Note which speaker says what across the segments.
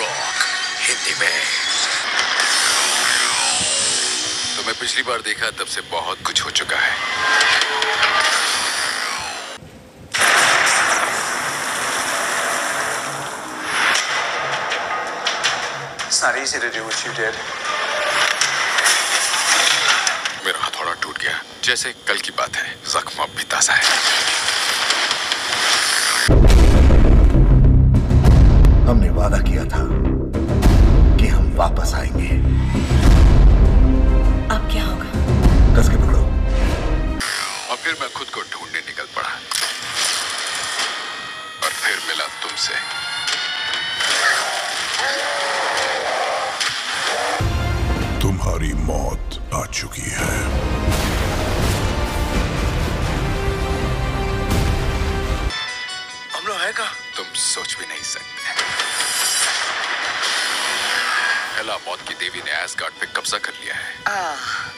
Speaker 1: Rock Hindi में तो मैं पिछली बार देखा तब से बहुत कुछ हो चुका है मेरा हथौड़ा टूट गया जैसे कल की बात है जख्म अब भी ताजा है वादा किया था कि हम वापस आएंगे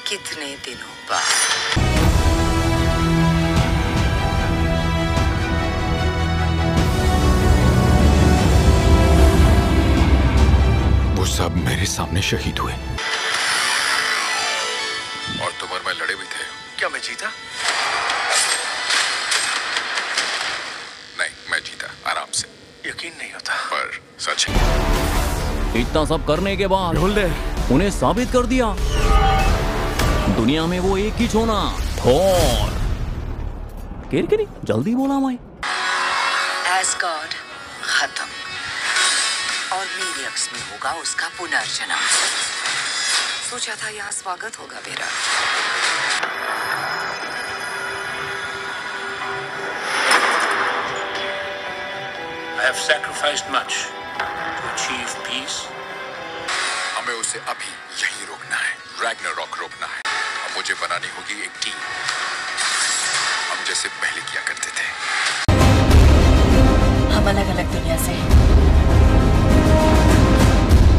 Speaker 1: कितने दिनों बाद वो सब मेरे सामने शहीद हुए और तुम और मैं लड़े भी थे क्या मैं जीता नहीं मैं जीता आराम से यकीन नहीं होता पर सच इतना सब करने के बाद उन्हें साबित कर दिया दुनिया में वो एक ही छोना थोर केर केरी जल्दी बोला मैं एस गॉड खत्म और मेरे अक्स में होगा उसका पुनर्जन्म सोचा था यहाँ स्वागत होगा मेरा I have sacrificed much to achieve peace. हमें उसे अभी बनानी होगी एक टीम हम जैसे पहले किया करते थे हम अलग अलग दुनिया से हैं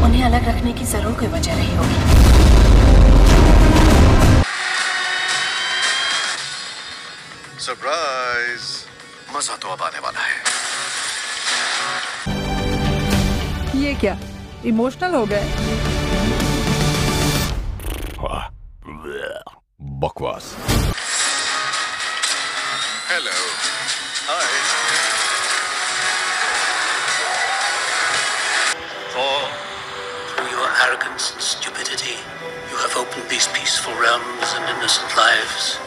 Speaker 1: उन्हें अलग रखने की जरूर कोई वजह रही होगी सरप्राइज मजा तो अब आने वाला है ये क्या इमोशनल हो गए Bokwas. Hello. Hi. For through your arrogance and stupidity, you have opened these peaceful realms and innocent lives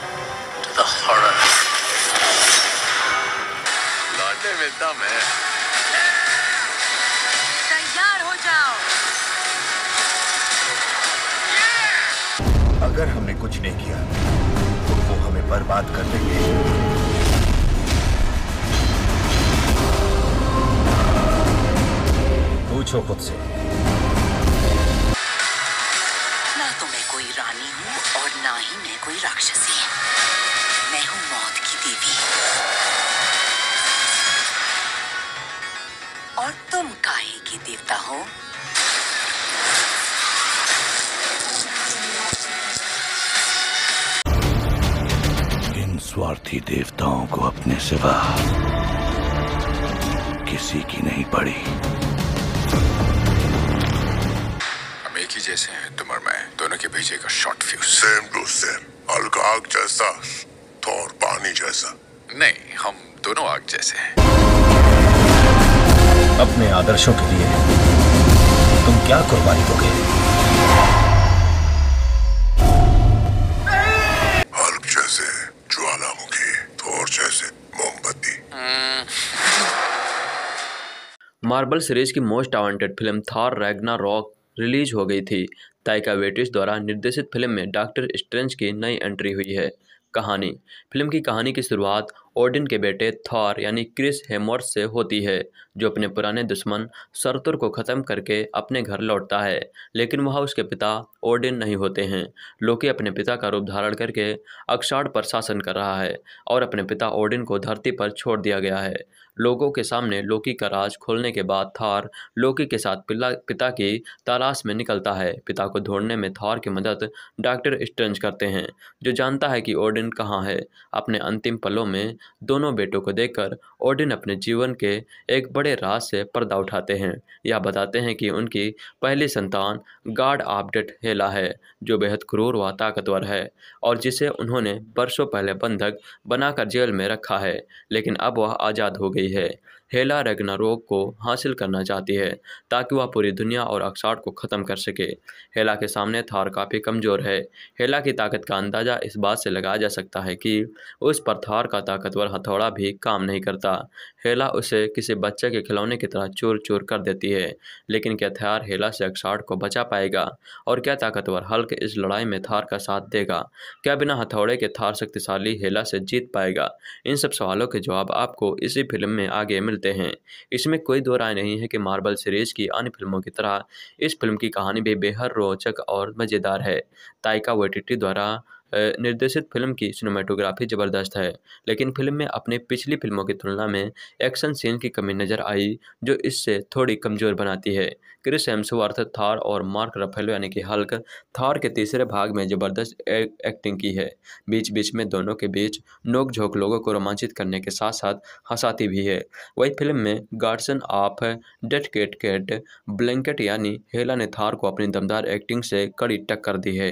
Speaker 1: to the horror. Lord, they're dumb, eh? बर्बाद कर देंगे पूछो खुद से ना तो मैं कोई रानी हूँ और ना ही मैं कोई राक्षसी मैं हूँ मौत की देवी और तुम काहे के देवता हो की देवताओं को अपने सिवा किसी की नहीं पड़ी हम एक ही जैसे हैं तुम और मैं दोनों के भेजे का short fuse same to same अलग आग जैसा थोर पानी जैसा नहीं हम दोनों आग जैसे हैं अपने आदर्शों के लिए तुम क्या कुर्बानी दोगे मार्बल सीरीज की most wanted film Thor Ragnarok release हो गई थी ताइका वेटिस द्वारा निर्देशित फिल्म में डॉक्टर स्ट्रेंज की नई एंट्री हुई है कहानी फिल्म की कहानी की शुरुआत ओडिन के बेटे थॉर यानी क्रिस हेमर्स से होती है जो अपने पुराने दुश्मन सरतुर को ख़त्म करके अपने घर लौटता है लेकिन वहाँ उसके पिता ओडिन नहीं होते हैं लोकी अपने पिता का रूप धारण करके अक्षाण पर शासन कर रहा है और अपने पिता ओडिन को धरती पर छोड़ दिया गया है लोगों के सामने लोकी का राज खोलने के बाद थार लोकी के साथ पिला पिता की तलाश में निकलता है पिता को ढूंढने में थार की मदद डॉक्टर स्ट्रेंज करते हैं जो जानता है कि ओडिन कहाँ है अपने अंतिम पलों में दोनों बेटों को देखकर ओडिन अपने जीवन के एक बड़े राज से पर्दा उठाते हैं यह बताते हैं कि उनकी पहली संतान गार्ड आपडेट हेला है जो बेहद क्रूर व ताकतवर है और जिसे उन्होंने बरसों पहले बंधक बनाकर जेल में रखा है लेकिन अब वह आज़ाद हो गई है हेला रोग को हासिल करना चाहती है ताकि वह पूरी दुनिया और अक्साट को ख़त्म कर सके हेला के सामने थार काफ़ी कमज़ोर है हेला की ताकत का अंदाज़ा इस बात से लगाया जा सकता है कि उस पर थार का ताकतवर हथौड़ा भी काम नहीं करता हेला उसे किसी बच्चे के खिलौने की तरह चूर चूर कर देती है लेकिन क्या थार हेला से अक्साट को बचा पाएगा और क्या ताकतवर हल्क इस लड़ाई में थार का साथ देगा क्या बिना हथौड़े के थार शक्तिशाली हेला से जीत पाएगा इन सब सवालों के जवाब आपको इसी फिल्म में आगे मिल मिलते हैं इसमें कोई दो राय नहीं है कि मार्बल सीरीज की अन्य फिल्मों की तरह इस फिल्म की कहानी भी बेहद रोचक और मज़ेदार है ताइका वेटिटी द्वारा निर्देशित फिल्म की सिनेमाटोग्राफी ज़बरदस्त है लेकिन फिल्म में अपने पिछली फिल्मों की तुलना में एक्शन सीन की कमी नज़र आई जो इससे थोड़ी कमज़ोर बनाती है क्रिस हेम्सवर्थ थार और मार्क रफेलो यानी कि हल्क थार के तीसरे भाग में जबरदस्त एक, एक्टिंग की है बीच बीच में दोनों के बीच नोकझोंक लोगों को रोमांचित करने के साथ साथ हंसाती भी है वही फिल्म में goddess of death Cate Cate Blanchett यानी हेला ने थार को अपनी दमदार एक्टिंग से कड़ी टक्कर दी है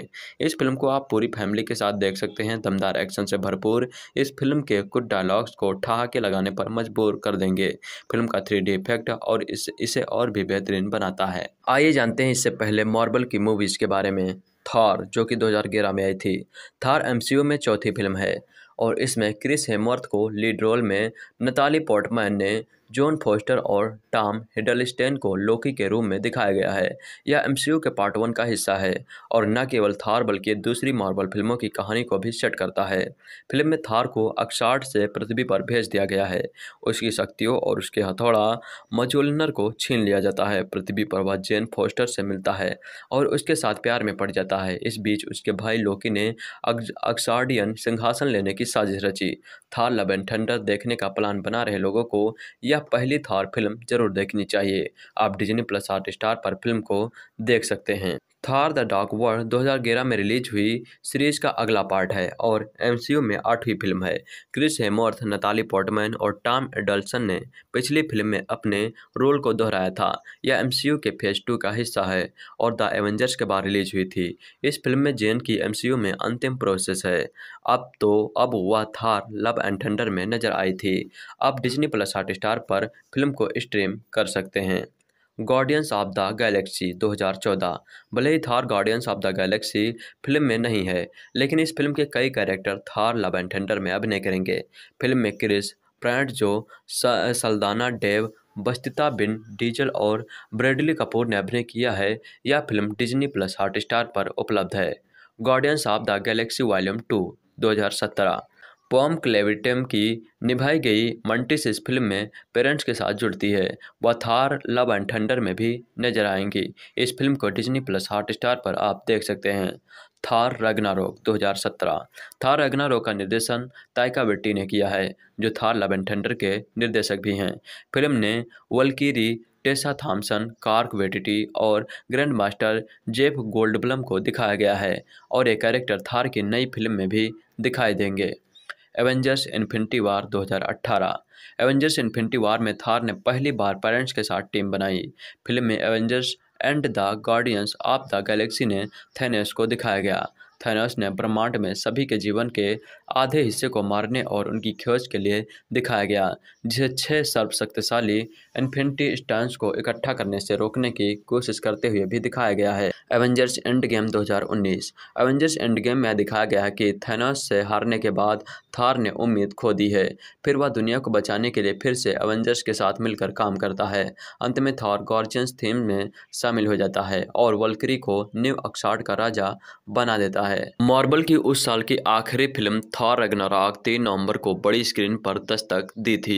Speaker 1: इस फिल्म को आप पूरी फैमिली के साथ देख सकते हैं दमदार एक्शन से भरपूर इस फिल्म के कुछ डायलॉग्स को ठहाके लगाने पर मजबूर कर देंगे फिल्म का थ्री इफेक्ट और इस, इसे और भी बेहतरीन बनाता होता है आइए जानते हैं इससे पहले मार्बल की मूवीज़ के बारे में थार जो कि 2011 में आई थी थार एमसीयू में चौथी फिल्म है और इसमें क्रिस हेमवर्थ को लीड रोल में नताली पोर्टमैन ने जॉन फोस्टर और टॉम हिडलस्टेन को लोकी के रूप में दिखाया गया है यह एमसीयू के पार्ट वन का हिस्सा है और न केवल थार बल्कि दूसरी मार्बल फिल्मों की कहानी को भी सेट करता है फिल्म में थार को अक्साट से पृथ्वी पर भेज दिया गया है उसकी शक्तियों और उसके हथौड़ा मजोलनर को छीन लिया जाता है पृथ्वी पर वह जेन फोस्टर से मिलता है और उसके साथ प्यार में पड़ जाता है इस बीच उसके भाई लोकी ने अक्सार्डियन सिंहासन लेने की साजिश रची थार लबन थंडर देखने का प्लान बना रहे लोगों को यह पहली थार फिल्म जरूर देखनी चाहिए आप डिजनी प्लस स्टार पर फिल्म को देख सकते हैं थार द डार्क वर्ल्ड 2011 में रिलीज हुई सीरीज का अगला पार्ट है और एमसीयू में आठवीं फिल्म है क्रिस हेमोर्थ नताली पोर्टमैन और टॉम एडल्सन ने पिछली फिल्म में अपने रोल को दोहराया था यह एमसीयू के फेज टू का हिस्सा है और द एवेंजर्स के बाद रिलीज हुई थी इस फिल्म में जेन की एम में अंतिम प्रोसेस है अब तो अब वह थार लव एंड थंडर में नजर आई थी अब डिजनी प्लस स्टार पर फिल्म को स्ट्रीम कर सकते हैं गार्डियंस ऑफ द गैलेक्सी 2014 भले ही Thor Guardians of the Galaxy film में नहीं है लेकिन इस फिल्म के कई कैरेक्टर थार लव एंड थेंडर में अभिनय करेंगे फिल्म में Chris Pratt Zoe Saldana Dave Bautista Vin Diesel और ब्रेडली कपूर ने अभिनय किया है यह फिल्म डिजनी प्लस स्टार पर उपलब्ध है Guardians of the Galaxy volume two 2017 Pom Klementieff की निभाई गई मंटिस इस फिल्म में पेरेंट्स के साथ जुड़ती है वह थार लव एंड थंडर में भी नजर आएंगी इस फिल्म को डिज्नी प्लस हॉटस्टार पर आप देख सकते हैं थार रगनारोक 2017 थार रगनारोक का निर्देशन ताइका बेट्टी ने किया है जो थार लव एंड थंडर के निर्देशक भी हैं फिल्म ने Valkyrie Tessa Thompson Korg Waititi और ग्रैंड मास्टर जेफ गोल्डब्लम को दिखाया गया है और ये कैरेक्टर थार की नई फिल्म में भी दिखाई देंगे Avengers Infinity War 2018 Avengers Infinity War में थार ने पहली बार पेरेंट्स के साथ टीम बनाई फिल्म में Avengers and the Guardians of the Galaxy ने थेनेस को दिखाया गया थेनेस ने ब्रह्मांड में सभी के जीवन के आधे हिस्से को मारने और उनकी खोज के लिए दिखाया गया जिसे छह सर्व शक्तिशाली इन्फेंट्री स्टैंड को इकट्ठा करने से रोकने की कोशिश करते हुए भी दिखाया गया है एवेंजर्स एंड गेम दो एवेंजर्स एंड गेम में दिखाया गया है कि थेनास से हारने के बाद थार ने उम्मीद खो दी है फिर वह दुनिया को बचाने के लिए फिर से एवेंजर्स के साथ मिलकर काम करता है अंत में थार गॉर्जियंस थीम में शामिल हो जाता है और वल्करी को न्यू अक्साड का राजा बना देता है मार्बल की उस साल की आखिरी फिल्म थार थॉर रगनाराक तीन नवंबर को बड़ी स्क्रीन पर दस्तक दी थी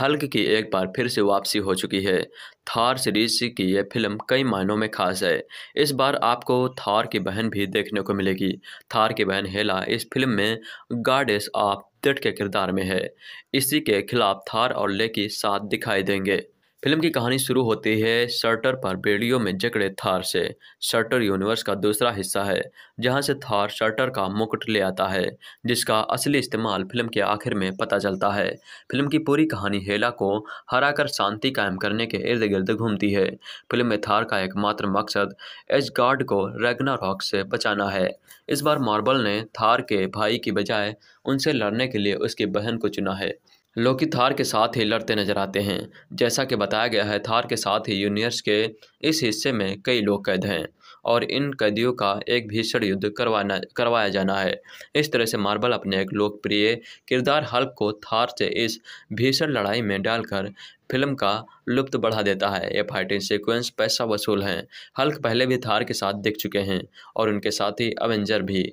Speaker 1: हल्क की एक बार फिर से वापसी हो चुकी है थार सीरीज की यह फिल्म कई मायनों में खास है इस बार आपको थार की बहन भी देखने को मिलेगी थार की बहन हेला इस फिल्म में गार्डेस ऑफ दिट के किरदार में है इसी के खिलाफ थार और लेकी साथ दिखाई देंगे फिल्म की कहानी शुरू होती है शर्टर पर बेड़ियों में जकड़े थार से शर्टर यूनिवर्स का दूसरा हिस्सा है जहां से थार शर्टर का मुकुट ले आता है जिसका असली इस्तेमाल फिल्म के आखिर में पता चलता है फिल्म की पूरी कहानी हेला को हराकर शांति कायम करने के इर्द गिर्द घूमती है फिल्म में थार का एकमात्र मकसद एज गार्ड को रेगना रॉक से बचाना है इस बार मार्बल ने थार के भाई की बजाय उनसे लड़ने के लिए उसकी बहन को चुना है लोकी थार के साथ ही लड़ते नजर आते हैं जैसा कि बताया गया है थार के साथ ही यूनियर्स के इस हिस्से में कई लोग कैद हैं और इन कैदियों का एक भीषण युद्ध करवाना करवाया जाना है इस तरह से मार्बल अपने एक लोकप्रिय किरदार हल्क को थार से इस भीषण लड़ाई में डालकर फिल्म का लुप्त बढ़ा देता है ये फाइटिंग सीक्वेंस पैसा वसूल हैं हल्क पहले भी थार के साथ दिख चुके हैं और उनके साथ ही अवेंजर भी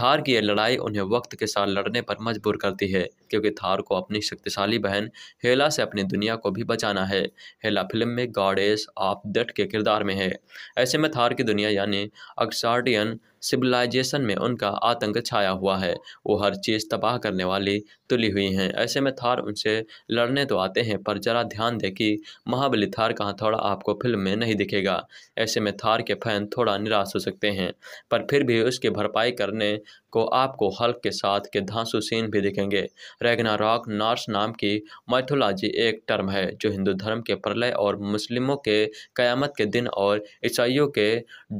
Speaker 1: थार की यह लड़ाई उन्हें वक्त के साथ लड़ने पर मजबूर करती है क्योंकि थार को अपनी शक्तिशाली बहन हेला से अपनी दुनिया को भी बचाना है हेला फिल्म में गॉडेस ऑफ डेट के किरदार में है ऐसे में थार की दुनिया यानी अक्सार्डियन सिविलाइजेशन में उनका आतंक छाया हुआ है वो हर चीज़ तबाह करने वाली तुली हुई हैं ऐसे में थार उनसे लड़ने तो आते हैं पर ज़रा ध्यान दें कि महाबली थार का हथौड़ा आपको फिल्म में नहीं दिखेगा ऐसे में थार के फैन थोड़ा निराश हो सकते हैं पर फिर भी उसकी भरपाई करने को आपको हल्क के साथ के धांसु सीन भी दिखेंगे रेगना रॉक नार्स नाम की माइथोलॉजी एक टर्म है जो हिंदू धर्म के प्रलय और मुस्लिमों के क़यामत के दिन और ईसाइयों के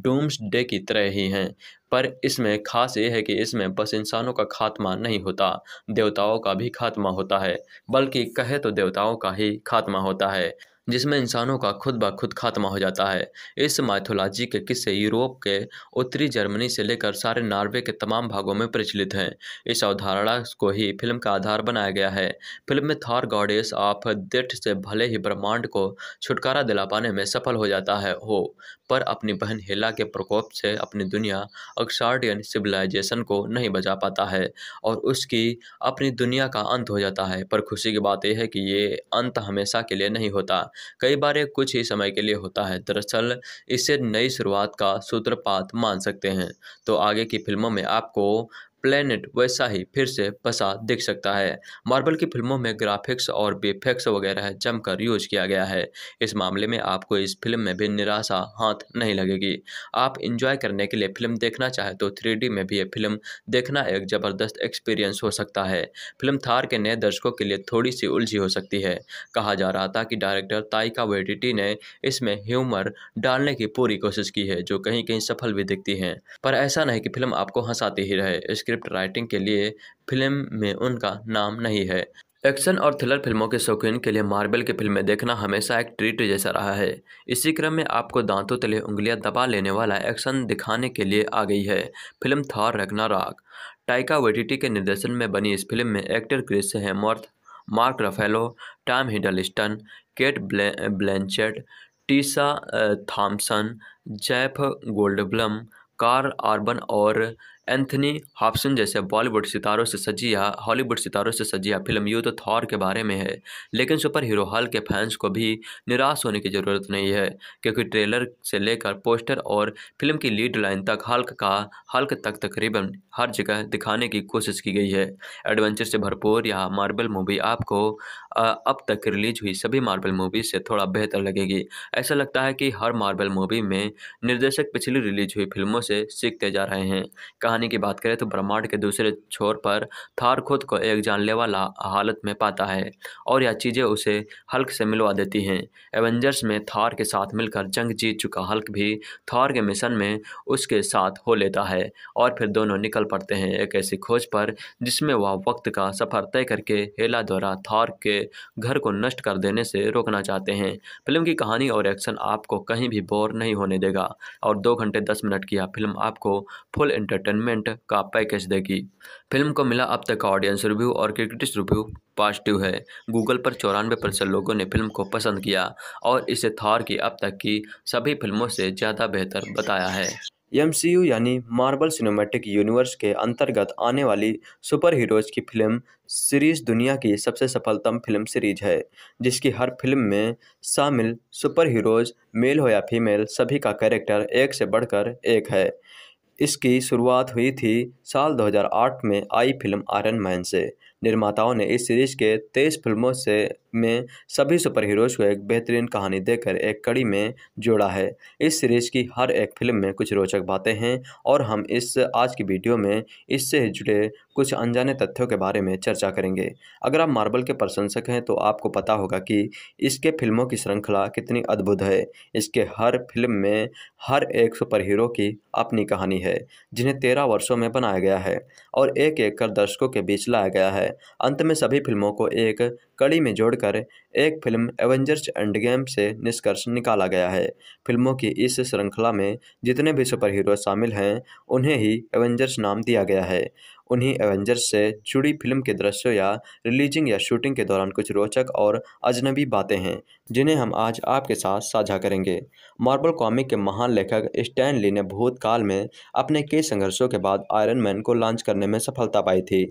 Speaker 1: डूम्स डे की तरह ही हैं पर इसमें खास ये है कि इसमें बस इंसानों का खात्मा नहीं होता देवताओं का भी खात्मा होता है बल्कि कहे तो देवताओं का ही खात्मा होता है जिसमें इंसानों का खुद ब खुद खात्मा हो जाता है इस माइथोलॉजी के किस्से यूरोप के उत्तरी जर्मनी से लेकर सारे नॉर्वे के तमाम भागों में प्रचलित हैं इस अवधारणा को ही फिल्म का आधार बनाया गया है फिल्म में थॉर गॉडेस ऑफ डेथ से भले ही ब्रह्मांड को छुटकारा दिला पाने में सफल हो जाता है हो पर अपनी बहन हेला के प्रकोप से अपनी दुनिया अक्सार्डियन सिविलाइजेशन को नहीं बचा पाता है और उसकी अपनी दुनिया का अंत हो जाता है पर खुशी की बात यह है कि ये अंत हमेशा के लिए नहीं होता कई बार ये कुछ ही समय के लिए होता है दरअसल इसे नई शुरुआत का सूत्रपात मान सकते हैं तो आगे की फिल्मों में आपको प्लेनेट वैसा ही फिर से पसा दिख सकता है मार्बल की फिल्मों में ग्राफिक्स और बीफेक्स वगैरह जमकर यूज किया गया है इस मामले में आपको इस फिल्म में भी निराशा हाथ नहीं लगेगी आप इंजॉय करने के लिए फिल्म देखना चाहे तो थ्री में भी ये फिल्म देखना एक ज़बरदस्त एक्सपीरियंस हो सकता है फिल्म थार के नए दर्शकों के लिए थोड़ी सी उलझी हो सकती है कहा जा रहा था कि डायरेक्टर ताइका वेडिटी ने इसमें ह्यूमर डालने की पूरी कोशिश की है जो कहीं कहीं सफल भी दिखती है पर ऐसा नहीं कि फिल्म आपको हंसाती ही रहे इसके स्क्रिप्ट राइटिंग के लिए फिल्म में उनका नाम नहीं है एक्शन और थ्रिलर फिल्मों के शौकीन के लिए मार्बल की फिल्में देखना हमेशा एक ट्रीट जैसा रहा है इसी क्रम में आपको दांतों तले उंगलियां दबा लेने वाला एक्शन दिखाने के लिए आ गई है फिल्म थॉर रखना राग टाइका वेटिटी के निर्देशन में बनी इस फिल्म में actor Chris Hemsworth Mark Ruffalo Tom Hiddleston Cate ब्ले, Blanchett Tessa Thompson Jeff Goldblum Karl Urban और एंथनी हॉपसन जैसे बॉलीवुड सितारों से सजी या हॉलीवुड सितारों से सजी या फिल्म यूथ तो थॉर के बारे में है लेकिन सुपर हीरो हाल के फैंस को भी निराश होने की ज़रूरत नहीं है क्योंकि ट्रेलर से लेकर पोस्टर और फिल्म की लीड लाइन तक हल्क का हल्क तक तकरीबन हर जगह दिखाने की कोशिश की गई है एडवेंचर से भरपूर यह मार्बल मूवी आपको अब तक रिलीज हुई सभी मार्बल मूवीज से थोड़ा बेहतर लगेगी ऐसा लगता है कि हर मार्बल मूवी में निर्देशक पिछली रिलीज हुई फिल्मों से सीखते जा रहे हैं कहानी की बात करें तो ब्रह्मांड के दूसरे छोर पर थार खुद को एक जानलेवा हालत में पाता है और यह चीज़ें उसे हल्क से मिलवा देती हैं एवेंजर्स में थार के साथ मिलकर जंग जीत चुका हल्क भी थार के मिशन में उसके साथ हो लेता है और फिर दोनों निकल पड़ते हैं एक ऐसी खोज पर जिसमें वह वक्त का सफ़र तय करके हेला द्वारा थार के घर को नष्ट कर देने से रोकना चाहते हैं फिल्म की कहानी और एक्शन आपको कहीं भी बोर नहीं होने देगा और दो घंटे दस मिनट की यह फिल्म आपको फुल एंटरटेनमेंट का पैकेज देगी फिल्म को मिला अब तक का ऑडियंस रिव्यू और क्रिटिक्स रिव्यू पॉजिटिव है गूगल पर चौरानवे प्रतिशत लोगों ने फिल्म को पसंद किया और इसे थॉर की अब तक की सभी फिल्मों से ज़्यादा बेहतर बताया है एम यानी मार्बल सिनेमैटिक यूनिवर्स के अंतर्गत आने वाली सुपर हीरोज की फिल्म सीरीज दुनिया की सबसे सफलतम फिल्म सीरीज है जिसकी हर फिल्म में शामिल सुपर हीरोज मेल हो या फीमेल सभी का कैरेक्टर एक से बढ़कर एक है इसकी शुरुआत हुई थी साल 2008 में आई फिल्म आयरन मैन से निर्माताओं ने इस सीरीज के तेईस फिल्मों से में सभी सुपर हीरोज़ को एक बेहतरीन कहानी देकर एक कड़ी में जोड़ा है इस सीरीज़ की हर एक फिल्म में कुछ रोचक बातें हैं और हम इस आज की वीडियो में इससे जुड़े कुछ अनजाने तथ्यों के बारे में चर्चा करेंगे अगर आप मार्बल के प्रशंसक हैं तो आपको पता होगा कि इसके फिल्मों की श्रृंखला कितनी अद्भुत है इसके हर फिल्म में हर एक सुपर हीरो की अपनी कहानी है जिन्हें तेरह वर्षों में बनाया गया है और एक एक कर दर्शकों के बीच लाया गया है अंत में सभी फिल्मों को एक कड़ी में जोड़कर लेकर एक फिल्म एवेंजर्स एंड गेम से निष्कर्ष निकाला गया है फिल्मों की इस श्रृंखला में जितने भी सुपर हीरो शामिल हैं उन्हें ही एवेंजर्स नाम दिया गया है उन्हीं एवेंजर्स से जुड़ी फिल्म के दृश्यों या रिलीजिंग या शूटिंग के दौरान कुछ रोचक और अजनबी बातें हैं जिन्हें हम आज आपके साथ साझा करेंगे मार्बल कॉमिक के महान लेखक स्टैन ली ने भूतकाल में अपने कई संघर्षों के बाद आयरन मैन को लॉन्च करने में सफलता पाई थी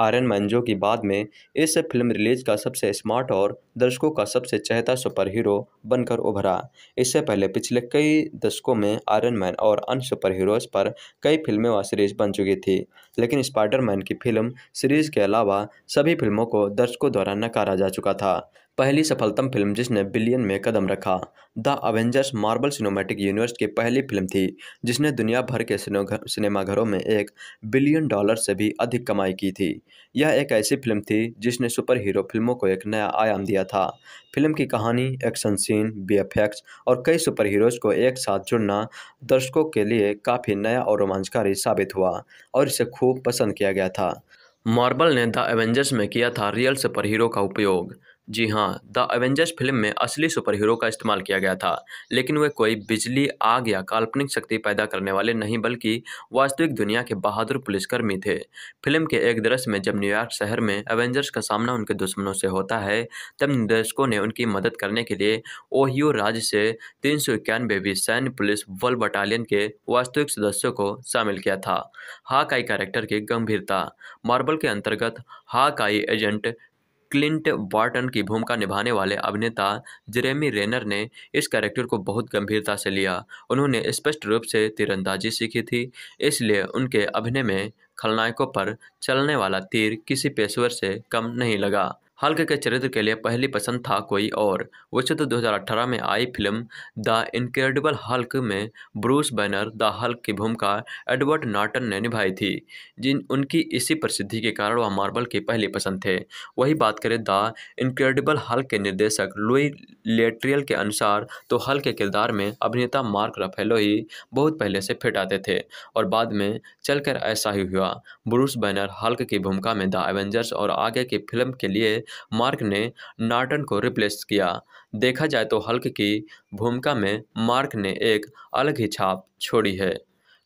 Speaker 1: आयरन मैन जो कि बाद में इस फिल्म रिलीज का सबसे स्मार्ट और दर्शकों का सबसे चहता सुपर हीरो बनकर उभरा इससे पहले पिछले कई दशकों में आयरन मैन और अन्य सुपर हीरोज पर कई फिल्में व सीरीज बन चुकी थी लेकिन इस स्पाइडरमैन की फिल्म सीरीज के अलावा सभी फिल्मों को दर्शकों द्वारा नकारा जा चुका था पहली सफलतम फिल्म जिसने बिलियन में कदम रखा the Avengers Marvel Cinematic Universe की पहली फिल्म थी जिसने दुनिया भर के सिनेमाघरों में एक बिलियन डॉलर से भी अधिक कमाई की थी यह एक ऐसी फिल्म थी जिसने सुपर हीरो फिल्मों को एक नया आयाम दिया था फिल्म की कहानी एक्शन सीन बी और कई सुपर हीरोज को एक साथ जुड़ना दर्शकों के लिए काफ़ी नया और रोमांचकारी साबित हुआ और इसे खूब पसंद किया गया था मार्बल ने द एवेंजर्स में किया था रियल सुपर हीरो का उपयोग जी हाँ द एवेंजर्स फिल्म में असली सुपर हीरो का इस्तेमाल किया गया था लेकिन वे कोई बिजली आग या काल्पनिक शक्ति पैदा करने वाले नहीं बल्कि वास्तविक दुनिया के बहादुर पुलिसकर्मी थे फिल्म के एक दृश्य में जब न्यूयॉर्क शहर में एवेंजर्स का सामना उनके दुश्मनों से होता है तब निर्देशकों ने उनकी मदद करने के लिए ओहियो राज्य से तीन सौ इक्यानवे सैन्य पुलिस वल बटालियन के वास्तविक सदस्यों को शामिल किया था हाकाई कैरेक्टर की गंभीरता मार्बल के अंतर्गत हाकाई एजेंट क्लिंट बार्टन की भूमिका निभाने वाले अभिनेता जेरेमी रेनर ने इस कैरेक्टर को बहुत गंभीरता से लिया उन्होंने स्पष्ट रूप से तीरंदाजी सीखी थी इसलिए उनके अभिनय में खलनायकों पर चलने वाला तीर किसी पेशेवर से कम नहीं लगा हल्क के चरित्र के लिए पहली पसंद था कोई और वैसे तो 2018 में आई फिल्म द इनक्रेडिबल हल्क में ब्रूस बैनर द हल्क की भूमिका एडवर्ड नाटन ने निभाई थी जिन उनकी इसी प्रसिद्धि के कारण वह मार्बल की पहली पसंद थे वही बात करें द इनक्रेडिबल हल्क के निर्देशक लुई लेट्रियल के अनुसार तो हल्क के किरदार में अभिनेता मार्क रफेलो ही बहुत पहले से फिट आते थे और बाद में चलकर ऐसा ही हुआ ब्रूस बैनर हल्क की भूमिका में द एवेंजर्स और आगे की फिल्म के लिए मार्क ने नार्टन को रिप्लेस किया देखा जाए तो हल्क की भूमिका में मार्क ने एक अलग ही छाप छोड़ी है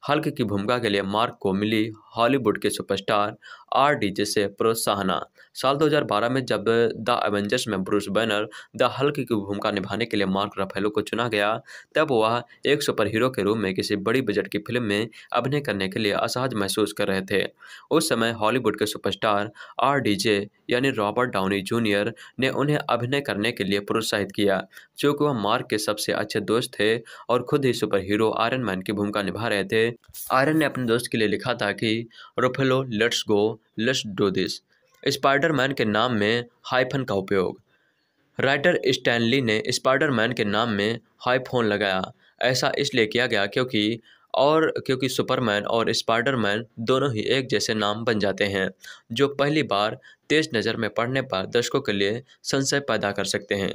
Speaker 1: हल्क की भूमिका के लिए मार्क को मिली हॉलीवुड के सुपरस्टार आर डी से प्रोत्साहना साल 2012 में जब द एवेंजर्स में ब्रूस बैनर द हल्क की भूमिका निभाने के लिए मार्क रफेलो को चुना गया तब वह एक सुपर हीरो के रूप में किसी बड़ी बजट की फिल्म में अभिनय करने के लिए असहज महसूस कर रहे थे उस समय हॉलीवुड के सुपरस्टार आर डी जे यानी रॉबर्ट डाउनी जूनियर ने उन्हें अभिनय करने के लिए प्रोत्साहित किया चूँकि वह मार्क के सबसे अच्छे दोस्त थे और खुद ही सुपर हीरो आयरन मैन की भूमिका निभा रहे थे आयरन ने अपने दोस्त के लिए लिखा था कि Ruffalo let's go let's do this Spiderman के नाम में हाइफन का उपयोग राइटर स्टैनली ने स्पाइडरमैन के नाम में हाइफोन लगाया ऐसा इसलिए किया गया क्योंकि और क्योंकि सुपरमैन और स्पाइडरमैन दोनों ही एक जैसे नाम बन जाते हैं जो पहली बार तेज नज़र में पढ़ने पर दर्शकों के लिए संशय पैदा कर सकते हैं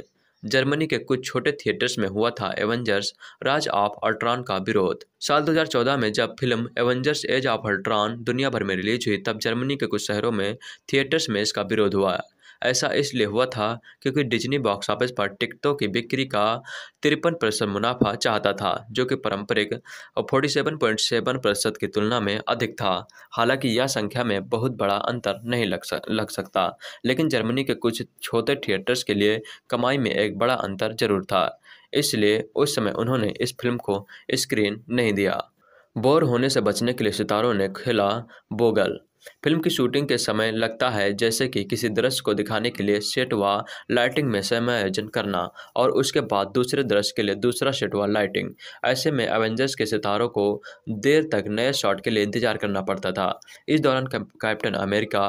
Speaker 1: जर्मनी के कुछ छोटे थिएटर्स में हुआ था एवेंजर्स राज ऑफ अल्ट्रॉन का विरोध साल 2014 में जब film Avengers Age of Ultron दुनिया भर में रिलीज हुई तब जर्मनी के कुछ शहरों में थिएटर्स में इसका विरोध हुआ ऐसा इसलिए हुआ था क्योंकि डिज्नी बॉक्स ऑफिस पर टिकटों की बिक्री का तिरपन प्रतिशत मुनाफा चाहता था जो कि पारंपरिक फोर्टी सेवन पॉइंट सेवन प्रतिशत की तुलना में अधिक था हालांकि यह संख्या में बहुत बड़ा अंतर नहीं लग सक लग सकता लेकिन जर्मनी के कुछ छोटे थिएटर्स के लिए कमाई में एक बड़ा अंतर जरूर था इसलिए उस समय उन्होंने इस फिल्म को स्क्रीन नहीं दिया बोर होने से बचने के लिए सितारों ने खेला बोगल फिल्म की शूटिंग के समय लगता है जैसे कि किसी दृश्य को दिखाने के लिए सेट व लाइटिंग में समायोजन करना और उसके बाद दूसरे दृश्य के लिए दूसरा सेट व लाइटिंग ऐसे में एवेंजर्स के सितारों को देर तक नए शॉट के लिए इंतजार करना पड़ता था इस दौरान कैप्टन अमेरिका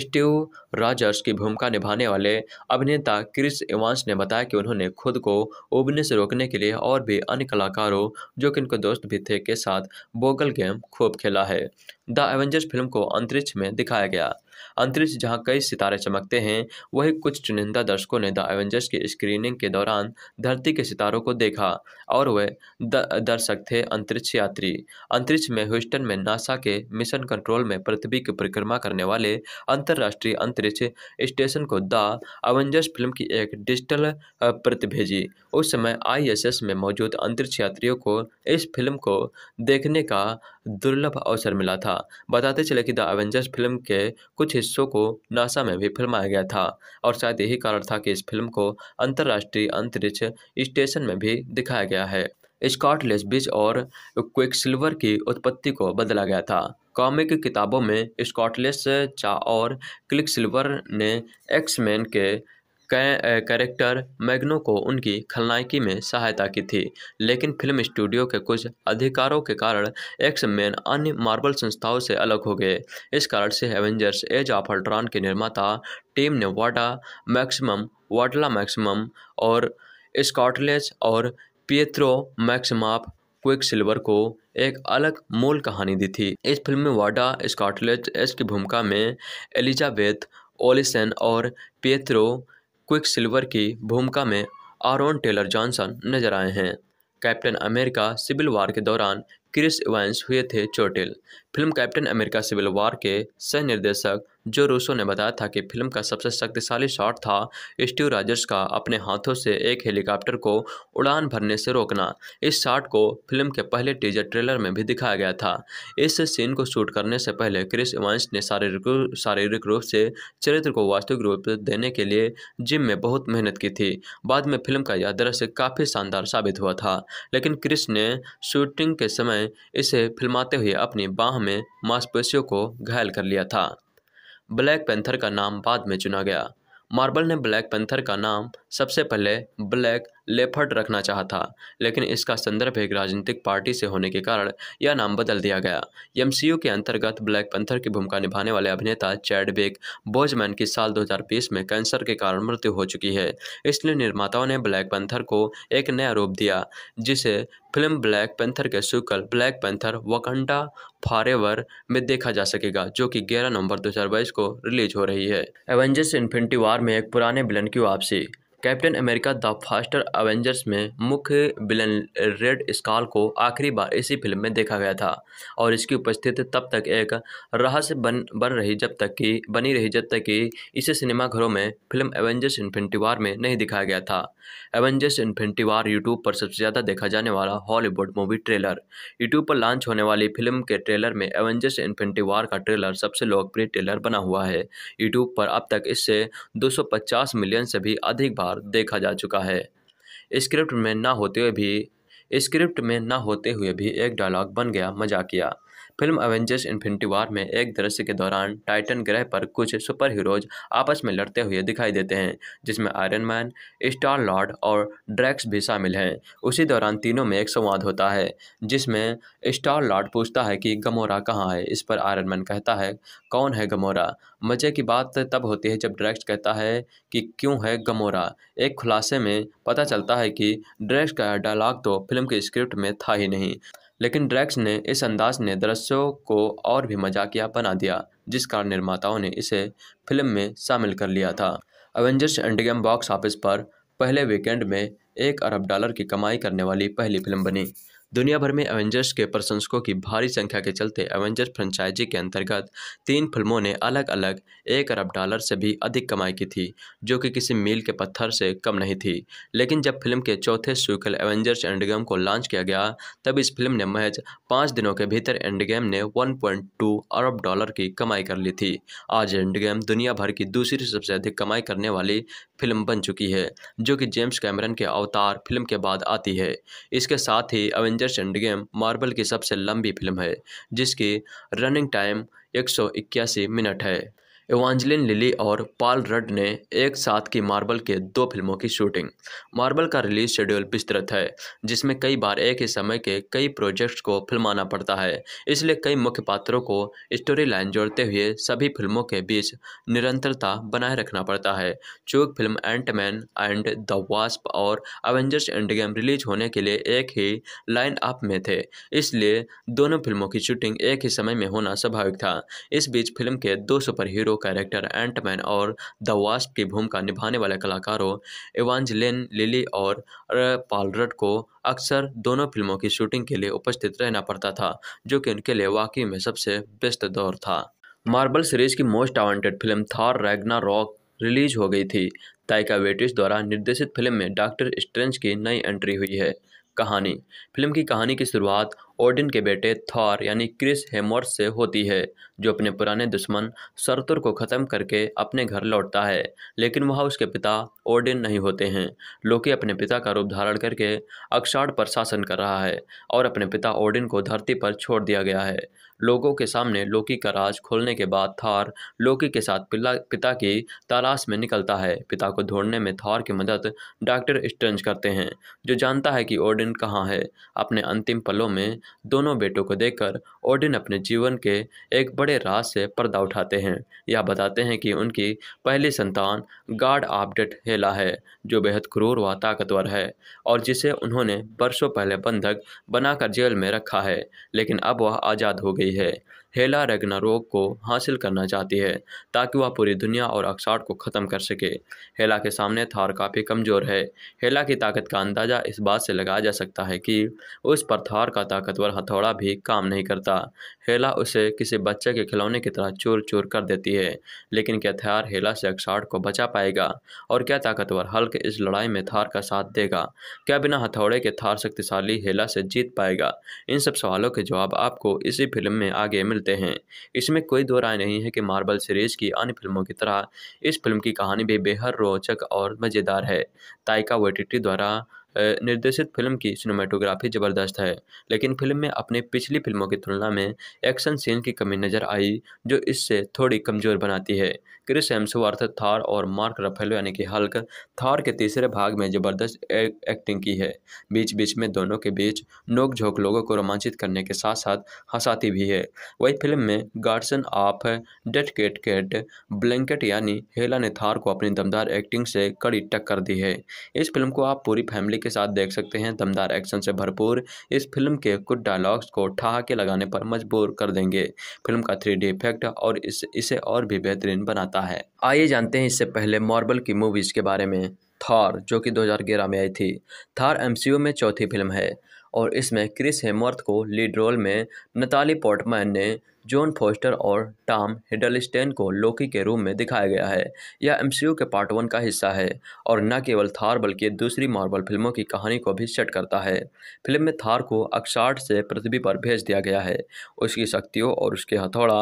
Speaker 1: स्टीव राजर्स की भूमिका निभाने वाले अभिनेता क्रिस इवांस ने बताया कि उन्होंने खुद को उबने से रोकने के लिए और भी अन्य कलाकारों जो कि इनके दोस्त भी थे के साथ बोगल गेम खूब खेला है द एवेंजर्स फिल्म को अंतरिक्ष में दिखाया गया अंतरिक्ष जहां कई सितारे चमकते हैं वही कुछ चुनिंदा दर्शकों ने द एवेंजर्स की स्क्रीनिंग के दौरान धरती के सितारों को देखा और वे दर्शक थे अंतरिक्ष यात्री अंतरिक्ष में ह्यूस्टन में नासा के मिशन कंट्रोल में पृथ्वी की परिक्रमा करने वाले अंतर्राष्ट्रीय अंतरिक्ष स्टेशन को द एवेंजर्स फिल्म की एक डिजिटल प्रति भेजी उस समय आई में मौजूद अंतरिक्ष यात्रियों को इस फिल्म को देखने का दुर्लभ अवसर मिला था बताते चले कि द एवेंजर्स फिल्म के कुछ हिस्सों को नासा में भी फिल्माया गया था और शायद यही कारण था कि इस फिल्म को अंतर्राष्ट्रीय अंतरिक्ष स्टेशन में भी दिखाया गया है स्कॉट लेसबिज और क्विक सिल्वर की उत्पत्ति को बदला गया था कॉमिक किताबों में स्कॉटलेस चा और क्लिक सिल्वर ने एक्समैन के कैरेक्टर मैग्नो को उनकी खलनायकी में सहायता की थी लेकिन फिल्म स्टूडियो के कुछ अधिकारों के कारण एक्स मैन अन्य मार्बल संस्थाओं से अलग हो गए इस कारण से एवेंजर्स एज ऑफ अल्ट्रॉन के निर्माता टीम ने वाडा मैक्सिमम वाडला मैक्सिमम और स्कॉटलेस और पियत्रो मैक्सिमाप क्विक सिल्वर को एक अलग मूल कहानी दी थी इस फिल्म में वाडा स्कॉटलेट एस की भूमिका में एलिजाबेथ ओलिसन और पेत्रो क्विक सिल्वर की भूमिका में आरोन टेलर जॉनसन नजर आए हैं कैप्टन अमेरिका सिविल वार के दौरान क्रिस इवेंस हुए थे चोटिल film Captain America Civil War के सह निर्देशक जो रूसो ने बताया था कि फिल्म का सबसे शक्तिशाली शॉट था स्टीव राजर्स का अपने हाथों से एक हेलीकॉप्टर को उड़ान भरने से रोकना इस शॉट को फिल्म के पहले टीजर ट्रेलर में भी दिखाया गया था इस सीन को शूट करने से पहले क्रिस इवांस ने शारीरिक शारीरिक रूप से चरित्र को वास्तविक रूप देने के लिए जिम में बहुत मेहनत की थी बाद में फिल्म का यह दृश्य काफ़ी शानदार साबित हुआ था लेकिन क्रिस ने शूटिंग के समय इसे फिल्माते हुए अपनी बाह में मांसपेशियों को घायल कर लिया था ब्लैक पैंथर का नाम बाद में चुना गया मार्बल ने ब्लैक पैंथर का नाम सबसे पहले ब्लैक लेफर्ट रखना चाहा था लेकिन इसका संदर्भ एक राजनीतिक पार्टी से होने के कारण यह नाम बदल दिया गया एम के अंतर्गत ब्लैक पंथर की भूमिका निभाने वाले अभिनेता चैडबेक बोजमैन की साल 2020 में कैंसर के कारण मृत्यु हो चुकी है इसलिए निर्माताओं ने ब्लैक पंथर को एक नया रूप दिया जिसे फिल्म ब्लैक पेंथर के सुकल ब्लैक पेंथर वकंडा फारेवर में देखा जा सकेगा जो कि 11 नवंबर 2022 को रिलीज हो रही है एवेंजर्स इन्फिनिटी वार में एक पुराने बिलन की वापसी Captain America the faster Avengers में मुख्य विलन रेड स्काल को आखिरी बार इसी फिल्म में देखा गया था और इसकी उपस्थिति तब तक एक रहस्य बन बन रही जब तक कि बनी रही जब तक कि इसे सिनेमाघरों में फिल्म एवेंजर्स इन्फिनिटी वार में नहीं दिखाया गया था एवेंजर्स इन्फिनिटी वार यूट्यूब पर सबसे ज़्यादा देखा जाने वाला हॉलीवुड मूवी ट्रेलर यूट्यूब पर लॉन्च होने वाली फिल्म के ट्रेलर में एवेंजर्स इन्फिनिटी वार का ट्रेलर सबसे लोकप्रिय ट्रेलर बना हुआ है यूट्यूब पर अब तक इससे दो मिलियन से भी अधिक बार देखा जा चुका है स्क्रिप्ट में ना होते हुए भी स्क्रिप्ट में ना होते हुए भी एक डायलॉग बन गया मजाकिया फिल्म एवेंजर्स इन्फिनिटी वार में एक दृश्य के दौरान टाइटन ग्रह पर कुछ सुपर हीरोज आपस में लड़ते हुए दिखाई देते हैं जिसमें आयरन मैन स्टार लॉर्ड और ड्रैक्स भी शामिल हैं उसी दौरान तीनों में एक संवाद होता है जिसमें स्टार लॉर्ड पूछता है कि गमोरा कहाँ है इस पर आयरन मैन कहता है कौन है गमोरा मज़े की बात तब होती है जब ड्रैक्स कहता है कि क्यों है गमोरा एक खुलासे में पता चलता है कि ड्रैक्स का डायलॉग तो फिल्म के स्क्रिप्ट में था ही नहीं लेकिन ड्रैक्स ने इस अंदाज ने दृश्यों को और भी मजाकिया बना दिया जिस कारण निर्माताओं ने इसे फिल्म में शामिल कर लिया था एवेंजर्स एंडगेम बॉक्स ऑफिस पर पहले वीकेंड में एक अरब डॉलर की कमाई करने वाली पहली फिल्म बनी दुनिया भर में एवेंजर्स के प्रशंसकों की भारी संख्या के चलते एवेंजर्स फ्रेंचाइजी के अंतर्गत तीन फिल्मों ने अलग अलग एक अरब डॉलर से भी अधिक कमाई की थी जो कि किसी मील के पत्थर से कम नहीं थी लेकिन जब फिल्म के चौथे सुकल एवेंजर्स एंडगेम को लॉन्च किया गया तब इस फिल्म ने महज पाँच दिनों के भीतर एंडगेम ने वन अरब डॉलर की कमाई कर ली थी आज एंडगेम दुनिया भर की दूसरी सबसे अधिक कमाई करने वाली फिल्म बन चुकी है जो कि जेम्स कैमरन के अवतार फिल्म के बाद आती है इसके साथ ही avenge Avengers Endgame Marvel की सबसे लंबी फिल्म है जिसकी रनिंग टाइम एक मिनट है एवांजलिन लिली और पाल रड ने एक साथ की मार्बल के दो फिल्मों की शूटिंग मार्बल का रिलीज शेड्यूल विस्तृत है जिसमें कई बार एक ही समय के कई प्रोजेक्ट्स को फिल्माना पड़ता है इसलिए कई मुख्य पात्रों को स्टोरी लाइन जोड़ते हुए सभी फिल्मों के बीच निरंतरता बनाए रखना पड़ता है चूक film Ant-Man and the Wasp और अवेंजर्स एंड गेम रिलीज होने के लिए एक ही लाइन अप में थे इसलिए दोनों फिल्मों की शूटिंग एक ही समय में होना स्वाभाविक था इस बीच फिल्म के दो सुपर हीरो कैरेक्टर एंटमैन और द वास्ट की भूमिका निभाने वाले कलाकारों एवांजलिन लिली और पालरट को अक्सर दोनों फिल्मों की शूटिंग के लिए उपस्थित रहना पड़ता था जो कि उनके लिए वाकई में सबसे बेस्ट दौर था मार्बल सीरीज की most awaited film Thor Ragnarok release हो गई थी ताइका वेटिस द्वारा निर्देशित फिल्म में डॉक्टर स्ट्रेंज की नई एंट्री हुई है कहानी फिल्म की कहानी की शुरुआत ओडिन के बेटे थॉर यानी क्रिस हेमवर्थ से होती है जो अपने पुराने दुश्मन सरतुर को ख़त्म करके अपने घर लौटता है लेकिन वहाँ उसके पिता ओडिन नहीं होते हैं लोकी अपने पिता का रूप धारण करके अक्षाढ़ पर शासन कर रहा है और अपने पिता ओडिन को धरती पर छोड़ दिया गया है लोगों के सामने लोकी का राज खोलने के बाद थार लोकी के साथ पिता पिता की तलाश में निकलता है पिता को ढूंढने में थार की मदद डॉक्टर स्ट्रेंज करते हैं जो जानता है कि ओडिन कहाँ है अपने अंतिम पलों में दोनों बेटों को देखकर ओडिन अपने जीवन के एक बड़े राज से पर्दा उठाते हैं यह बताते हैं कि उनकी पहली संतान गार्ड आपडेट हेला है जो बेहद क्रूर व ताकतवर है और जिसे उन्होंने बरसों पहले बंधक बनाकर जेल में रखा है लेकिन अब वह आज़ाद हो गई गई है हेला रोग को हासिल करना चाहती है ताकि वह पूरी दुनिया और अक्साट को ख़त्म कर सके हेला के सामने थार काफ़ी कमज़ोर है हेला की ताकत का अंदाज़ा इस बात से लगाया जा सकता है कि उस पर थार का ताकतवर हथौड़ा भी काम नहीं करता हेला उसे किसी बच्चे के खिलौने की तरह चूर चूर कर देती है लेकिन क्या थार हेला से अक्साट को बचा पाएगा और क्या ताकतवर हल्क इस लड़ाई में थार का साथ देगा क्या बिना हथौड़े के थार शक्तिशाली हेला से जीत पाएगा इन सब सवालों के जवाब आपको इसी फिल्म में आगे मिलते मिलते हैं इसमें कोई दो राय नहीं है कि मार्बल सीरीज की अन्य फिल्मों की तरह इस फिल्म की कहानी भी बेहद रोचक और मज़ेदार है ताइका वेटिटी द्वारा निर्देशित फिल्म की सिनेमाटोग्राफी ज़बरदस्त है लेकिन फिल्म में अपने पिछली फिल्मों की तुलना में एक्शन सीन की कमी नज़र आई जो इससे थोड़ी कमज़ोर बनाती है क्रिस एम्सवर्थ थार और मार्क रफेलो यानी कि हल्क थार के तीसरे भाग में ज़बरदस्त एक्टिंग की है बीच बीच में दोनों के बीच नोकझोंक लोगों को रोमांचित करने के साथ साथ हंसाती भी है वही फिल्म में goddess of death Cate Cate Blanchett यानी हेला ने थार को अपनी दमदार एक्टिंग से कड़ी टक्कर दी है इस फिल्म को आप पूरी फैमिली कॉमेडी के साथ देख सकते हैं दमदार एक्शन से भरपूर इस फिल्म के कुछ डायलॉग्स को ठहाके लगाने पर मजबूर कर देंगे फिल्म का थ्री इफेक्ट और इस, इसे और भी बेहतरीन बनाता है आइए जानते हैं इससे पहले मॉर्बल की मूवीज़ के बारे में थार जो कि 2011 में आई थी थार एमसीयू में चौथी फिल्म है और इसमें क्रिस हेमवर्थ को लीड रोल में नताली पोर्टमैन ने जॉन फोस्टर और टॉम हिडलस्टेन को लोकी के रूप में दिखाया गया है यह एमसीयू के पार्ट वन का हिस्सा है और न केवल थार बल्कि दूसरी मार्बल फिल्मों की कहानी को भी सेट करता है फिल्म में थार को अक्सार्ट से पृथ्वी पर भेज दिया गया है उसकी शक्तियों और उसके हथौड़ा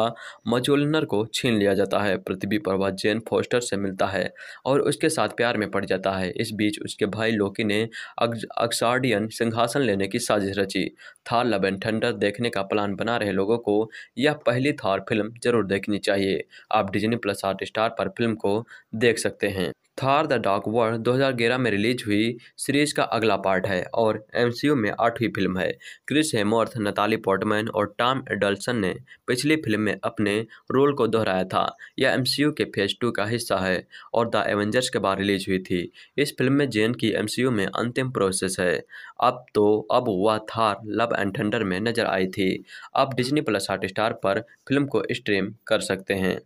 Speaker 1: मजोलनर को छीन लिया जाता है पृथ्वी पर वह जेन फोस्टर से मिलता है और उसके साथ प्यार में पड़ जाता है इस बीच उसके भाई लोकी ने अक्सार्डियन सिंहासन लेने की साजिश रची थार लबन थंडर देखने का प्लान बना रहे लोगों को यह पहली थार फिल्म जरूर देखनी चाहिए आप डिजनी प्लस हॉट स्टार पर फिल्म को देख सकते हैं थार द डार्क वर्ल्ड 2011 में रिलीज हुई सीरीज का अगला पार्ट है और एमसीयू में आठवीं फिल्म है क्रिस हेमोर्थ नताली पोर्टमैन और टॉम एडल्सन ने पिछली फिल्म में अपने रोल को दोहराया था यह एमसीयू के फेज टू का हिस्सा है और द एवेंजर्स के बाद रिलीज हुई थी इस फिल्म में जेन की एम में अंतिम प्रोसेस है अब तो अब वह थार लव एंड थंडर में नजर आई थी अब डिजनी प्लस स्टार पर फिल्म को स्ट्रीम कर सकते हैं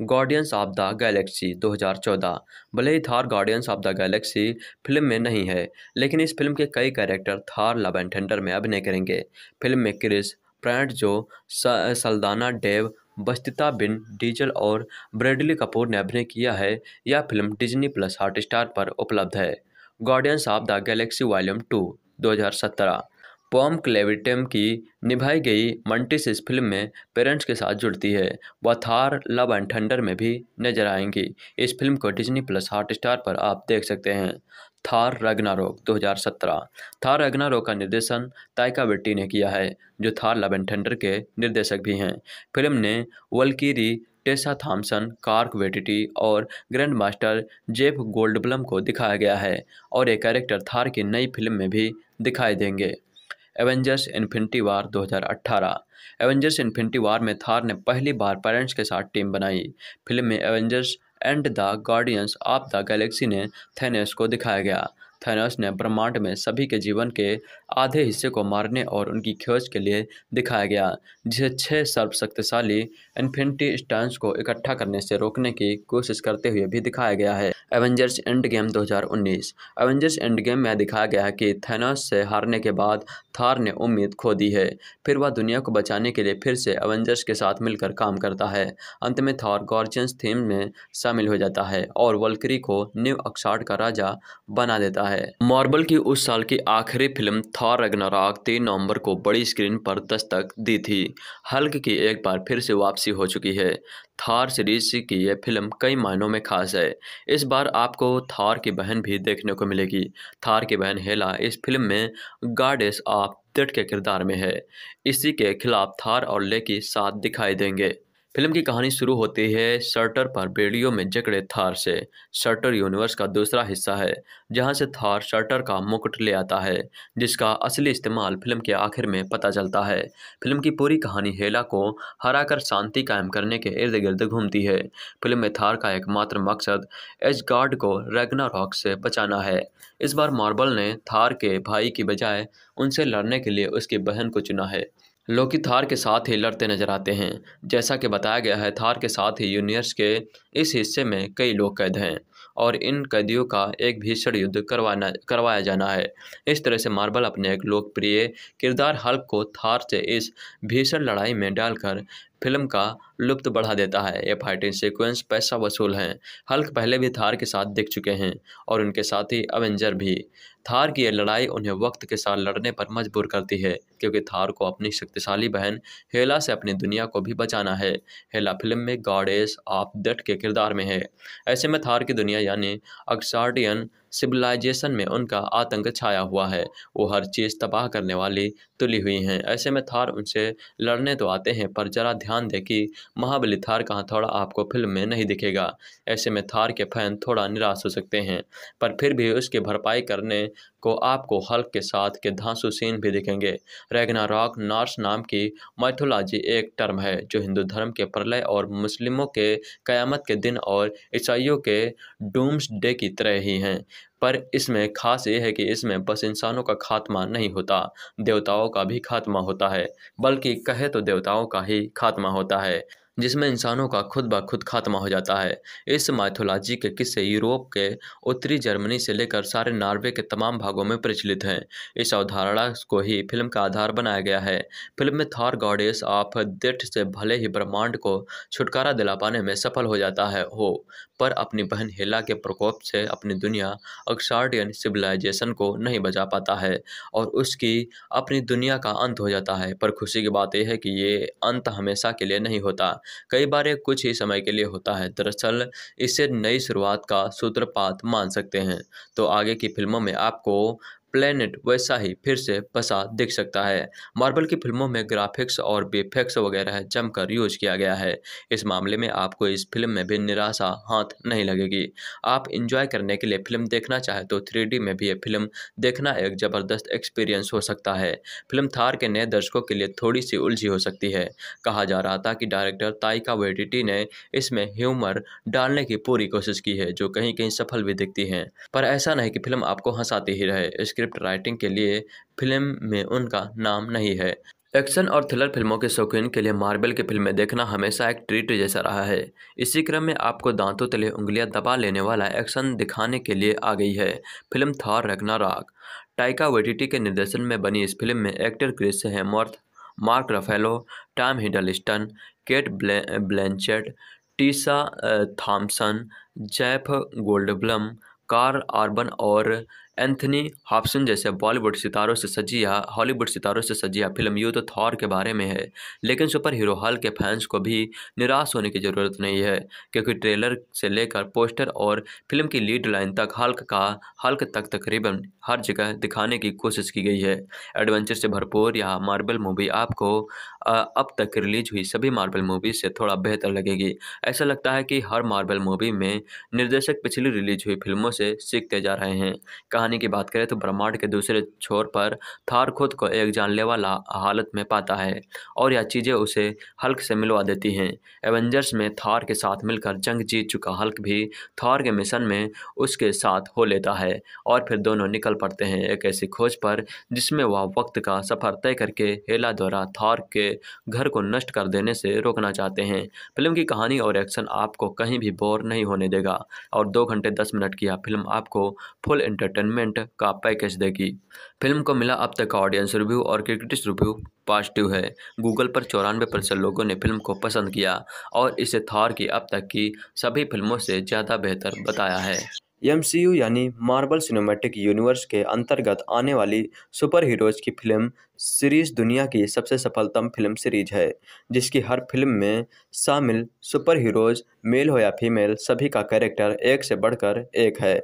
Speaker 1: गार्डियंस ऑफ द गैलेक्सी 2014 भले ही Thor Guardians of the Galaxy film में नहीं है लेकिन इस फिल्म के कई कैरेक्टर थार लव एंड थेंडर में अभिनय करेंगे फिल्म में Chris Pratt Zoe Saldana Dave Bautista Vin Diesel और ब्रेडली कपूर ने अभिनय किया है यह फिल्म डिजनी प्लस स्टार पर उपलब्ध है Guardians of the Galaxy volume two 2017 Pom Klementieff की निभाई गई मंटिस इस फिल्म में पेरेंट्स के साथ जुड़ती है वह थार लव एंड थंडर में भी नजर आएंगी इस फिल्म को डिज्नी प्लस हॉटस्टार पर आप देख सकते हैं थार रगनारोक 2017 थार रगनारोक का निर्देशन ताइका बेट्टी ने किया है जो थार लव एंड थंडर के निर्देशक भी हैं फिल्म ने Valkyrie Tessa Thompson Korg Waititi और ग्रैंड मास्टर जेफ गोल्डब्लम को दिखाया गया है और ये कैरेक्टर थार की नई फिल्म में भी दिखाई देंगे Avengers Infinity War 2018 Avengers Infinity War में थार ने पहली बार पेरेंट्स के साथ टीम बनाई फिल्म में Avengers and the Guardians of the Galaxy ने थेनेस को दिखाया गया थेनेस ने ब्रह्मांड में सभी के जीवन के आधे हिस्से को मारने और उनकी खोज के लिए दिखाया गया जिसे छह सर्वशक्तिशाली इन्फिनिटी स्टांस को इकट्ठा करने से रोकने की कोशिश करते हुए भी दिखाया गया है Avengers Endgame 2019 Avengers Endgame में दिखाया गया है कि थेनास से हारने के बाद थार ने उम्मीद खो दी है फिर वह दुनिया को बचाने के लिए फिर से एवेंजर्स के साथ मिलकर काम करता है अंत में थार गॉर्जियंस थीम में शामिल हो जाता है और वल्करी को न्यू अक्साड का राजा बना देता है मार्बल की उस साल की आखिरी फिल्म थार रगनाराग तीन नवंबर को बड़ी स्क्रीन पर दस्तक दी थी हल्क की एक बार फिर से वापसी वापसी हो चुकी है थार सीरीज की यह फिल्म कई मायनों में खास है इस बार आपको थार की बहन भी देखने को मिलेगी थार की बहन हेला इस फिल्म में गार्डेस ऑफ डेट के किरदार में है इसी के खिलाफ थार और लेकी साथ दिखाई देंगे फिल्म की कहानी शुरू होती है शर्टर पर बेड़ियों में जकड़े थार से शर्टर यूनिवर्स का दूसरा हिस्सा है जहां से थार शर्टर का मुकुट ले आता है जिसका असली इस्तेमाल फिल्म के आखिर में पता चलता है फिल्म की पूरी कहानी हेला को हराकर शांति कायम करने के इर्द गिर्द घूमती है फिल्म में थार का एकमात्र मकसद एज गार्ड को रेगना रॉक से बचाना है इस बार मार्बल ने थार के भाई की बजाय उनसे लड़ने के लिए उसकी बहन को चुना है लोकी थार के साथ ही लड़ते नजर आते हैं जैसा कि बताया गया है थार के साथ ही यूनियर्स के इस हिस्से में कई लोग कैद हैं और इन कैदियों का एक भीषण युद्ध करवाना करवाया जाना है इस तरह से मार्बल अपने एक लोकप्रिय किरदार हल्क को थार से इस भीषण लड़ाई में डालकर फिल्म का लुप्त बढ़ा देता है ये फाइटिंग सीक्वेंस पैसा वसूल हैं हल्क पहले भी थार के साथ दिख चुके हैं और उनके साथी अवेंजर भी थार की यह लड़ाई उन्हें वक्त के साथ लड़ने पर मजबूर करती है क्योंकि थार को अपनी शक्तिशाली बहन हेला से अपनी दुनिया को भी बचाना है हेला फिल्म में गॉडेस ऑफ डेट के किरदार में है ऐसे में थार की दुनिया यानी अक्सार्डियन सिविलाइजेशन में उनका आतंक छाया हुआ है वो हर चीज़ तबाह करने वाली तुली हुई हैं ऐसे में थार उनसे लड़ने तो आते हैं पर ज़रा ध्यान दें कि महाबली थार का हथौड़ा आपको फिल्म में नहीं दिखेगा ऐसे में थार के फैन थोड़ा निराश हो सकते हैं पर फिर भी उसकी भरपाई करने को आपको हल्क के साथ के धांसू सीन भी दिखेंगे रैगना रॉक नार्स नाम की माइथोलॉजी एक टर्म है जो हिंदू धर्म के प्रलय और मुस्लिमों के क़यामत के दिन और ईसाइयों के डूम्स डे की तरह ही हैं पर इसमें खास ये है कि इसमें बस इंसानों का खात्मा नहीं होता देवताओं का भी खात्मा होता है बल्कि कहे तो देवताओं का ही खात्मा होता है जिसमें इंसानों का खुद ब खुद खात्मा हो जाता है इस माइथोलॉजी के किस्से यूरोप के उत्तरी जर्मनी से लेकर सारे नॉर्वे के तमाम भागों में प्रचलित हैं इस अवधारणा को ही फिल्म का आधार बनाया गया है फिल्म में थॉर गॉडेस ऑफ डेथ से भले ही ब्रह्मांड को छुटकारा दिला पाने में सफल हो जाता है हो पर अपनी बहन हेला के प्रकोप से अपनी दुनिया अक्सार्डियन सिविलाइजेशन को नहीं बचा पाता है और उसकी अपनी दुनिया का अंत हो जाता है पर खुशी की बात यह है कि ये अंत हमेशा के लिए नहीं होता कई बार ये कुछ ही समय के लिए होता है दरअसल इसे नई शुरुआत का सूत्रपात मान सकते हैं तो आगे की फिल्मों में आपको प्लेनेट वैसा ही फिर से पसा दिख सकता है मार्बल की फिल्मों में ग्राफिक्स और बीफेक्स वगैरह जमकर यूज किया गया है इस मामले में आपको इस फिल्म में भी निराशा हाथ नहीं लगेगी आप इंजॉय करने के लिए फिल्म देखना चाहे तो थ्री में भी ये फिल्म देखना एक ज़बरदस्त एक्सपीरियंस हो सकता है फिल्म थार के नए दर्शकों के लिए थोड़ी सी उलझी हो सकती है कहा जा रहा था कि डायरेक्टर ताइका वेडिटी ने इसमें ह्यूमर डालने की पूरी कोशिश की है जो कहीं कहीं सफल भी दिखती है पर ऐसा नहीं कि फिल्म आपको हंसाती ही रहे इसके स्क्रिप्ट राइटिंग के लिए फिल्म में उनका नाम नहीं है एक्शन और थ्रिलर फिल्मों के शौकीन के लिए मार्बल की फिल्में देखना हमेशा एक ट्रीट जैसा रहा है इसी क्रम में आपको दांतों तले उंगलियां दबा लेने वाला एक्शन दिखाने के लिए आ गई है फिल्म थॉर रखना राग टाइका वेटिटी के निर्देशन में बनी इस फिल्म में actor Chris Hemsworth Mark Ruffalo Tom Hiddleston Cate ब्ले, Blanchett Tessa Thompson Jeff Goldblum Karl Urban और एंथनी हॉपसन जैसे बॉलीवुड सितारों से सजी या हॉलीवुड सितारों से सजी या फिल्म यूथ तो थॉर के बारे में है लेकिन सुपर हीरो हाल के फैंस को भी निराश होने की ज़रूरत नहीं है क्योंकि ट्रेलर से लेकर पोस्टर और फिल्म की लीड लाइन तक हल्क का हल्क तक तकरीबन हर जगह दिखाने की कोशिश की गई है एडवेंचर से भरपूर यह मार्बल मूवी आपको अब तक रिलीज हुई सभी मार्बल मूवी से थोड़ा बेहतर लगेगी ऐसा लगता है कि हर मार्बल मूवी में निर्देशक पिछली रिलीज हुई फिल्मों से सीखते जा रहे हैं कहानी की बात करें तो ब्रह्मांड के दूसरे छोर पर थार खुद को एक जानलेवा हालत में पाता है और यह चीज़ें उसे हल्क से मिलवा देती हैं एवेंजर्स में थार के साथ मिलकर जंग जीत चुका हल्क भी थार के मिशन में उसके साथ हो लेता है और फिर दोनों निकल पड़ते हैं एक ऐसी खोज पर जिसमें वह वक्त का सफ़र तय करके हेला द्वारा थार के घर को नष्ट कर देने से रोकना चाहते हैं फिल्म की कहानी और एक्शन आपको कहीं भी बोर नहीं होने देगा और दो घंटे दस मिनट की यह फिल्म आपको फुल एंटरटेनमेंट एंटरटेनमेंट का पैकेज देगी फिल्म को मिला अब तक का ऑडियंस रिव्यू और क्रिटिक्स रिव्यू पॉजिटिव है गूगल पर चौरानवे प्रतिशत लोगों ने फिल्म को पसंद किया और इसे थॉर की अब तक की सभी फिल्मों से ज़्यादा बेहतर बताया है एम यानी मार्बल सिनेमेटिक यूनिवर्स के अंतर्गत आने वाली सुपर हीरोज की फिल्म सीरीज दुनिया की सबसे सफलतम फिल्म सीरीज है जिसकी हर फिल्म में शामिल सुपर हीरोज मेल हो या फीमेल सभी का कैरेक्टर एक से बढ़कर एक है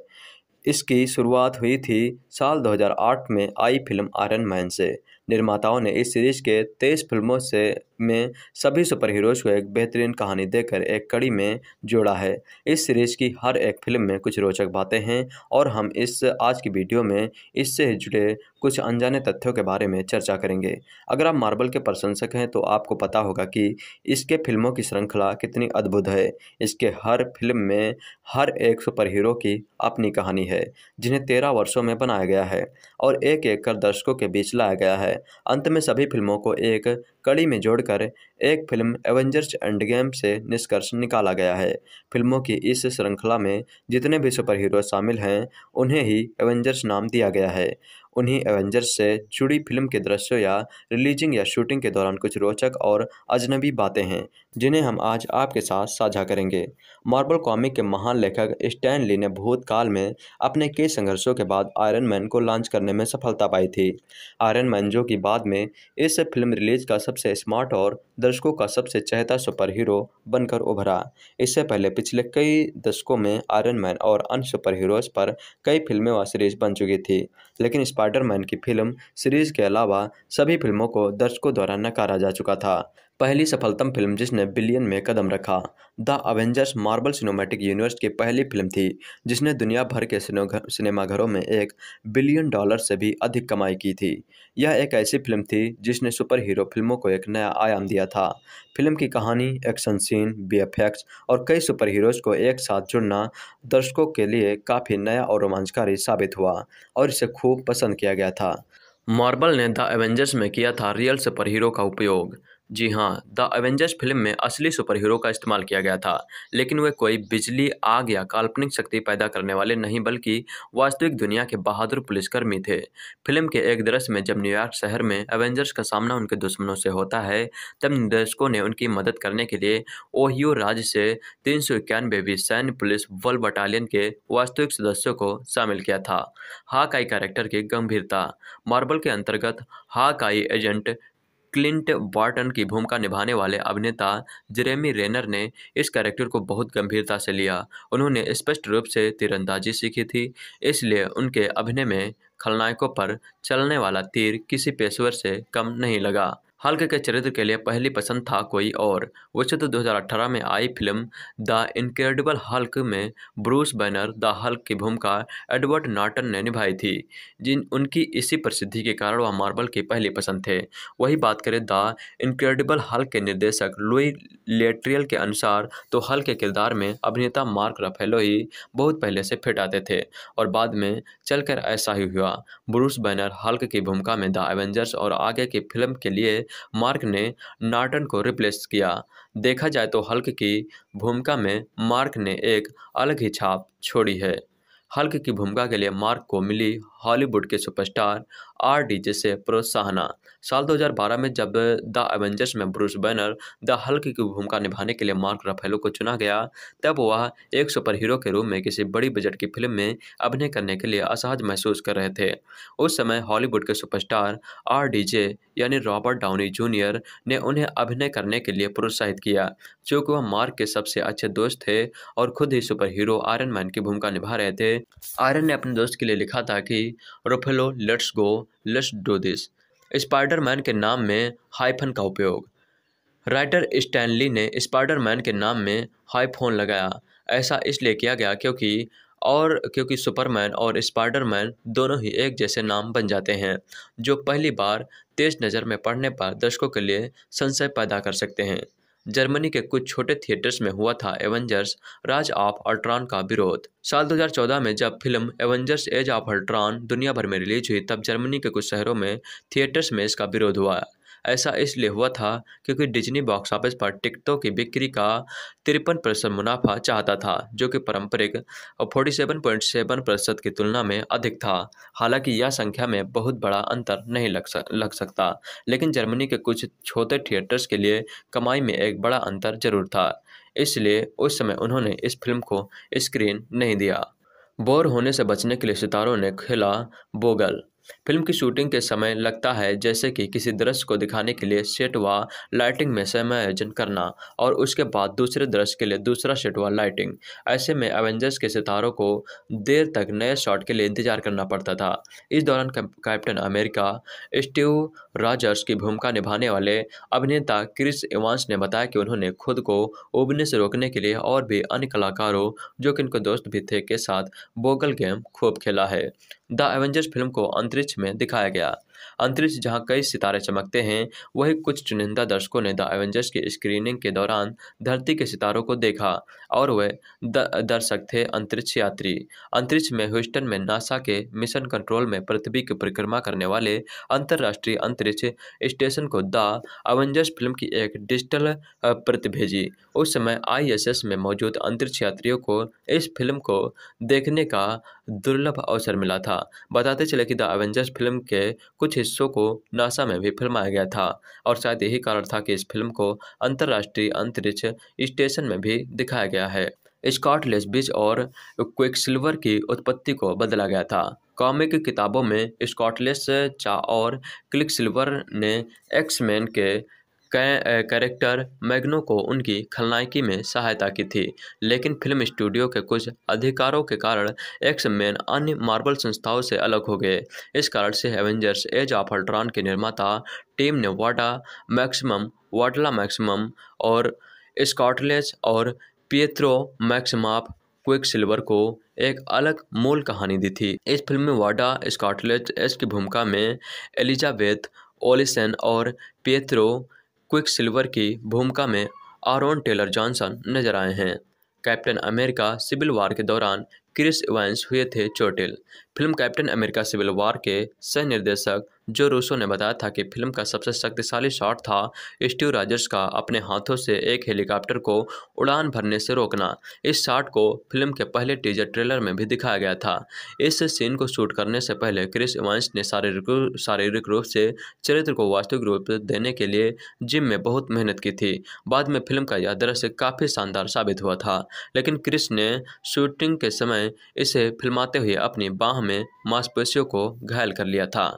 Speaker 1: इसकी शुरुआत हुई थी साल दो हज़ार आठ में आई फिल्म आयरन मैन से निर्माताओं ने इस सीरीज के तेईस फिल्मों से में सभी सुपर हीरोज को एक बेहतरीन कहानी देकर एक कड़ी में जोड़ा है इस सीरीज की हर एक फिल्म में कुछ रोचक बातें हैं और हम इस आज की वीडियो में इससे जुड़े कुछ अनजाने तथ्यों के बारे में चर्चा करेंगे अगर आप मार्बल के प्रशंसक हैं तो आपको पता होगा कि इसके फिल्मों की श्रृंखला कितनी अद्भुत है इसके हर फिल्म में हर एक सुपर हीरो की अपनी कहानी है जिन्हें तेरह वर्षों में बनाया गया है और एक एक कर दर्शकों के बीच लाया गया है अंत में सभी फिल्मों को एक कड़ी में जोड़कर एक फिल्म एवेंजर्स एंड गेम से निष्कर्ष निकाला गया है फिल्मों की इस श्रृंखला में जितने भी सुपर हीरो शामिल हैं उन्हें ही एवेंजर्स नाम दिया गया है उन्हें एवेंजर्स से जुड़ी फिल्म के दृश्यों या रिलीजिंग या शूटिंग के दौरान कुछ रोचक और अजनबी बातें हैं जिन्हें हम आज आपके साथ साझा करेंगे मार्बल कॉमिक के महान लेखक स्टैन ली ने भूतकाल में अपने कई संघर्षों के बाद आयरन मैन को लॉन्च करने में सफलता पाई थी आयरन मैन जो कि बाद में इस फिल्म रिलीज का सबसे स्मार्ट और दर्शकों का सबसे चहता सुपर हीरो बनकर उभरा इससे पहले पिछले कई दशकों में आयरन मैन और अन्य सुपर हीरोज पर कई फिल्में व सीरीज बन चुकी थी लेकिन स्पाइडरमैन की फिल्म सीरीज के अलावा सभी फिल्मों को दर्शकों द्वारा नकारा जा चुका था पहली सफलतम फिल्म जिसने बिलियन में कदम रखा the Avengers Marvel Cinematic Universe की पहली फिल्म थी जिसने दुनिया भर के सिनेमाघरों में एक बिलियन डॉलर से भी अधिक कमाई की थी यह एक ऐसी फिल्म थी जिसने सुपर हीरो फिल्मों को एक नया आयाम दिया था फिल्म की कहानी एक्शन सीन बी और कई सुपर हीरोज को एक साथ जुड़ना दर्शकों के लिए काफ़ी नया और रोमांचकारी साबित हुआ और इसे खूब पसंद किया गया था मार्बल ने द एवेंजर्स में किया था रियल सुपर हीरो का उपयोग जी हाँ द एवेंजर्स फिल्म में असली सुपर हीरो का इस्तेमाल किया गया था लेकिन वे कोई बिजली आग या काल्पनिक शक्ति पैदा करने वाले नहीं बल्कि वास्तविक दुनिया के बहादुर पुलिसकर्मी थे फिल्म के एक दृश्य में जब न्यूयॉर्क शहर में एवेंजर्स का सामना उनके दुश्मनों से होता है तब निर्देशकों ने उनकी मदद करने के लिए ओहियो राज्य से तीन सौ इक्यानवे सैन्य पुलिस वल बटालियन के वास्तविक सदस्यों को शामिल किया था हाकाई कैरेक्टर की गंभीरता मार्बल के अंतर्गत हाकाई एजेंट क्लिंट बार्टन की भूमिका निभाने वाले अभिनेता जेरेमी रेनर ने इस कैरेक्टर को बहुत गंभीरता से लिया उन्होंने स्पष्ट रूप से तीरंदाजी सीखी थी इसलिए उनके अभिनय में खलनायकों पर चलने वाला तीर किसी पेशेवर से कम नहीं लगा हल्क के चरित्र के लिए पहली पसंद था कोई और वैसे तो 2018 में आई फिल्म द इनक्रेडिबल हल्क में ब्रूस बैनर द हल्क की भूमिका एडवर्ड नाटन ने निभाई थी जिन उनकी इसी प्रसिद्धि के कारण वह मार्बल के पहली पसंद थे वही बात करें द इनक्रेडिबल हल्क के निर्देशक लुई लेट्रियल के अनुसार तो हल्क के किरदार में अभिनेता मार्क रफेलो ही बहुत पहले से फिट आते थे और बाद में चलकर ऐसा ही हुआ ब्रूस बैनर हल्क की भूमिका में द एवेंजर्स और आगे की फिल्म के लिए मार्क ने नार्टन को रिप्लेस किया देखा जाए तो हल्क की भूमिका में मार्क ने एक अलग ही छाप छोड़ी है हल्क की भूमिका के लिए मार्क को मिली हॉलीवुड के सुपरस्टार आर डी जैसे प्रोत्साहना साल 2012 में जब द एवेंजर्स में ब्रूस बैनर द हल्क की भूमिका निभाने के लिए मार्क रफेलो को चुना गया तब वह एक सुपर हीरो के रूप में किसी बड़ी बजट की फिल्म में अभिनय करने के लिए असहज महसूस कर रहे थे उस समय हॉलीवुड के सुपरस्टार आर डी जे यानी रॉबर्ट डाउनी जूनियर ने उन्हें अभिनय करने के लिए प्रोत्साहित किया चूँकि वह मार्क के सबसे अच्छे दोस्त थे और खुद ही सुपर हीरो आयरन मैन की भूमिका निभा रहे थे आयरन ने अपने दोस्त के लिए लिखा था कि Ruffalo let's go let's do this Spiderman के नाम में हाइफन का उपयोग राइटर स्टैनली ने स्पाइडरमैन के नाम में हाइफोन लगाया ऐसा इसलिए किया गया क्योंकि और क्योंकि सुपरमैन और स्पाइडरमैन दोनों ही एक जैसे नाम बन जाते हैं जो पहली बार तेज नज़र में पढ़ने पर दर्शकों के लिए संशय पैदा कर सकते हैं जर्मनी के कुछ छोटे थिएटर्स में हुआ था एवेंजर्स राज ऑफ अल्ट्रॉन का विरोध साल 2014 में जब film Avengers Age of Ultron दुनिया भर में रिलीज हुई तब जर्मनी के कुछ शहरों में थिएटर्स में इसका विरोध हुआ ऐसा इसलिए हुआ था क्योंकि डिज्नी बॉक्स ऑफिस पर टिकटों की बिक्री का तिरपन प्रतिशत मुनाफा चाहता था जो कि पारंपरिक फोर्टी सेवन पॉइंट सेवन प्रतिशत की तुलना में अधिक था हालांकि यह संख्या में बहुत बड़ा अंतर नहीं लग सक लग सकता लेकिन जर्मनी के कुछ छोटे थिएटर्स के लिए कमाई में एक बड़ा अंतर जरूर था इसलिए उस समय उन्होंने इस फिल्म को स्क्रीन नहीं दिया बोर होने से बचने के लिए सितारों ने खेला बोगल फिल्म की शूटिंग के समय लगता है जैसे कि किसी दृश्य को दिखाने के लिए सेट व लाइटिंग में समायोजन करना और उसके बाद दूसरे दृश्य के लिए दूसरा सेट व लाइटिंग ऐसे में एवेंजर्स के सितारों को देर तक नए शॉट के लिए इंतजार करना पड़ता था इस दौरान कैप्टन अमेरिका स्टीव राजर्स की भूमिका निभाने वाले अभिनेता क्रिस इवांस ने बताया कि उन्होंने खुद को उबने से रोकने के लिए और भी अन्य कलाकारों जो कि इनके दोस्त भी थे के साथ बोगल गेम खूब खेला है द एवेंजर्स फिल्म को अंतरिक्ष में दिखाया गया अंतरिक्ष जहां कई सितारे चमकते हैं वही कुछ चुनिंदा दर्शकों ने द एवेंजर्स की स्क्रीनिंग के दौरान धरती के सितारों को देखा और वे दर्शक थे अंतरिक्ष यात्री अंतरिक्ष में ह्यूस्टन में नासा के मिशन कंट्रोल में पृथ्वी की परिक्रमा करने वाले अंतर्राष्ट्रीय अंतरिक्ष स्टेशन को द एवेंजर्स फिल्म की एक डिजिटल प्रति भेजी उस समय आईएसएस में मौजूद अंतरिक्ष यात्रियों को इस फिल्म को देखने का दुर्लभ अवसर मिला था बताते चले कि द एवेंजर्स फिल्म के कुछ कुछ हिस्सों को नासा में भी फिल्माया गया था और शायद यही कारण था कि इस फिल्म को अंतर्राष्ट्रीय अंतरिक्ष स्टेशन में भी दिखाया गया है स्कॉट लेसबिज और क्विक सिल्वर की उत्पत्ति को बदला गया था कॉमिक किताबों में स्कॉटलेस चा और क्लिक सिल्वर ने एक्समैन के कैरेक्टर मैग्नो को उनकी खलनायकी में सहायता की थी लेकिन फिल्म स्टूडियो के कुछ अधिकारों के कारण एक्स मैन अन्य मार्बल संस्थाओं से अलग हो गए इस कारण से एवेंजर्स एज ऑफ अल्ट्रॉन के निर्माता टीम ने वाडा मैक्सिमम वाडला मैक्सिमम और स्कॉटलेस और पियत्रो मैक्सिमाप क्विक सिल्वर को एक अलग मूल कहानी दी थी इस फिल्म में वाडा स्कॉटलेट एस की भूमिका में एलिजाबेथ ओलिसन और पेत्रो क्विक सिल्वर की भूमिका में आरोन टेलर जॉनसन नजर आए हैं कैप्टन अमेरिका सिविल वार के दौरान क्रिस इवेंस हुए थे चोटिल film Captain America Civil War के सह निर्देशक जो रूसो ने बताया था कि फिल्म का सबसे शक्तिशाली शॉट था स्टीव राजर्स का अपने हाथों से एक हेलीकॉप्टर को उड़ान भरने से रोकना इस शॉट को फिल्म के पहले टीजर ट्रेलर में भी दिखाया गया था इस सीन को शूट करने से पहले क्रिस इवांस ने शारीरिक शारीरिक रूप से चरित्र को वास्तविक रूप देने के लिए जिम में बहुत मेहनत की थी बाद में फिल्म का यह दृश्य काफ़ी शानदार साबित हुआ था लेकिन क्रिस ने शूटिंग के समय इसे फिल्माते हुए अपनी बाह में मांसपेशियों को घायल कर लिया था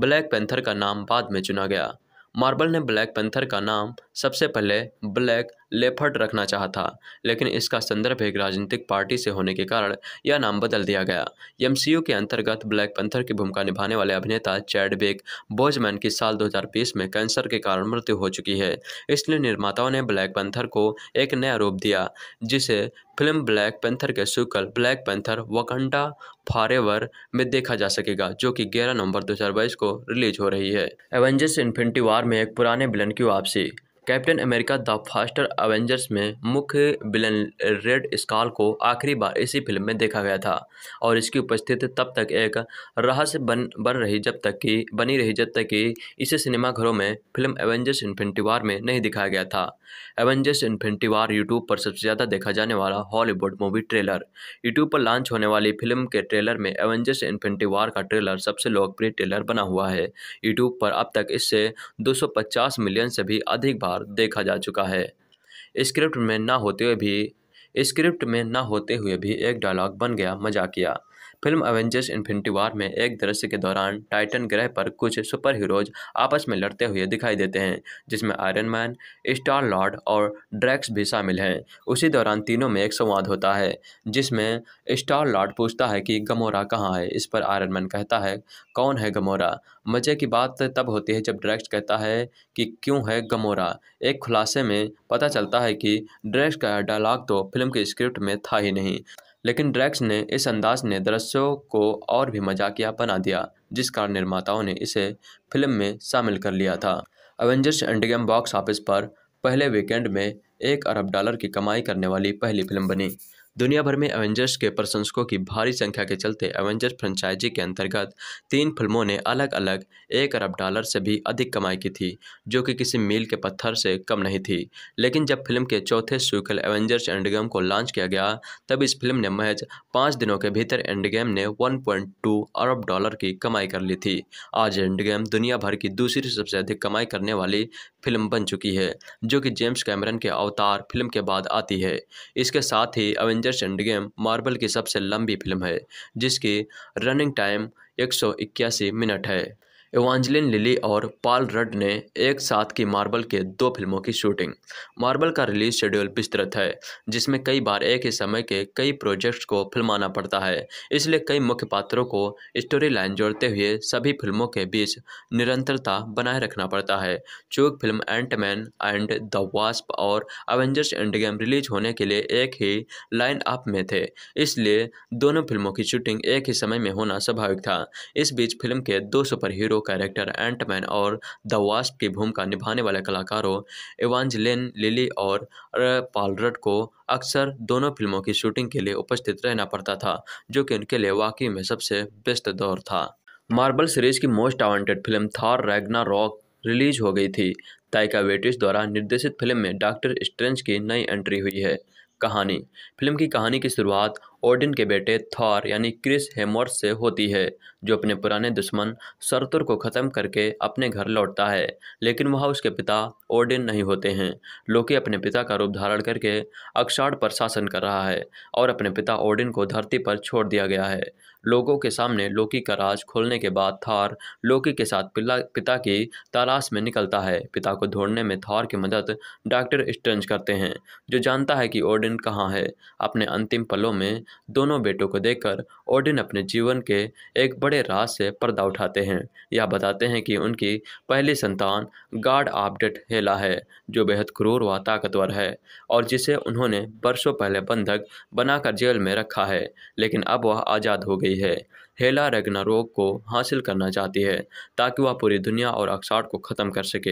Speaker 1: ब्लैक पैंथर का नाम बाद में चुना गया मार्बल ने ब्लैक पैंथर का नाम सबसे पहले ब्लैक लेफर्ट रखना चाहा था लेकिन इसका संदर्भ एक राजनीतिक पार्टी से होने के कारण यह नाम बदल दिया गया एम के अंतर्गत ब्लैक पंथर की भूमिका निभाने वाले अभिनेता चैडबेक बोजमैन की साल 2020 में कैंसर के कारण मृत्यु हो चुकी है इसलिए निर्माताओं ने ब्लैक पंथर को एक नया रूप दिया जिसे फिल्म ब्लैक पेंथर के सुकल ब्लैक पेंथर वकंडा फारेवर में देखा जा सकेगा जो कि 11 नवंबर 2022 को रिलीज हो रही है एवेंजर्स इन्फिनिटी वार में एक पुराने बिलन की वापसी Captain America the faster Avengers में मुख्य विलन रेड स्काल को आखिरी बार इसी फिल्म में देखा गया था और इसकी उपस्थिति तब तक एक रहस्य बन बन रही जब तक कि बनी रही जब तक कि इसे सिनेमाघरों में फिल्म एवेंजर्स इन्फिनिटी वार में नहीं दिखाया गया था एवेंजर्स इन्फिनिटी वार यूट्यूब पर सबसे ज़्यादा देखा जाने वाला हॉलीवुड मूवी ट्रेलर यूट्यूब पर लॉन्च होने वाली फिल्म के ट्रेलर में एवेंजर्स इन्फिनिटी वार का ट्रेलर सबसे लोकप्रिय ट्रेलर बना हुआ है यूट्यूब पर अब तक इससे दो मिलियन से भी अधिक बार देखा जा चुका है स्क्रिप्ट में ना होते हुए भी स्क्रिप्ट में ना होते हुए भी एक डायलॉग बन गया मजाकिया फिल्म एवेंजर्स इन्फिनिटी वार में एक दृश्य के दौरान टाइटन ग्रह पर कुछ सुपर हीरोज आपस में लड़ते हुए दिखाई देते हैं जिसमें आयरन मैन स्टार लॉर्ड और ड्रैक्स भी शामिल हैं उसी दौरान तीनों में एक संवाद होता है जिसमें स्टार लॉर्ड पूछता है कि गमोरा कहाँ है इस पर आयरन मैन कहता है कौन है गमोरा मज़े की बात तब होती है जब ड्रैक्स कहता है कि क्यों है गमोरा एक खुलासे में पता चलता है कि ड्रैक्स का डायलॉग तो फिल्म के स्क्रिप्ट में था ही नहीं लेकिन ड्रैक्स ने इस अंदाज ने दृश्यों को और भी मजाकिया बना दिया जिस कारण निर्माताओं ने इसे फिल्म में शामिल कर लिया था एवेंजर्स एंडगेम बॉक्स ऑफिस पर पहले वीकेंड में एक अरब डॉलर की कमाई करने वाली पहली फिल्म बनी दुनिया भर में एवेंजर्स के प्रशंसकों की भारी संख्या के चलते एवेंजर्स फ्रेंचाइजी के अंतर्गत तीन फिल्मों ने अलग अलग एक अरब डॉलर से भी अधिक कमाई की थी जो कि किसी मील के पत्थर से कम नहीं थी लेकिन जब फिल्म के चौथे सुकल एवेंजर्स एंडगेम को लॉन्च किया गया तब इस फिल्म ने महज पाँच दिनों के भीतर एंडगेम ने वन अरब डॉलर की कमाई कर ली थी आज एंडगेम दुनिया भर की दूसरी सबसे अधिक कमाई करने वाली फिल्म बन चुकी है जो कि जेम्स कैमरन के अवतार फिल्म के बाद आती है इसके साथ ही avenge Avengers Endgame Marvel की सबसे लंबी फिल्म है जिसकी रनिंग टाइम एक मिनट है एवांजलिन लिली और पाल रड ने एक साथ की मार्बल के दो फिल्मों की शूटिंग मार्बल का रिलीज शेड्यूल विस्तृत है जिसमें कई बार एक ही समय के कई प्रोजेक्ट्स को फिल्माना पड़ता है इसलिए कई मुख्य पात्रों को स्टोरी लाइन जोड़ते हुए सभी फिल्मों के बीच निरंतरता बनाए रखना पड़ता है चूँकि film Ant-Man and the Wasp और अवेंजर्स एंड गेम रिलीज होने के लिए एक ही लाइन अप में थे इसलिए दोनों फिल्मों की शूटिंग एक ही समय में होना स्वाभाविक था इस बीच फिल्म के दो सुपर हीरो कैरेक्टर एंटमैन और द वास्ट की भूमिका निभाने वाले कलाकारों एवांजलेन लिली और पालरट को अक्सर दोनों फिल्मों की शूटिंग के लिए उपस्थित रहना पड़ता था जो कि उनके लिए वाकई में सबसे बेस्ट दौर था मार्बल सीरीज की most awaited film Thor Ragnarok release हो गई थी ताइका वेटिस द्वारा निर्देशित फिल्म में डॉक्टर स्ट्रेंज की नई एंट्री हुई है कहानी फिल्म की कहानी की शुरुआत ओडिन के बेटे थॉर यानी क्रिस हेमवर्थ से होती है जो अपने पुराने दुश्मन सरतुर को ख़त्म करके अपने घर लौटता है लेकिन वहाँ उसके पिता ओडिन नहीं होते हैं लोकी अपने पिता का रूप धारण करके अक्षाढ़ पर शासन कर रहा है और अपने पिता ओडिन को धरती पर छोड़ दिया गया है लोगों के सामने लोकी का राज खोलने के बाद थार लोकी के साथ पिता पिता की तलाश में निकलता है पिता को ढूंढने में थार की मदद डॉक्टर स्ट्रेंज करते हैं जो जानता है कि ओडिन कहाँ है अपने अंतिम पलों में दोनों बेटों को देखकर ओडिन अपने जीवन के एक बड़े राज से पर्दा उठाते हैं यह बताते हैं कि उनकी पहली संतान गार्ड आपडेट हेला है जो बेहद क्रूर व ताकतवर है और जिसे उन्होंने बरसों पहले बंधक बनाकर जेल में रखा है लेकिन अब वह आज़ाद हो गई रही है हेला रोग को हासिल करना चाहती है ताकि वह पूरी दुनिया और अक्साट को ख़त्म कर सके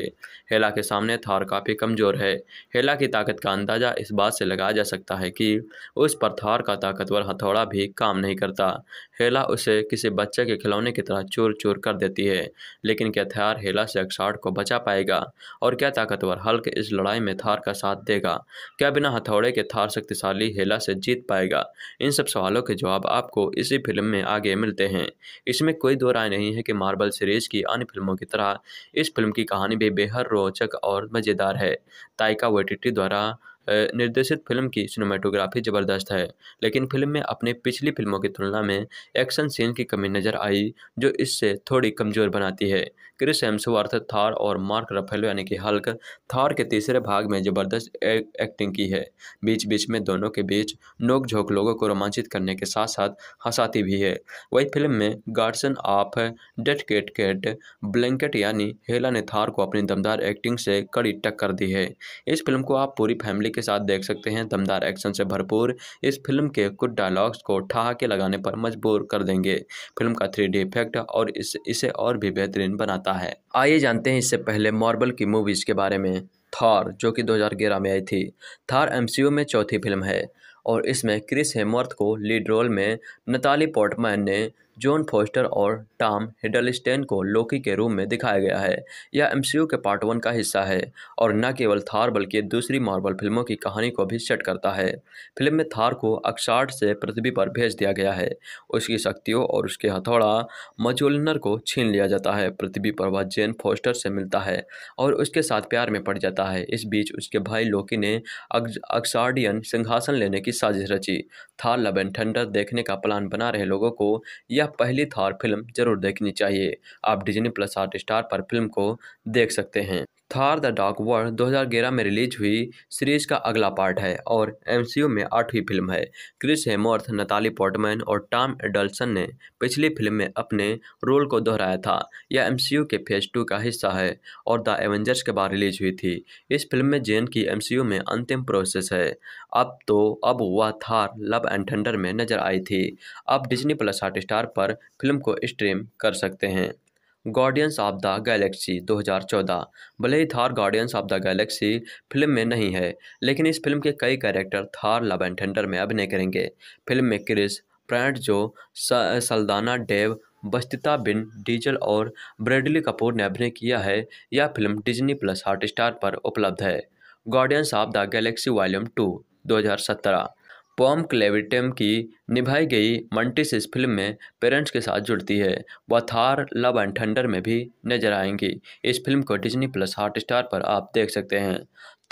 Speaker 1: हेला के सामने थार काफ़ी कमज़ोर है हेला की ताकत का अंदाज़ा इस बात से लगाया जा सकता है कि उस पर थार का ताकतवर हथौड़ा भी काम नहीं करता हेला उसे किसी बच्चे के खिलौने की तरह चूर चूर कर देती है लेकिन क्या थार हेला से अक्सार्ड को बचा पाएगा और क्या ताकतवर हल्क इस लड़ाई में थार का साथ देगा क्या बिना हथौड़े के थार शक्तिशाली हेला से जीत पाएगा इन सब सवालों के जवाब आपको इसी फिल्म में आगे मिलते हैं इसमें कोई दो राय नहीं है कि मार्बल सीरीज की अन्य फिल्मों की तरह इस फिल्म की कहानी भी बेहद रोचक और मज़ेदार है ताइका वेटिटी द्वारा निर्देशित फिल्म की सिनेमाटोग्राफी ज़बरदस्त है लेकिन फिल्म में अपने पिछली फिल्मों की तुलना में एक्शन सीन की कमी नज़र आई जो इससे थोड़ी कमज़ोर बनाती है क्रिस एम्सवर्थ थार और मार्क रफेलो यानी कि हल्क थार के तीसरे भाग में ज़बरदस्त एक्टिंग की है बीच बीच में दोनों के बीच नोकझोंक लोगों को रोमांचित करने के साथ साथ हंसाती भी है वही फिल्म में goddess of death Cate Cate Blanchett यानी हेला ने थार को अपनी दमदार एक्टिंग से कड़ी टक्कर दी है इस फिल्म को आप पूरी फैमिली के के साथ देख सकते हैं दमदार एक्शन से भरपूर इस फिल्म के कुछ डायलॉग्स को ठहाके लगाने पर मजबूर कर देंगे फिल्म का थ्री इफेक्ट और इस, इसे और भी बेहतरीन बनाता है आइए जानते हैं इससे पहले मॉर्बल की मूवीज़ के बारे में थार जो कि 2011 में आई थी थार एमसीयू में चौथी फिल्म है और इसमें क्रिस हेमवर्थ को लीड रोल में नताली पोर्टमैन ने जॉन फोस्टर और टॉम हिडलस्टेन को लोकी के रूप में दिखाया गया है यह एमसीयू के पार्ट वन का हिस्सा है और न केवल थार बल्कि दूसरी मार्बल फिल्मों की कहानी को भी सेट करता है फिल्म में थार को अक्सार्ट से पृथ्वी पर भेज दिया गया है उसकी शक्तियों और उसके हथौड़ा मजोलनर को छीन लिया जाता है पृथ्वी पर वह जेन फोस्टर से मिलता है और उसके साथ प्यार में पड़ जाता है इस बीच उसके भाई लोकी ने अक्सार्डियन सिंहासन लेने की साजिश रची थार लबन थंडर देखने का प्लान बना रहे लोगों को यह पहली थार फिल्म जरूर देखनी चाहिए आप डिजनी प्लस हॉट स्टार पर फिल्म को देख सकते हैं थार द डाक वर्ल्ड 2011 में रिलीज हुई सीरीज का अगला पार्ट है और एमसीयू में आठवीं फिल्म है क्रिस हेमोर्थ नताली पोर्टमैन और टॉम एडल्सन ने पिछली फिल्म में अपने रोल को दोहराया था यह एमसीयू के फेज टू का हिस्सा है और द एवेंजर्स के बाद रिलीज हुई थी इस फिल्म में जेन की एम में अंतिम प्रोसेस है अब तो अब वह थार लव एंड थंडर में नजर आई थी अब डिजनी प्लस स्टार पर फिल्म को स्ट्रीम कर सकते हैं गार्डियंस ऑफ द गैलेक्सी 2014 भले ही Thor Guardians of the Galaxy film में नहीं है लेकिन इस फिल्म के कई कैरेक्टर थार लव एंड थेंडर में अभिनय करेंगे फिल्म में Chris Pratt Zoe Saldana Dave Bautista Vin Diesel और ब्रेडली कपूर ने अभिनय किया है यह फिल्म डिजनी प्लस स्टार पर उपलब्ध है Guardians of the Galaxy volume two 2017 Pom Klementieff की निभाई गई मंटिस इस फिल्म में पेरेंट्स के साथ जुड़ती है वह थार लव एंड थंडर में भी नजर आएंगी इस फिल्म को डिज्नी प्लस हॉटस्टार पर आप देख सकते हैं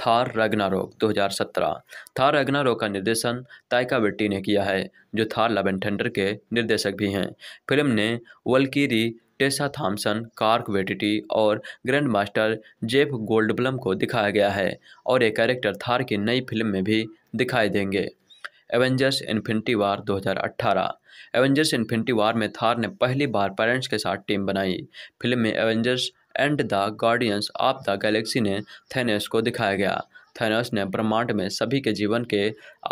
Speaker 1: थार रगनारोक 2017 थार रगनारोक का निर्देशन ताइका बेट्टी ने किया है जो थार लव एंड थंडर के निर्देशक भी हैं फिल्म ने वल्कीरी टेसा थाम्सन कार्क वेटिटी और ग्रैंड मास्टर जेफ गोल्डब्लम को दिखाया गया है और ये कैरेक्टर थार की नई फिल्म में भी दिखाई देंगे Avengers Infinity War 2018 Avengers Infinity War में थार ने पहली बार पेरेंट्स के साथ टीम बनाई फिल्म में Avengers and the Guardians of the Galaxy ने थेनेस को दिखाया गया थेनेस ने ब्रह्मांड में सभी के जीवन के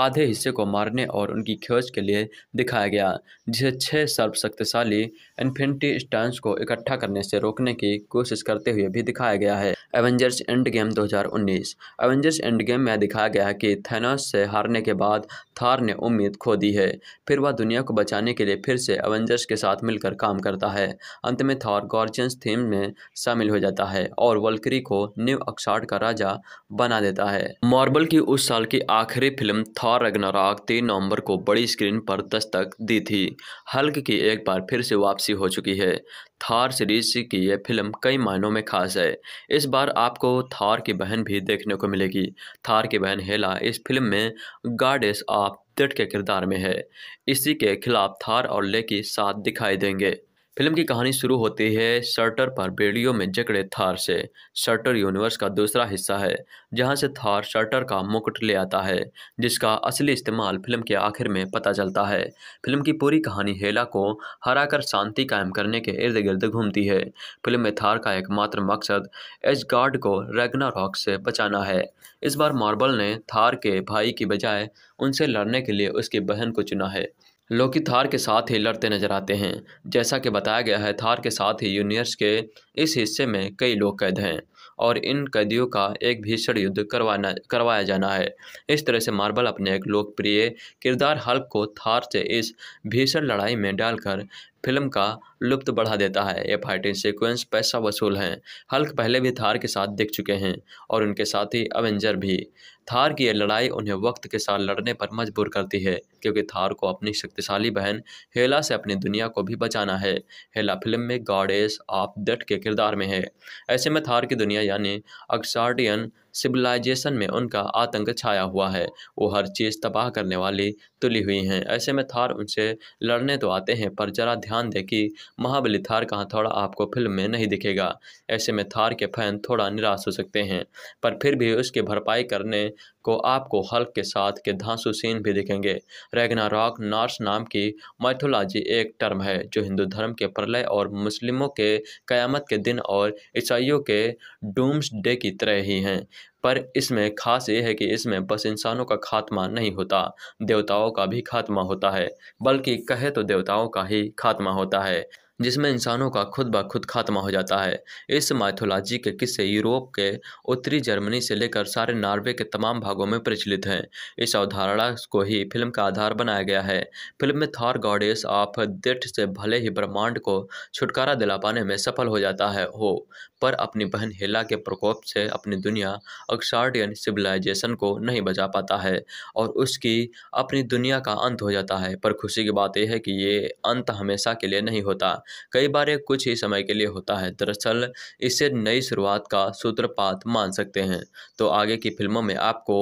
Speaker 1: आधे हिस्से को मारने और उनकी खोज के लिए दिखाया गया जिसे छह सर्वशक्तिशाली इन्फिनिटी स्टांस को इकट्ठा करने से रोकने की कोशिश करते हुए भी दिखाया गया है Avengers Endgame 2019 Avengers Endgame में दिखाया गया है कि थेनास से हारने के बाद थार ने उम्मीद खो दी है फिर वह दुनिया को बचाने के लिए फिर से एवेंजर्स के साथ मिलकर काम करता है अंत में थार गॉर्जियंस थीम में शामिल हो जाता है और वल्करी को न्यू अक्साड का राजा बना देता है मार्बल की उस साल की आखिरी फिल्म थार रगनाराग तीन नवंबर को बड़ी स्क्रीन पर दस्तक दी थी हल्क की एक बार फिर से वापसी वापसी हो चुकी है थार सीरीज की यह फिल्म कई मायनों में खास है इस बार आपको थार की बहन भी देखने को मिलेगी थार की बहन हेला इस फिल्म में गार्डेस ऑफ दिट के किरदार में है इसी के खिलाफ थार और लेकी साथ दिखाई देंगे फिल्म की कहानी शुरू होती है शर्टर पर बेड़ियों में जकड़े थार से शर्टर यूनिवर्स का दूसरा हिस्सा है जहां से थार शर्टर का मुकुट ले आता है जिसका असली इस्तेमाल फिल्म के आखिर में पता चलता है फिल्म की पूरी कहानी हेला को हराकर शांति कायम करने के इर्द गिर्द घूमती है फिल्म में थार का एकमात्र मकसद गार्ड को रेगना रॉक से बचाना है इस बार मार्बल ने थार के भाई की बजाय उनसे लड़ने के लिए उसकी बहन को चुना है लोकी थार के साथ ही लड़ते नजर आते हैं जैसा कि बताया गया है थार के साथ ही यूनियर्स के इस हिस्से में कई लोग कैद हैं और इन कैदियों का एक भीषण युद्ध करवाना करवाया जाना है इस तरह से मार्बल अपने एक लोकप्रिय किरदार हल्क को थार से इस भीषण लड़ाई में डालकर फिल्म का लुप्त बढ़ा देता है ये फाइटिंग सीक्वेंस पैसा वसूल हैं हल्क पहले भी थार के साथ दिख चुके हैं और उनके साथ ही अवेंजर भी थार की यह लड़ाई उन्हें वक्त के साथ लड़ने पर मजबूर करती है क्योंकि थार को अपनी शक्तिशाली बहन हेला से अपनी दुनिया को भी बचाना है हेला फिल्म में गॉडेस ऑफ डेट के किरदार में है ऐसे में थार की दुनिया यानी अक्सार्डियन सिविलाइजेशन में उनका आतंक छाया हुआ है वो हर चीज़ तबाह करने वाली तुली हुई हैं ऐसे में थार उनसे लड़ने तो आते हैं पर ज़रा ध्यान दें कि महाबली थार का हथौड़ा आपको फिल्म में नहीं दिखेगा ऐसे में थार के फैन थोड़ा निराश हो सकते हैं पर फिर भी उसकी भरपाई करने को आपको हल्क के साथ के धांसू सीन भी दिखेंगे रेगना रॉक नार्स नाम की माइथोलॉजी एक टर्म है जो हिंदू धर्म के प्रलय और मुस्लिमों के क़यामत के दिन और ईसाइयों के डूम्स डे की तरह ही हैं पर इसमें खास ये है कि इसमें बस इंसानों का खात्मा नहीं होता देवताओं का भी खात्मा होता है बल्कि कहे तो देवताओं का ही खात्मा होता है जिसमें इंसानों का खुद ब खुद खात्मा हो जाता है इस माइथोलॉजी के किस्से यूरोप के उत्तरी जर्मनी से लेकर सारे नॉर्वे के तमाम भागों में प्रचलित हैं इस अवधारणा को ही फिल्म का आधार बनाया गया है फिल्म में थॉर गॉडेस ऑफ दिट से भले ही ब्रह्मांड को छुटकारा दिला पाने में सफल हो जाता है हो पर अपनी बहन हेला के प्रकोप से अपनी दुनिया अक्सार्डियन सिविलाइजेशन को नहीं बचा पाता है और उसकी अपनी दुनिया का अंत हो जाता है पर खुशी की बात यह है कि ये अंत हमेशा के लिए नहीं होता कई बार ये कुछ ही समय के लिए होता है दरअसल इसे नई शुरुआत का सूत्रपात मान सकते हैं तो आगे की फिल्मों में आपको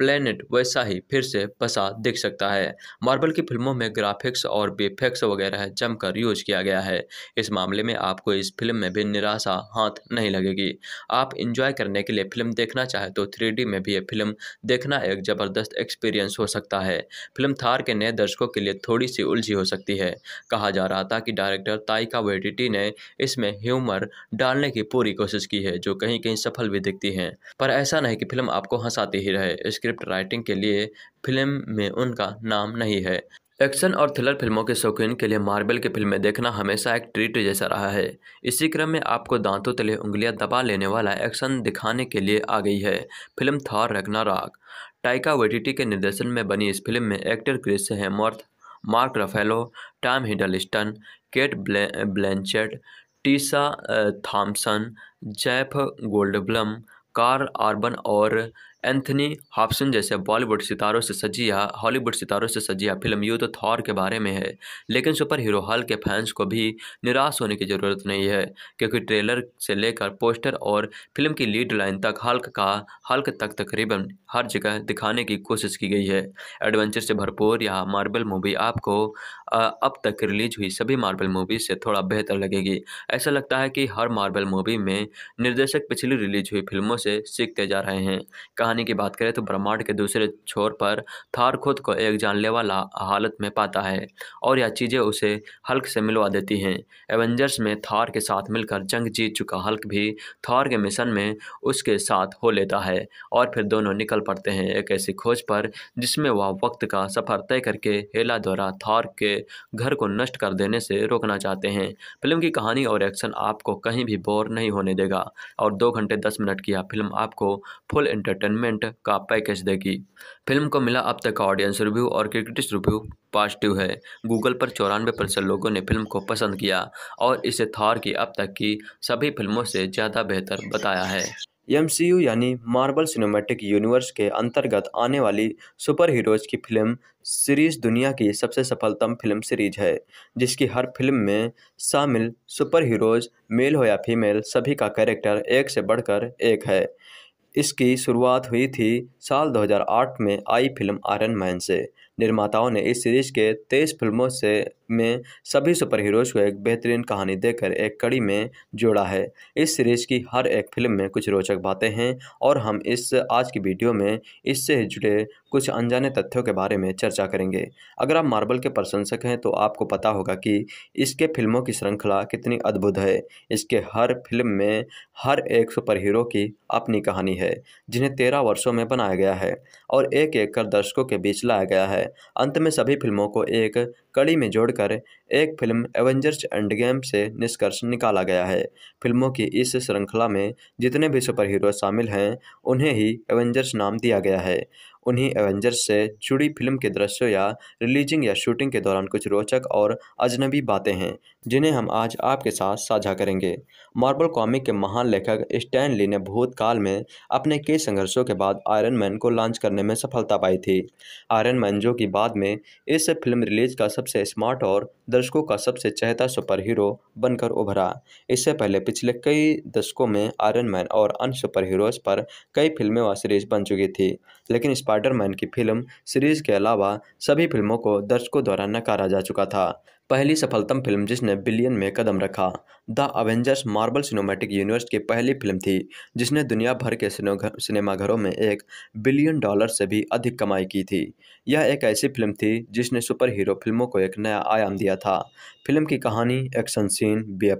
Speaker 1: प्लेनेट वैसा ही फिर से पसा दिख सकता है मार्बल की फिल्मों में ग्राफिक्स और बीफेक्स वगैरह जमकर यूज किया गया है इस मामले में आपको इस फिल्म में भी निराशा हाथ नहीं लगेगी आप इंजॉय करने के लिए फिल्म देखना चाहे तो थ्री में भी ये फिल्म देखना एक ज़बरदस्त एक्सपीरियंस हो सकता है फिल्म थार के नए दर्शकों के लिए थोड़ी सी उलझी हो सकती है कहा जा रहा था कि डायरेक्टर ताइका वेडिटी ने इसमें ह्यूमर डालने की पूरी कोशिश की है जो कहीं कहीं सफल भी दिखती है पर ऐसा नहीं कि फिल्म आपको हंसाती ही रहे स्क्रीन स्क्रिप्ट राइटिंग के लिए फिल्म में उनका नाम नहीं है एक्शन और थ्रिलर फिल्मों के शौकीन के लिए मार्बल की फिल्में देखना हमेशा एक ट्रीट जैसा रहा है इसी क्रम में आपको दांतों तले उंगलियां दबा लेने वाला एक्शन दिखाने के लिए आ गई है फिल्म थॉर रगना राग टाइका वेटिटी के निर्देशन में बनी इस फिल्म में actor Chris Hemsworth Mark Ruffalo Tom Hiddleston Cate ब्ले, Blanchett Tessa Thompson Jeff Goldblum Karl Urban और एंथनी हॉपसन जैसे बॉलीवुड सितारों से सजी या हॉलीवुड सितारों से सजी या फिल्म यूथ तो थॉर के बारे में है लेकिन सुपर हीरो हल के फैंस को भी निराश होने की ज़रूरत नहीं है क्योंकि ट्रेलर से लेकर पोस्टर और फिल्म की लीड लाइन तक हल्क का हल्क तक तकरीबन हर जगह दिखाने की कोशिश की गई है एडवेंचर से भरपूर यह मार्बल मूवी आपको अब तक रिलीज हुई सभी मार्बल मूवीज से थोड़ा बेहतर लगेगी ऐसा लगता है कि हर मार्बल मूवी में निर्देशक पिछली रिलीज हुई फिल्मों से सीखते जा रहे हैं कहानी की बात करें तो ब्रह्मांड के दूसरे छोर पर थार खुद को एक जानलेवा हालत में पाता है और यह चीज़ें उसे हल्क से मिलवा देती हैं एवेंजर्स में थार के साथ मिलकर जंग जीत चुका हल्क भी थार के मिशन में उसके साथ हो लेता है और फिर दोनों निकल पड़ते हैं एक ऐसी खोज पर जिसमें वह वक्त का सफ़र तय करके हेला द्वारा थार के घर को नष्ट कर देने से रोकना चाहते हैं फिल्म की कहानी और एक्शन आपको कहीं भी बोर नहीं होने देगा और दो घंटे दस मिनट की यह फिल्म आपको फुल एंटरटेनमेंट का पैकेज देगी फिल्म को मिला अब तक का ऑडियंस रिव्यू और क्रिटिक्स रिव्यू पॉजिटिव है गूगल पर चौरानवे प्रतिशत लोगों ने फिल्म को पसंद किया और इसे थॉर की अब तक की सभी फिल्मों से ज़्यादा बेहतर बताया है एम यानी मार्बल सिनेमैटिक यूनिवर्स के अंतर्गत आने वाली सुपर हीरोज की फिल्म सीरीज दुनिया की सबसे सफलतम फिल्म सीरीज है जिसकी हर फिल्म में शामिल सुपर हीरोज मेल हो या फीमेल सभी का कैरेक्टर एक से बढ़कर एक है इसकी शुरुआत हुई थी साल 2008 में आई फिल्म आयरन मैन से निर्माताओं ने इस सीरीज के तेईस फिल्मों से में सभी सुपर हीरोज़ को एक बेहतरीन कहानी देकर एक कड़ी में जोड़ा है इस सीरीज़ की हर एक फिल्म में कुछ रोचक बातें हैं और हम इस आज की वीडियो में इससे जुड़े कुछ अनजाने तथ्यों के बारे में चर्चा करेंगे अगर आप मार्बल के प्रशंसक हैं तो आपको पता होगा कि इसके फिल्मों की श्रृंखला कितनी अद्भुत है इसके हर फिल्म में हर एक सुपर हीरो की अपनी कहानी है जिन्हें तेरह वर्षों में बनाया गया है और एक एक कर दर्शकों के बीच लाया गया है अंत में सभी फिल्मों को एक कड़ी में जोड़कर लेकर एक फिल्म एवेंजर्स एंड गेम से निष्कर्ष निकाला गया है फिल्मों की इस श्रृंखला में जितने भी सुपर हीरो शामिल हैं उन्हें ही एवेंजर्स नाम दिया गया है उन्हें एवेंजर्स से जुड़ी फिल्म के दृश्यों या रिलीजिंग या शूटिंग के दौरान कुछ रोचक और अजनबी बातें हैं जिन्हें हम आज आपके साथ साझा करेंगे मार्बल कॉमिक के महान लेखक स्टैन ली ने भूतकाल में अपने कई संघर्षों के बाद आयरन मैन को लॉन्च करने में सफलता पाई थी आयरन मैन जो कि बाद में इस फिल्म रिलीज का सबसे स्मार्ट और दर्शकों का सबसे चहता सुपर हीरो बनकर उभरा इससे पहले पिछले कई दशकों में आयरन मैन और अन्य सुपर हीरोज पर कई फिल्में व सीरीज बन चुकी थी लेकिन स्पाइडरमैन की फिल्म सीरीज के अलावा सभी फिल्मों को दर्शकों द्वारा नकारा जा चुका था पहली सफलतम फिल्म जिसने बिलियन में कदम रखा the Avengers Marvel Cinematic Universe की पहली फिल्म थी जिसने दुनिया भर के सिनेमाघरों में एक बिलियन डॉलर से भी अधिक कमाई की थी यह एक ऐसी फिल्म थी जिसने सुपर हीरो फिल्मों को एक नया आयाम दिया था फिल्म की कहानी एक्शन सीन बी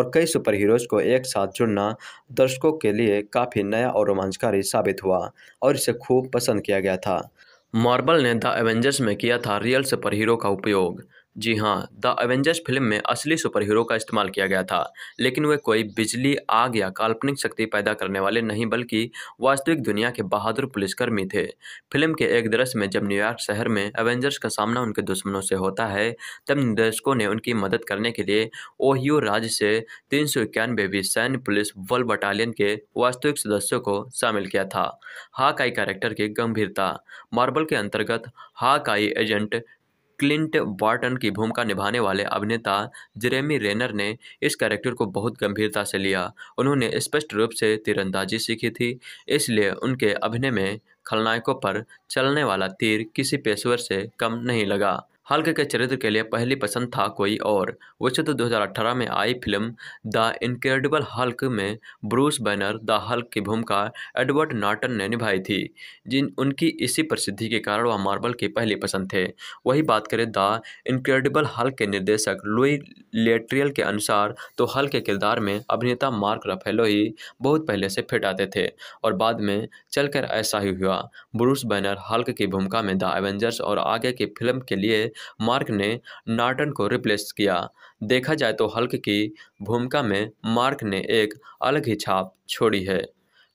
Speaker 1: और कई सुपर हीरोज को एक साथ जुड़ना दर्शकों के लिए काफ़ी नया और रोमांचकारी साबित हुआ और इसे खूब पसंद किया गया था मार्बल ने द एवेंजर्स में किया था रियल सुपर हीरो का उपयोग जी हाँ द एवेंजर्स फिल्म में असली सुपर हीरो का इस्तेमाल किया गया था लेकिन वे कोई बिजली आग या काल्पनिक शक्ति पैदा करने वाले नहीं बल्कि वास्तविक दुनिया के बहादुर पुलिसकर्मी थे फिल्म के एक दृश्य में जब न्यूयॉर्क शहर में एवेंजर्स का सामना उनके दुश्मनों से होता है तब निर्देशकों ने उनकी मदद करने के लिए ओहियो राज्य से तीन सौ इक्यानवे सैन्य पुलिस वल बटालियन के वास्तविक सदस्यों को शामिल किया था हाकाई कैरेक्टर की गंभीरता मार्बल के अंतर्गत हाकाई एजेंट क्लिंट बार्टन की भूमिका निभाने वाले अभिनेता जेरेमी रेनर ने इस कैरेक्टर को बहुत गंभीरता से लिया उन्होंने स्पष्ट रूप से तीरंदाजी सीखी थी इसलिए उनके अभिनय में खलनायकों पर चलने वाला तीर किसी पेशेवर से कम नहीं लगा हल्क के चरित्र के लिए पहली पसंद था कोई और वो चित्र 2018 में आई फिल्म द इनक्रेडिबल हल्क में ब्रूस बैनर द हल्क की भूमिका एडवर्ड नाटन ने निभाई थी जिन उनकी इसी प्रसिद्धि के कारण वह मार्बल के पहली पसंद थे वही बात करें द इनक्रेडिबल हल्क के निर्देशक लुई लेट्रियल के अनुसार तो हल्क के किरदार में अभिनेता मार्क रफेलो ही बहुत पहले से फिट आते थे और बाद में चलकर ऐसा ही हुआ ब्रूस बैनर हल्क की भूमिका में द एवेंजर्स और आगे की फिल्म के लिए मार्क ने नार्टन को रिप्लेस किया देखा जाए तो हल्क की भूमिका में मार्क ने एक अलग ही छाप छोड़ी है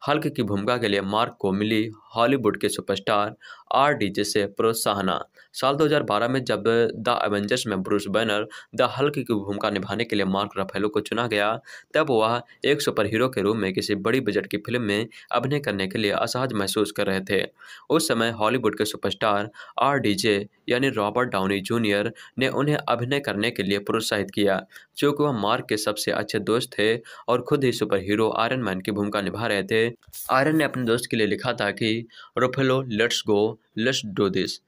Speaker 1: हल्क की भूमिका के लिए मार्क को मिली हॉलीवुड के सुपरस्टार आर डीजे से प्रोत्साहना साल 2012 में जब द एवेंजर्स में ब्रूस बैनर द हल्क की भूमिका निभाने के लिए मार्क रफेलो को चुना गया तब वह एक सुपर हीरो के रूप में किसी बड़ी बजट की फिल्म में अभिनय करने के लिए असहज महसूस कर रहे थे उस समय हॉलीवुड के सुपरस्टार आर डीजे यानी रॉबर्ट डाउनी जूनियर ने उन्हें अभिनय करने के लिए प्रोत्साहित किया चूँकि वह मार्क के सबसे अच्छे दोस्त थे और खुद ही सुपर हीरो आयरन मैन की भूमिका निभा रहे थे आयरन ने अपने दोस्त के लिए लिखा था कि Ruffalo let's go let's do this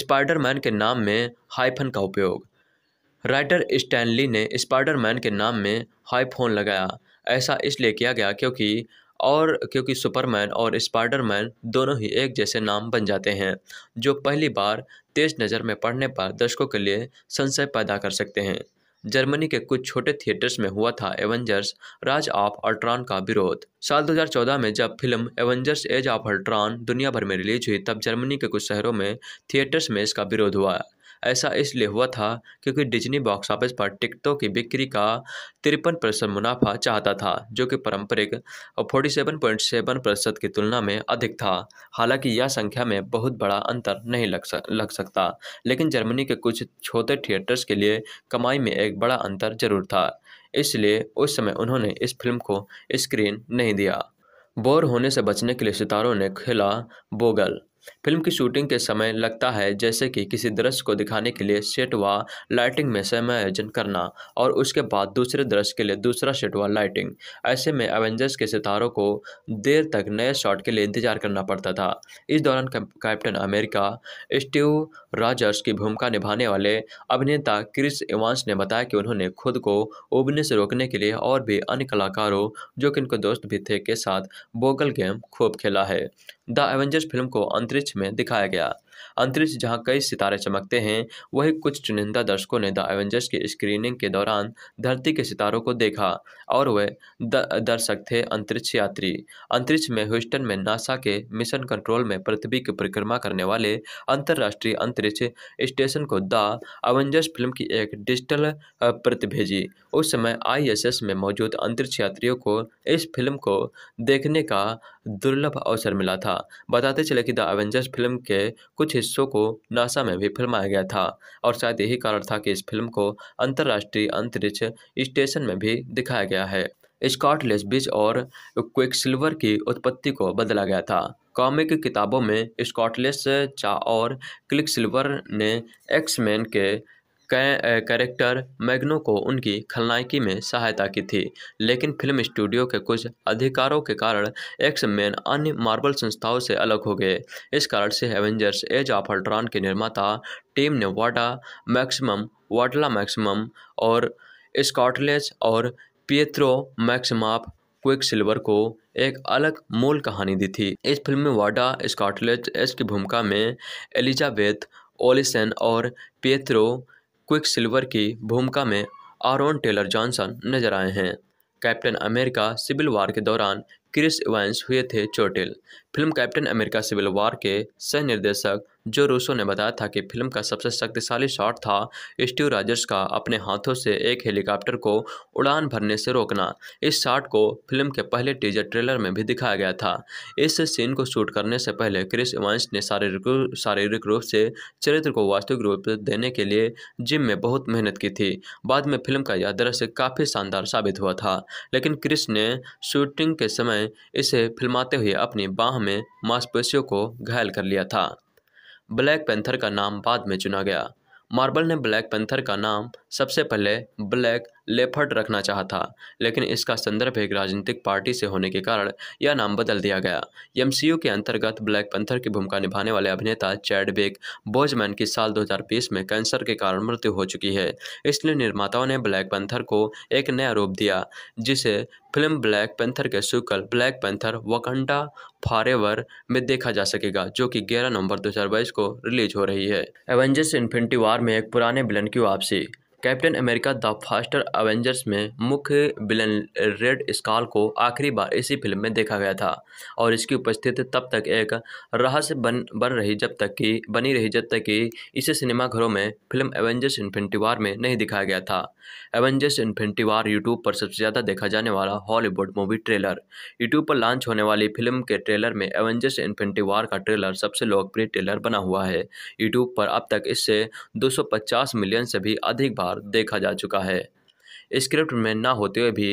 Speaker 1: Spiderman के नाम में हाइफन का उपयोग राइटर स्टैनली ने स्पाइडरमैन के नाम में हाइफोन लगाया ऐसा इसलिए किया गया क्योंकि और क्योंकि सुपरमैन और स्पाइडरमैन दोनों ही एक जैसे नाम बन जाते हैं जो पहली बार तेज नज़र में पढ़ने पर दर्शकों के लिए संशय पैदा कर सकते हैं जर्मनी के कुछ छोटे थिएटर्स में हुआ था एवेंजर्स राज ऑफ अल्ट्रॉन का विरोध साल 2014 में जब film Avengers Age of Ultron दुनिया भर में रिलीज हुई तब जर्मनी के कुछ शहरों में थिएटर्स में इसका विरोध हुआ ऐसा इसलिए हुआ था क्योंकि डिज्नी बॉक्स ऑफिस पर टिकटों की बिक्री का तिरपन प्रतिशत मुनाफा चाहता था जो कि पारंपरिक फोर्टी सेवन पॉइंट सेवन प्रतिशत की तुलना में अधिक था हालांकि यह संख्या में बहुत बड़ा अंतर नहीं लग सक लग सकता लेकिन जर्मनी के कुछ छोटे थिएटर्स के लिए कमाई में एक बड़ा अंतर जरूर था इसलिए उस समय उन्होंने इस फिल्म को स्क्रीन नहीं दिया बोर होने से बचने के लिए सितारों ने खेला बोगल फिल्म की शूटिंग के समय लगता है जैसे कि किसी दृश्य को दिखाने के लिए सेट व लाइटिंग में समायोजन करना और उसके बाद दूसरे दृश्य के लिए दूसरा सेट व लाइटिंग ऐसे में एवेंजर्स के सितारों को देर तक नए शॉट के लिए इंतजार करना पड़ता था इस दौरान कैप्टन अमेरिका स्टीव राजर्स की भूमिका निभाने वाले अभिनेता क्रिस इवांस ने बताया कि उन्होंने खुद को उबने से रोकने के लिए और भी अन्य कलाकारों जो कि इनके दोस्त भी थे के साथ बोगल गेम खूब खेला है द एवेंजर्स फिल्म को अंतरिक्ष में दिखाया गया अंतरिक्ष जहां कई सितारे चमकते हैं वही कुछ चुनिंदा दर्शकों ने द एवेंजर्स की स्क्रीनिंग के दौरान धरती के सितारों को देखा और वे दर्शक थे अंतरिक्ष यात्री अंतरिक्ष में ह्यूस्टन में नासा के मिशन कंट्रोल में पृथ्वी की परिक्रमा करने वाले अंतर्राष्ट्रीय अंतरिक्ष स्टेशन को द एवेंजर्स फिल्म की एक डिजिटल प्रति भेजी उस समय आईएसएस में मौजूद अंतरिक्ष यात्रियों को इस फिल्म को देखने का दुर्लभ अवसर मिला था बताते चले कि द एवेंजर्स फिल्म के कुछ कुछ हिस्सों को नासा में भी फिल्माया गया था और शायद यही कारण था कि इस फिल्म को अंतर्राष्ट्रीय अंतरिक्ष स्टेशन में भी दिखाया गया है स्कॉट लेसबिज और क्विक सिल्वर की उत्पत्ति को बदला गया था कॉमिक किताबों में स्कॉटलेस चा और क्लिक सिल्वर ने एक्समैन के कैरेक्टर मैग्नो को उनकी खलनायकी में सहायता की थी लेकिन फिल्म स्टूडियो के कुछ अधिकारों के कारण एक्स मैन अन्य मार्बल संस्थाओं से अलग हो गए इस कारण से एवेंजर्स एज ऑफ अल्ट्रॉन के निर्माता टीम ने वाडा मैक्सिमम वाडला मैक्सिमम और स्कॉटलेस और पियत्रो मैक्सिमाप क्विक सिल्वर को एक अलग मूल कहानी दी थी इस फिल्म में वाडा स्कॉटलेज एस की भूमिका में एलिजाबेथ ओलिसन और पेत्रो सिल्वर की भूमिका में आरोन टेलर जॉनसन नजर आए हैं कैप्टन अमेरिका सिविल वॉर के दौरान क्रिस इवेंस हुए थे चोटिल film Captain America Civil War के सह निर्देशक जो रूसो ने बताया था कि फिल्म का सबसे शक्तिशाली शॉट था स्टीव राजर्स का अपने हाथों से एक हेलीकॉप्टर को उड़ान भरने से रोकना इस शॉट को फिल्म के पहले टीजर ट्रेलर में भी दिखाया गया था इस सीन को शूट करने से पहले क्रिस इवांस ने शारीरिक शारीरिक रूप से चरित्र को वास्तविक रूप देने के लिए जिम में बहुत मेहनत की थी बाद में फिल्म का यह दृश्य काफ़ी शानदार साबित हुआ था लेकिन क्रिस ने शूटिंग के समय समय इसे फिल्माते हुए अपनी बाह में मांसपेशियों को घायल कर लिया था ब्लैक पैंथर का नाम बाद में चुना गया मार्बल ने ब्लैक पैंथर का नाम सबसे पहले ब्लैक लेफर्ड रखना चाहा था लेकिन इसका संदर्भ एक राजनीतिक पार्टी से होने के कारण यह नाम बदल दिया गया एम के अंतर्गत ब्लैक पैंथर की भूमिका निभाने वाले अभिनेता चैडबेक बोजमैन की साल 2020 में कैंसर के कारण मृत्यु हो चुकी है इसलिए निर्माताओं ने ब्लैक पैंथर को एक नया रूप दिया जिसे फिल्म ब्लैक पैंथर के सुकल ब्लैक पैंथर वकंडा फॉरएवर में देखा जा सकेगा जो कि 11 नवंबर 2022 को रिलीज हो रही है एवेंजर्स इन्फिनिटी वार में एक पुराने विलन की वापसी Captain America the faster Avengers में मुख्य विलन रेड स्काल को आखिरी बार इसी फिल्म में देखा गया था और इसकी उपस्थिति तब तक एक रहस्य बन बन रही जब तक कि बनी रही जब तक कि इसे सिनेमाघरों में फिल्म एवेंजर्स इन्फिनिटी वार में नहीं दिखाया गया था एवेंजर्स इन्फिनिटी वार यूट्यूब पर सबसे ज़्यादा देखा जाने वाला हॉलीवुड मूवी ट्रेलर यूट्यूब पर लॉन्च होने वाली फिल्म के ट्रेलर में एवेंजर्स इन्फिनिटी वार का ट्रेलर सबसे लोकप्रिय ट्रेलर बना हुआ है यूट्यूब पर अब तक इससे दो मिलियन से भी अधिक बार देखा जा चुका है स्क्रिप्ट में ना होते हुए भी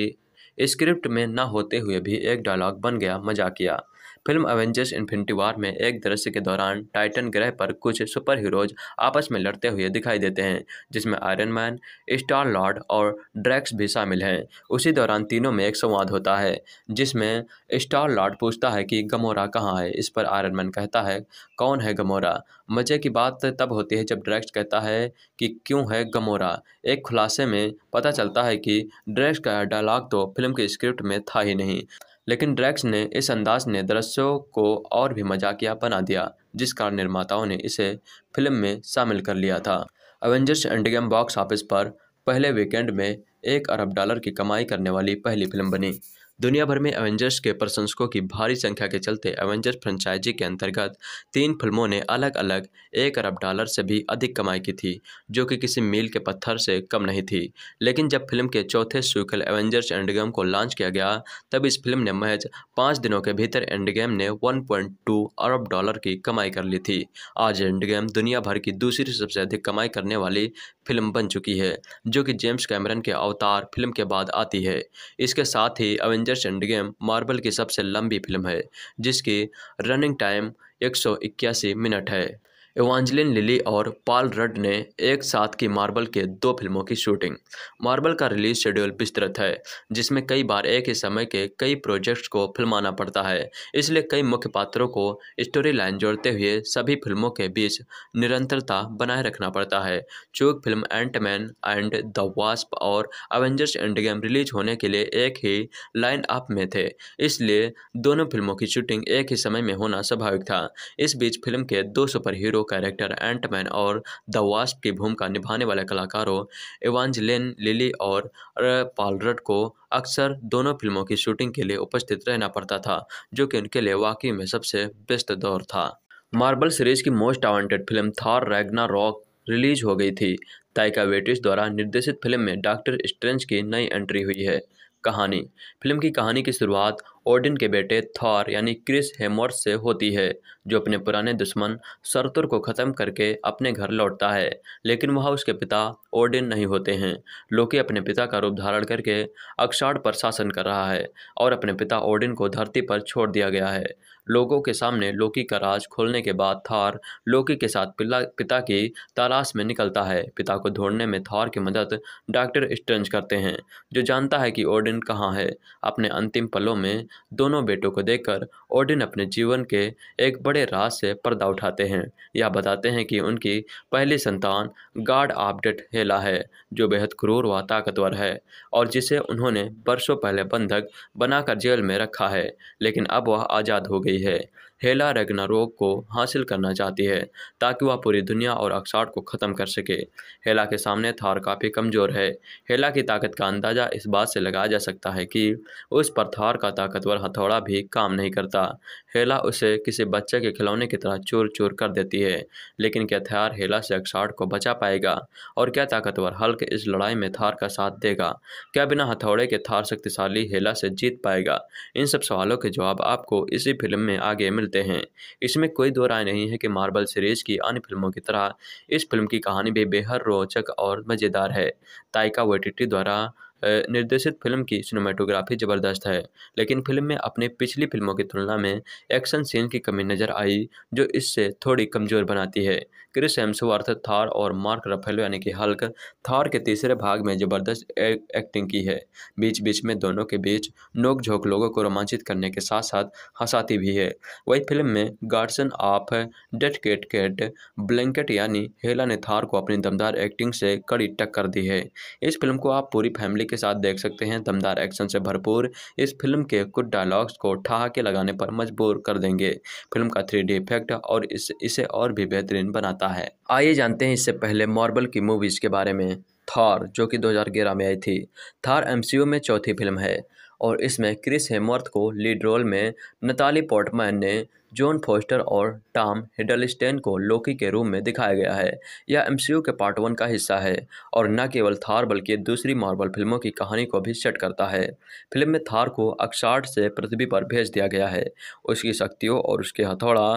Speaker 1: स्क्रिप्ट में ना होते हुए भी एक डायलॉग बन गया मजाकिया फिल्म एवेंजर्स इन्फिनिटी वार में एक दृश्य के दौरान टाइटन ग्रह पर कुछ सुपर हीरोज आपस में लड़ते हुए दिखाई देते हैं जिसमें आयरन मैन स्टार लॉर्ड और ड्रैक्स भी शामिल हैं उसी दौरान तीनों में एक संवाद होता है जिसमें स्टार लॉर्ड पूछता है कि गमोरा कहाँ है इस पर आयरन मैन कहता है कौन है गमोरा मज़े की बात तब होती है जब ड्रैक्स कहता है कि क्यों है गमोरा एक खुलासे में पता चलता है कि ड्रैक्स का डायलॉग तो फिल्म के स्क्रिप्ट में था ही नहीं लेकिन ड्रैक्स ने इस अंदाज ने दृश्यों को और भी मजाकिया बना दिया जिस कारण निर्माताओं ने इसे फिल्म में शामिल कर लिया था एवेंजर्स एंडगेम बॉक्स ऑफिस पर पहले वीकेंड में एक अरब डॉलर की कमाई करने वाली पहली फिल्म बनी दुनिया भर में एवेंजर्स के प्रशंसकों की भारी संख्या के चलते एवेंजर्स फ्रेंचाइजी के अंतर्गत तीन फिल्मों ने अलग अलग एक अरब डॉलर से भी अधिक कमाई की थी जो कि किसी मील के पत्थर से कम नहीं थी लेकिन जब फिल्म के चौथे सुकल एवेंजर्स एंडगेम को लॉन्च किया गया तब इस फिल्म ने महज पाँच दिनों के भीतर एंडगेम ने वन अरब डॉलर की कमाई कर ली थी आज एंडगेम दुनिया भर की दूसरी सबसे अधिक कमाई करने वाली फिल्म बन चुकी है जो कि जेम्स कैमरन के अवतार फिल्म के बाद आती है इसके साथ ही avenge Avengers Endgame Marvel की सबसे लंबी फिल्म है जिसकी रनिंग टाइम एक मिनट है एवांजलिन लिली और पाल रड ने एक साथ की मार्बल के दो फिल्मों की शूटिंग मार्बल का रिलीज शेड्यूल विस्तृत है जिसमें कई बार एक ही समय के कई प्रोजेक्ट्स को फिल्माना पड़ता है इसलिए कई मुख्य पात्रों को स्टोरी लाइन जोड़ते हुए सभी फिल्मों के बीच निरंतरता बनाए रखना पड़ता है चूक film Ant-Man and the Wasp और अवेंजर्स एंड गेम रिलीज होने के लिए एक ही लाइन अप में थे इसलिए दोनों फिल्मों की शूटिंग एक ही समय में होना स्वाभाविक था इस बीच फिल्म के दो सुपर हीरो कैरेक्टर एंटमैन और द वास्ट की भूमिका निभाने वाले कलाकारों एवांजलेन लिली और पालरट को अक्सर दोनों फिल्मों की शूटिंग के लिए उपस्थित रहना पड़ता था जो कि उनके लिए वाकई में सबसे बेस्ट दौर था मार्बल सीरीज की most awaited film Thor Ragnarok release हो गई थी ताइका वेटिस द्वारा निर्देशित फिल्म में डॉक्टर स्ट्रेंज की नई एंट्री हुई है कहानी फिल्म की कहानी की शुरुआत ओडिन के बेटे थॉर यानी क्रिस हेमर्स से होती है जो अपने पुराने दुश्मन सरतुर को ख़त्म करके अपने घर लौटता है लेकिन वहाँ उसके पिता ओडिन नहीं होते हैं लोकी अपने पिता का रूप धारण करके अक्षाड़ पर शासन कर रहा है और अपने पिता ओडिन को धरती पर छोड़ दिया गया है लोगों के सामने लोकी का राज खोलने के बाद थार लोकी के साथ पिला पिता की तलाश में निकलता है पिता को ढूंढने में थार की मदद डॉक्टर स्ट्रेंज करते हैं जो जानता है कि ओडिन कहाँ है अपने अंतिम पलों में दोनों बेटों को देखकर ओडिन अपने जीवन के एक बड़े राज से पर्दा उठाते हैं यह बताते हैं कि उनकी पहली संतान गार्ड आपडेट हेला है जो बेहद क्रूर व ताकतवर है और जिसे उन्होंने बरसों पहले बंधक बनाकर जेल में रखा है लेकिन अब वह आज़ाद हो गई है हेला रोग को हासिल करना चाहती है ताकि वह पूरी दुनिया और अक्साट को ख़त्म कर सके हेला के सामने थार काफ़ी कमज़ोर है हेला की ताकत का अंदाज़ा इस बात से लगाया जा सकता है कि उस पर थार का ताकतवर हथौड़ा भी काम नहीं करता हेला उसे किसी बच्चे के खिलौने की तरह चूर चूर कर देती है लेकिन क्या थार हेला से अक्साट को बचा पाएगा और क्या ताकतवर हल्क इस लड़ाई में थार का साथ देगा क्या बिना हथौड़े के थार शक्तिशाली हेला से जीत पाएगा इन सब सवालों के जवाब आपको इसी फिल्म में आगे मिल मिलते हैं इसमें कोई दो राय नहीं है कि मार्बल सीरीज की अन्य फिल्मों की तरह इस फिल्म की कहानी भी बेहद रोचक और मज़ेदार है ताइका वेटिटी द्वारा निर्देशित फिल्म की सिनेमाटोग्राफी ज़बरदस्त है लेकिन फिल्म में अपने पिछली फिल्मों की तुलना में एक्शन सीन की कमी नज़र आई जो इससे थोड़ी कमज़ोर बनाती है क्रिस हेम्सवर्थ थार और मार्क रफेलो यानी कि हल्क थार के तीसरे भाग में ज़बरदस्त एक्टिंग की है बीच बीच में दोनों के बीच नोकझोंक लोगों को रोमांचित करने के साथ साथ हंसाती भी है वही फिल्म में goddess of death Cate Cate Blanchett यानी हेला ने थार को अपनी दमदार एक्टिंग से कड़ी टक्कर दी है इस फिल्म को आप पूरी फैमिली के साथ देख सकते हैं दमदार एक्शन से भरपूर इस फिल्म के कुछ डायलॉग्स को ठहाके लगाने पर मजबूर कर देंगे फिल्म का थ्री इफेक्ट और इस, इसे और भी बेहतरीन बनाता जाता है आइए जानते हैं इससे पहले मार्बल की मूवीज़ के बारे में थार जो कि 2011 में आई थी थार एमसीयू में चौथी फिल्म है और इसमें क्रिस हेमवर्थ को लीड रोल में नताली पोर्टमैन ने जॉन फोस्टर और टॉम हिडलस्टेन को लोकी के रूप में दिखाया गया है यह एमसीयू के पार्ट वन का हिस्सा है और न केवल थार बल्कि दूसरी मार्बल फिल्मों की कहानी को भी सेट करता है फिल्म में थार को अक्सार्ट से पृथ्वी पर भेज दिया गया है उसकी शक्तियों और उसके हथौड़ा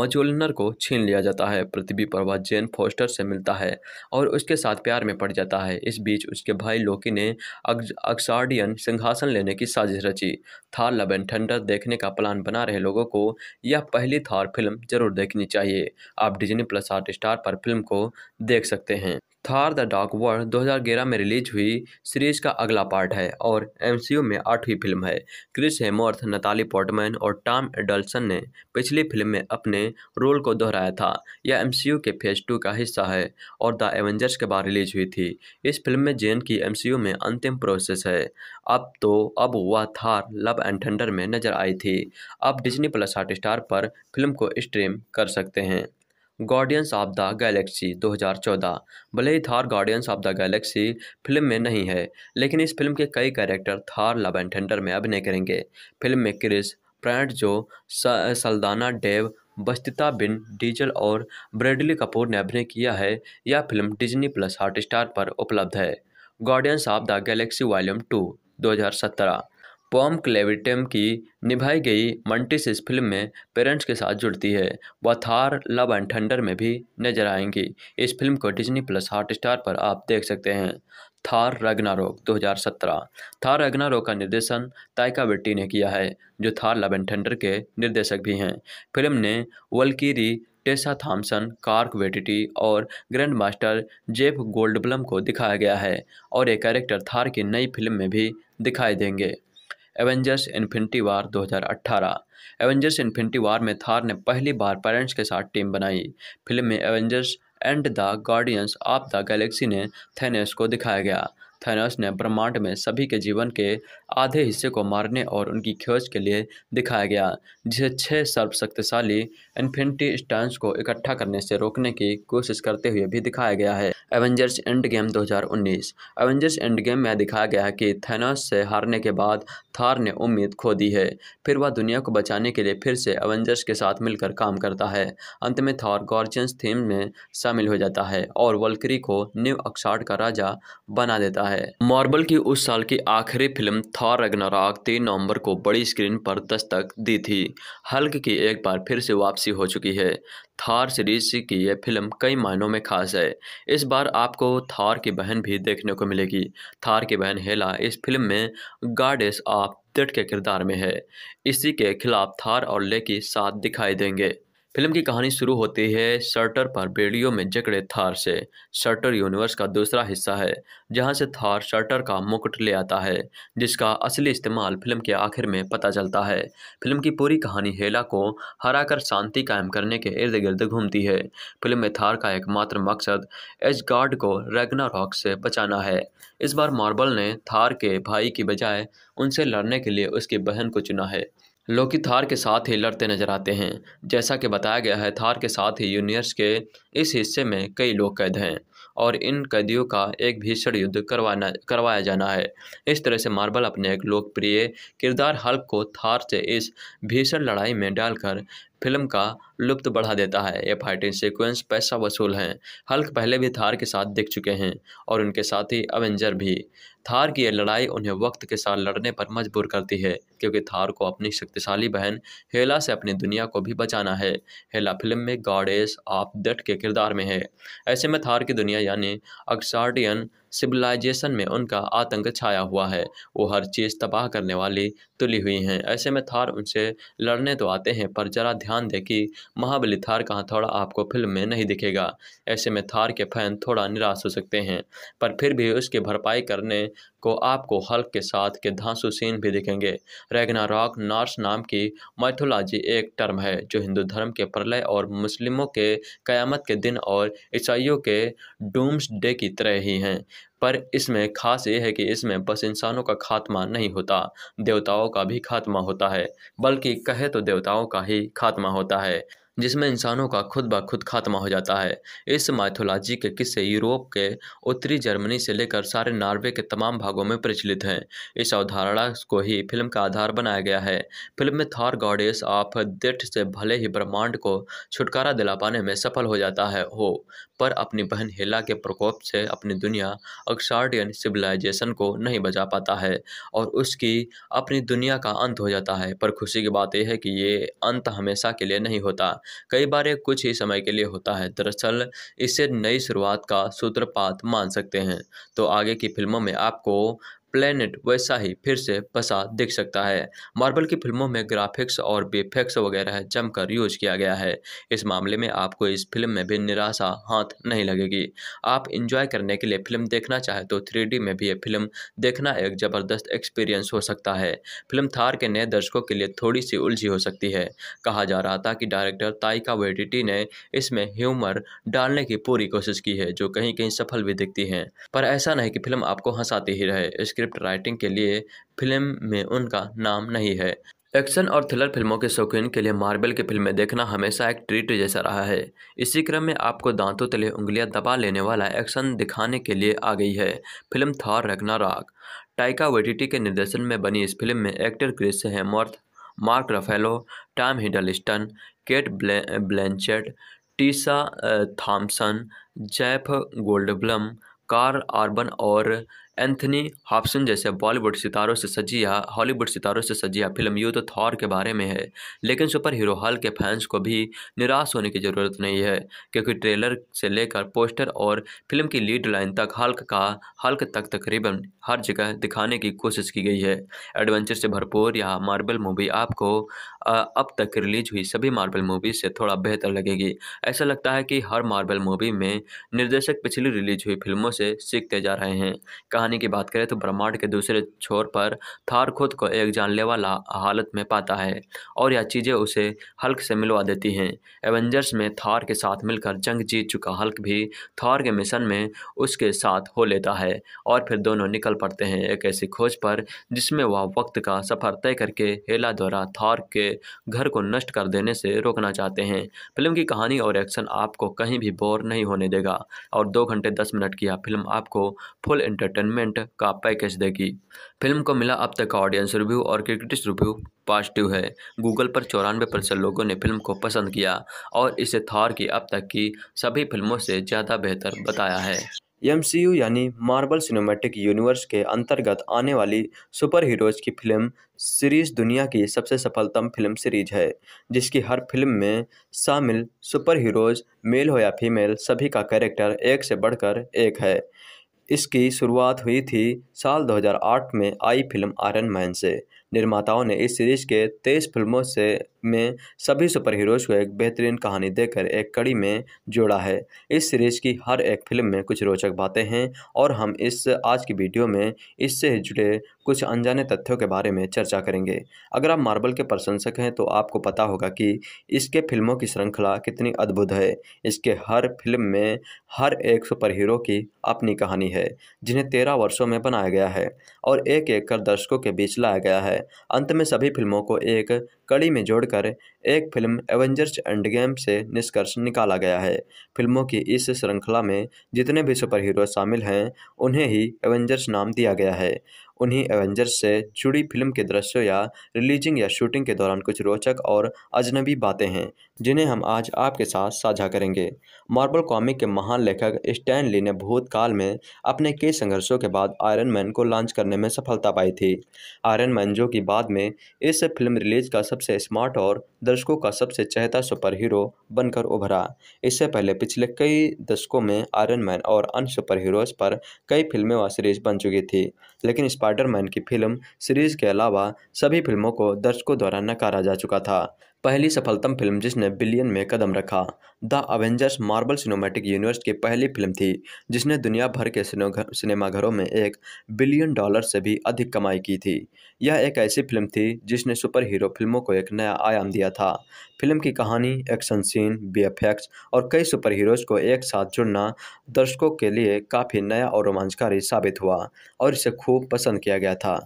Speaker 1: मजुलनर को छीन लिया जाता है पृथ्वी पर वह जेन फोस्टर से मिलता है और उसके साथ प्यार में पड़ जाता है इस बीच उसके भाई लोकी ने अक्सार्डियन सिंहासन लेने की साजिश रची थार लबन थंडर देखने का प्लान बना रहे लोगों को यह पहली थार फिल्म जरूर देखनी चाहिए आप डिजनी प्लस स्टार पर फिल्म को देख सकते हैं थार द डार्क वर्ल्ड 2011 में रिलीज हुई सीरीज का अगला पार्ट है और एमसीयू में आठवीं फिल्म है क्रिस हेमोर्थ नताली पोर्टमैन और टॉम एडल्सन ने पिछली फिल्म में अपने रोल को दोहराया था यह एमसीयू के फेज टू का हिस्सा है और द एवेंजर्स के बाद रिलीज हुई थी इस फिल्म में जेन की एम में अंतिम प्रोसेस है अब तो अब वह थार लव एंड थंडर में नजर आई थी अब डिजनी प्लस स्टार पर फिल्म को स्ट्रीम कर सकते हैं गार्डियंस ऑफ द गैलेक्सी 2014 भले ही Thor Guardians of the Galaxy film में नहीं है लेकिन इस फिल्म के कई कैरेक्टर थार लव एंड थेंडर में अभिनय करेंगे फिल्म में Chris Pratt Zoe Saldana Dave Bautista Vin Diesel और ब्रेडली कपूर ने अभिनय किया है यह फिल्म डिजनी प्लस स्टार पर उपलब्ध है Guardians of the Galaxy volume two 2017 Pom Klementieff की निभाई गई मंटिस इस फिल्म में पेरेंट्स के साथ जुड़ती है वह थार लव एंड थंडर में भी नजर आएंगी इस फिल्म को डिज्नी प्लस हॉटस्टार पर आप देख सकते हैं थार रगनारोक 2017 थार रगनारोक का निर्देशन ताइका बेट्टी ने किया है जो थार लव एंड थंडर के निर्देशक भी हैं फिल्म ने Valkyrie Tessa Thompson Korg Waititi और ग्रैंड मास्टर जेफ गोल्डब्लम को दिखाया गया है और ये कैरेक्टर थार की नई फिल्म में भी दिखाई देंगे Avengers Infinity War 2018 Avengers Infinity War में थार ने पहली बार पेरेंट्स के साथ टीम बनाई फिल्म में Avengers and the Guardians of the Galaxy ने थेनेस को दिखाया गया थैनोस ने ब्रह्मांड में सभी के जीवन के आधे हिस्से को मारने और उनकी खोज के लिए दिखाया गया जिसे छह सर्वशक्तिशाली इन्फिनिटी स्टैंड को इकट्ठा करने से रोकने की कोशिश करते हुए भी दिखाया गया है एवेंजर्स एंड गेम दो एवेंजर्स एंड गेम में दिखाया गया है कि थैनोस से हारने के बाद थार ने उम्मीद खो दी है फिर वह दुनिया को बचाने के लिए फिर से एवेंजर्स के साथ मिलकर काम करता है अंत में थार गॉर्जियंस थीम में शामिल हो जाता है और वल्करी को न्यू अक्साड का राजा बना देता है है मार्बल की उस साल की आखिरी फिल्म थॉर रगनाराग तीन नवंबर को बड़ी स्क्रीन पर दस्तक दी थी हल्क की एक बार फिर से वापसी हो चुकी है थार सीरीज की यह फिल्म कई मायनों में खास है इस बार आपको थार की बहन भी देखने को मिलेगी थार की बहन हेला इस फिल्म में गार्डेस ऑफ डेट के किरदार में है इसी के खिलाफ थार और लेकी साथ दिखाई देंगे फिल्म की कहानी शुरू होती है सर्टर पर बेड़ियों में जकड़े थार से सर्टर यूनिवर्स का दूसरा हिस्सा है जहां से थार सर्टर का मुकुट ले आता है जिसका असली इस्तेमाल फिल्म के आखिर में पता चलता है फिल्म की पूरी कहानी हेला को हराकर शांति कायम करने के इर्द गिर्द घूमती है फिल्म में थार का एकमात्र मकसद एज गार्ड को रेगना रॉक से बचाना है इस बार मार्बल ने थार के भाई की बजाय उनसे लड़ने के लिए उसकी बहन को चुना है लोकी थार के साथ ही लड़ते नजर आते हैं जैसा कि बताया गया है थार के साथ ही यूनियर्स के इस हिस्से में कई लोग कैद हैं और इन कैदियों का एक भीषण युद्ध करवाना करवाया जाना है इस तरह से मार्बल अपने एक लोकप्रिय किरदार हल्क को थार से इस भीषण लड़ाई में डालकर फिल्म का लुप्त बढ़ा देता है ये फाइटिंग सीक्वेंस पैसा वसूल हैं हल्क पहले भी थार के साथ दिख चुके हैं और उनके साथ ही अवेंजर भी थार की यह लड़ाई उन्हें वक्त के साथ लड़ने पर मजबूर करती है क्योंकि थार को अपनी शक्तिशाली बहन हेला से अपनी दुनिया को भी बचाना है हेला फिल्म में गॉडेस ऑफ डेट के किरदार में है ऐसे में थार की दुनिया यानी अक्सार्डियन सिविलाइजेशन में उनका आतंक छाया हुआ है वो हर चीज़ तबाह करने वाली तुली हुई हैं ऐसे में थार उनसे लड़ने तो आते हैं पर जरा ध्यान दें कि महाबली थार का हथौड़ा आपको फिल्म में नहीं दिखेगा ऐसे में थार के फैन थोड़ा निराश हो सकते हैं पर फिर भी उसकी भरपाई करने को आपको हल्क के साथ के धांसू सीन भी दिखेंगे रेगना रॉक नार्स नाम की मैथोलॉजी एक टर्म है जो हिंदू धर्म के प्रलय और मुस्लिमों के क़यामत के दिन और ईसाइयों के डूम्स डे की तरह ही हैं पर इसमें खास ये है कि इसमें बस इंसानों का खात्मा नहीं होता देवताओं का भी खात्मा होता है बल्कि कहे तो देवताओं का ही खात्मा होता है जिसमें इंसानों का खुद ब खुद खात्मा हो जाता है इस माइथोलॉजी के किस्से यूरोप के उत्तरी जर्मनी से लेकर सारे नॉर्वे के तमाम भागों में प्रचलित हैं इस अवधारणा को ही फिल्म का आधार बनाया गया है फिल्म में थॉर गॉडेस ऑफ दिट से भले ही ब्रह्मांड को छुटकारा दिला पाने में सफल हो जाता है हो पर अपनी बहन हेला के प्रकोप से अपनी दुनिया अक्सार्डियन सिविलाइजेशन को नहीं बचा पाता है और उसकी अपनी दुनिया का अंत हो जाता है पर खुशी की बात यह है कि ये अंत हमेशा के लिए नहीं होता कई बार ये कुछ ही समय के लिए होता है दरअसल इसे नई शुरुआत का सूत्रपात मान सकते हैं तो आगे की फिल्मों में आपको प्लेनेट वैसा ही फिर से बसा दिख सकता है मार्बल की फिल्मों में ग्राफिक्स और बीफेक्स वगैरह जमकर यूज किया गया है इस मामले में आपको इस फिल्म में भी निराशा हाथ नहीं लगेगी आप इंजॉय करने के लिए फिल्म देखना चाहे तो थ्री में भी ये फिल्म देखना एक ज़बरदस्त एक्सपीरियंस हो सकता है फिल्म थार के नए दर्शकों के लिए थोड़ी सी उलझी हो सकती है कहा जा रहा था कि डायरेक्टर ताइका वेडिटी ने इसमें ह्यूमर डालने की पूरी कोशिश की है जो कहीं कहीं सफल भी दिखती है पर ऐसा नहीं कि फिल्म आपको हंसाती ही रहे इसके स्क्रिप्ट राइटिंग के लिए फिल्म में उनका नाम नहीं है एक्शन और थ्रिलर फिल्मों के शौकीन के लिए मार्बल की फिल्में देखना हमेशा एक ट्रीट जैसा रहा है इसी क्रम में आपको दांतों तले उंगलियां दबा लेने वाला एक्शन दिखाने के लिए आ गई है फिल्म थॉर रखना राग टाइका वेटिटी के निर्देशन में बनी इस फिल्म में actor Chris Hemsworth Mark Ruffalo Tom Hiddleston Cate ब्ले, Blanchett Tessa Thompson Jeff Goldblum Karl Urban और एंथनी हॉपसन जैसे बॉलीवुड सितारों से सजी या हॉलीवुड सितारों से सजी या फिल्म यूथ तो थॉर के बारे में है लेकिन सुपर हीरो हाल के फैंस को भी निराश होने की ज़रूरत नहीं है क्योंकि ट्रेलर से लेकर पोस्टर और फिल्म की लीड लाइन तक हल्क का हल्क तक तकरीबन हर जगह दिखाने की कोशिश की गई है एडवेंचर से भरपूर यह मार्बल मूवी आपको अब तक रिलीज हुई सभी मार्बल मूवी से थोड़ा बेहतर लगेगी ऐसा लगता है कि हर मार्बल मूवी में निर्देशक पिछली रिलीज हुई फिल्मों से सीखते जा रहे हैं कहानी की बात करें तो ब्रह्मांड के दूसरे छोर पर थार खुद को एक जानलेवा हालत में पाता है और यह चीज़ें उसे हल्क से मिलवा देती हैं एवेंजर्स में थार के साथ मिलकर जंग जीत चुका हल्क भी थार के मिशन में उसके साथ हो लेता है और फिर दोनों निकल निकल पड़ते हैं एक ऐसी खोज पर जिसमें वह वक्त का सफ़र तय करके हेला द्वारा थॉर के घर को नष्ट कर देने से रोकना चाहते हैं फिल्म की कहानी और एक्शन आपको कहीं भी बोर नहीं होने देगा और दो घंटे दस मिनट की यह फिल्म आपको फुल एंटरटेनमेंट का पैकेज देगी फिल्म को मिला अब तक का ऑडियंस रिव्यू और क्रिटिक्स रिव्यू पॉजिटिव है गूगल पर चौरानवे प्रतिशत लोगों ने फिल्म को पसंद किया और इसे थॉर की अब तक की सभी फिल्मों से ज़्यादा बेहतर बताया है एम यानी मार्बल सिनेमैटिक यूनिवर्स के अंतर्गत आने वाली सुपर हीरोज की फिल्म सीरीज दुनिया की सबसे सफलतम फिल्म सीरीज है जिसकी हर फिल्म में शामिल सुपर हीरोज मेल हो या फीमेल सभी का कैरेक्टर एक से बढ़कर एक है इसकी शुरुआत हुई थी साल 2008 में आई फिल्म आयरन मैन से निर्माताओं ने इस सीरीज के तेईस फिल्मों से में सभी सुपर को एक बेहतरीन कहानी देकर एक कड़ी में जोड़ा है इस सीरीज़ की हर एक फिल्म में कुछ रोचक बातें हैं और हम इस आज की वीडियो में इससे जुड़े कुछ अनजाने तथ्यों के बारे में चर्चा करेंगे अगर आप मार्बल के प्रशंसक हैं तो आपको पता होगा कि इसके फिल्मों की श्रृंखला कितनी अद्भुत है इसके हर फिल्म में हर एक सुपर हीरो की अपनी कहानी है जिन्हें तेरह वर्षों में बनाया गया है और एक एक कर दर्शकों के बीच लाया गया है अंत में सभी फिल्मों को एक कड़ी में जोड़कर एक फिल्म एवेंजर्स एंड गेम से निष्कर्ष निकाला गया है फिल्मों की इस श्रृंखला में जितने भी सुपर हीरो शामिल हैं उन्हें ही एवेंजर्स नाम दिया गया है उन्हीं एवेंजर्स से जुड़ी फिल्म के दृश्यों या रिलीजिंग या शूटिंग के दौरान कुछ रोचक और अजनबी बातें हैं जिन्हें हम आज आपके साथ साझा करेंगे मार्बल कॉमिक के महान लेखक स्टैन ली ने भूतकाल में अपने कई संघर्षों के बाद आयरन मैन को लॉन्च करने में सफलता पाई थी आयरन मैन जो कि बाद में इस फिल्म रिलीज का सबसे स्मार्ट और दर्शकों का सबसे चहता सुपर हीरो बनकर उभरा इससे पहले पिछले कई दशकों में आयरन मैन और अन्य सुपर हीरोज पर कई फिल्में व सीरीज बन चुकी थी लेकिन इस स्पाइडरमैन की फिल्म सीरीज के अलावा सभी फिल्मों को दर्शकों द्वारा नकारा जा चुका था पहली सफलतम फिल्म जिसने बिलियन में कदम रखा the Avengers Marvel Cinematic Universe की पहली फिल्म थी जिसने दुनिया भर के सिनेमाघरों में एक बिलियन डॉलर से भी अधिक कमाई की थी यह एक ऐसी फिल्म थी जिसने सुपर हीरो फिल्मों को एक नया आयाम दिया था फिल्म की कहानी एक्शन सीन बी और कई सुपर हीरोज को एक साथ जुड़ना दर्शकों के लिए काफ़ी नया और रोमांचकारी साबित हुआ और इसे खूब पसंद किया गया था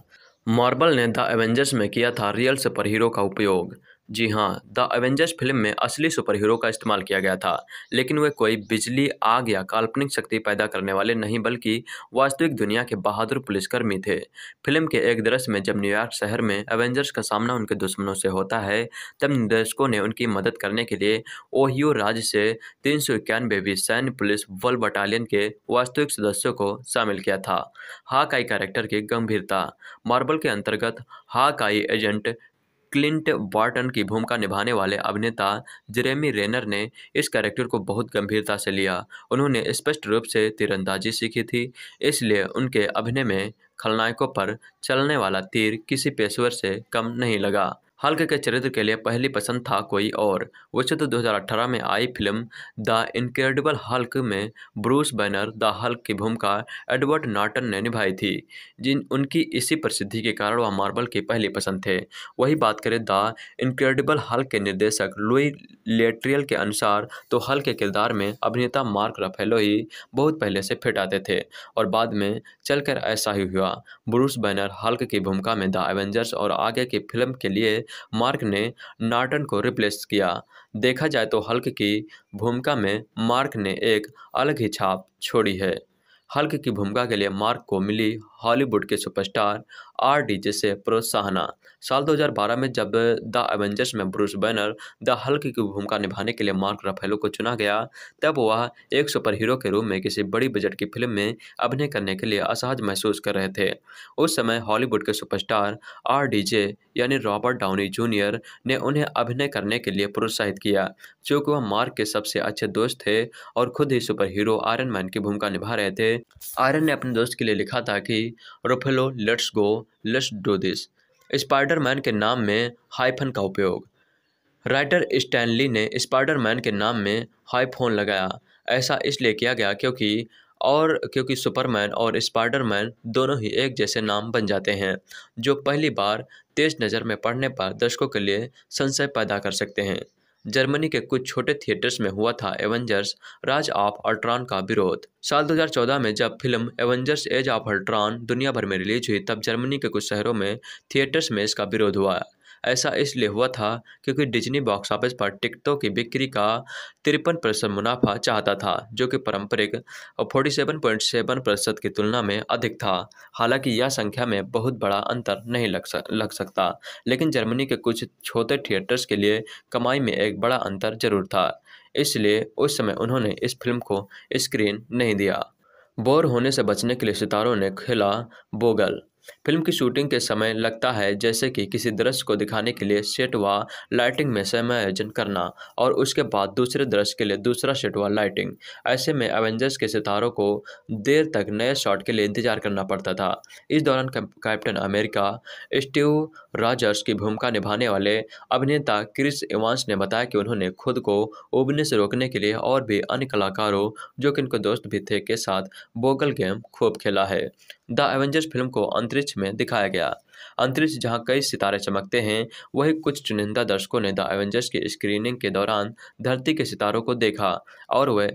Speaker 1: मार्बल ने द एवेंजर्स में किया था रियल सुपर हीरो का उपयोग जी हाँ द एवेंजर्स फिल्म में असली सुपर हीरो का इस्तेमाल किया गया था लेकिन वे कोई बिजली आग या काल्पनिक शक्ति पैदा करने वाले नहीं बल्कि वास्तविक दुनिया के बहादुर पुलिसकर्मी थे फिल्म के एक दृश्य में जब न्यूयॉर्क शहर में एवेंजर्स का सामना उनके दुश्मनों से होता है तब निर्देशकों ने उनकी मदद करने के लिए ओहियो राज्य से तीन सौ इक्यानवे सैन्य पुलिस वल बटालियन के वास्तविक सदस्यों को शामिल किया था हाकाई कैरेक्टर की गंभीरता मार्बल के अंतर्गत हाकाई एजेंट क्लिंट बार्टन की भूमिका निभाने वाले अभिनेता जेरेमी रेनर ने इस कैरेक्टर को बहुत गंभीरता से लिया उन्होंने स्पष्ट रूप से तीरंदाजी सीखी थी इसलिए उनके अभिनय में खलनायकों पर चलने वाला तीर किसी पेशेवर से कम नहीं लगा हल्क के चरित्र के लिए पहली पसंद था कोई और वैसे तो 2018 में आई फिल्म द इनक्रेडिबल हल्क में ब्रूस बैनर द हल्क की भूमिका एडवर्ड नाटन ने निभाई थी जिन उनकी इसी प्रसिद्धि के कारण वह मार्बल के पहली पसंद थे वही बात करें द इनक्रेडिबल हल्क के निर्देशक लुई लेट्रियल के अनुसार तो हल्क के किरदार में अभिनेता मार्क रफेलो ही बहुत पहले से फिट आते थे और बाद में चलकर ऐसा ही हुआ ब्रूस बैनर हल्क की भूमिका में द एवेंजर्स और आगे की फिल्म के लिए मार्क ने नार्टन को रिप्लेस किया देखा जाए तो हल्क की भूमिका में मार्क ने एक अलग ही छाप छोड़ी है हल्क की भूमिका के लिए मार्क को मिली हॉलीवुड के सुपरस्टार आर डी जैसे प्रोत्साहना साल 2012 में जब द एवेंजर्स में ब्रूस बैनर द हल्क की भूमिका निभाने के लिए मार्क रफेलो को चुना गया तब वह एक सुपर हीरो के रूप में किसी बड़ी बजट की फिल्म में अभिनय करने के लिए असहज महसूस कर रहे थे उस समय हॉलीवुड के सुपरस्टार आर डी जे यानी रॉबर्ट डाउनी जूनियर ने उन्हें अभिनय करने के लिए प्रोत्साहित किया चूँकि वह मार्क के सबसे अच्छे दोस्त थे और खुद ही सुपर हीरो आयरन मैन की भूमिका निभा रहे थे आयरन ने अपने दोस्त के लिए लिखा था कि Ruffalo let's go let's do this Spiderman के नाम में हाइफन का उपयोग राइटर स्टैनली ने स्पाइडरमैन के नाम में हाइफोन लगाया ऐसा इसलिए किया गया क्योंकि और क्योंकि सुपरमैन और स्पाइडरमैन दोनों ही एक जैसे नाम बन जाते हैं जो पहली बार तेज नज़र में पढ़ने पर दर्शकों के लिए संशय पैदा कर सकते हैं जर्मनी के कुछ छोटे थिएटर्स में हुआ था एवेंजर्स राज ऑफ अल्ट्रॉन का विरोध साल 2014 में जब film Avengers Age of Ultron दुनिया भर में रिलीज हुई तब जर्मनी के कुछ शहरों में थिएटर्स में इसका विरोध हुआ ऐसा इसलिए हुआ था क्योंकि डिज्नी बॉक्स ऑफिस पर टिकटों की बिक्री का तिरपन प्रतिशत मुनाफा चाहता था जो कि पारंपरिक फोर्टी सेवन पॉइंट सेवन प्रतिशत की तुलना में अधिक था हालांकि यह संख्या में बहुत बड़ा अंतर नहीं लग सक लग सकता लेकिन जर्मनी के कुछ छोटे थिएटर्स के लिए कमाई में एक बड़ा अंतर जरूर था इसलिए उस समय उन्होंने इस फिल्म को स्क्रीन नहीं दिया बोर होने से बचने के लिए सितारों ने खेला बोगल फिल्म की शूटिंग के समय लगता है जैसे कि किसी दृश्य को दिखाने के लिए सेट व लाइटिंग में समायोजन करना और उसके बाद दूसरे दृश्य के लिए दूसरा सेट व लाइटिंग ऐसे में एवेंजर्स के सितारों को देर तक नए शॉट के लिए इंतजार करना पड़ता था इस दौरान कैप्टन अमेरिका स्टीव राजर्स की भूमिका निभाने वाले अभिनेता क्रिस इवांस ने बताया कि उन्होंने खुद को उबने से रोकने के लिए और भी अन्य कलाकारों जो कि इनके दोस्त भी थे के साथ बोगल गेम खूब खेला है द एवेंजर्स फिल्म को अंतरिक्ष में दिखाया गया अंतरिक्ष जहां कई सितारे चमकते हैं वही कुछ चुनिंदा दर्शकों ने द एवेंजर्स की स्क्रीनिंग के दौरान धरती के सितारों को देखा और वे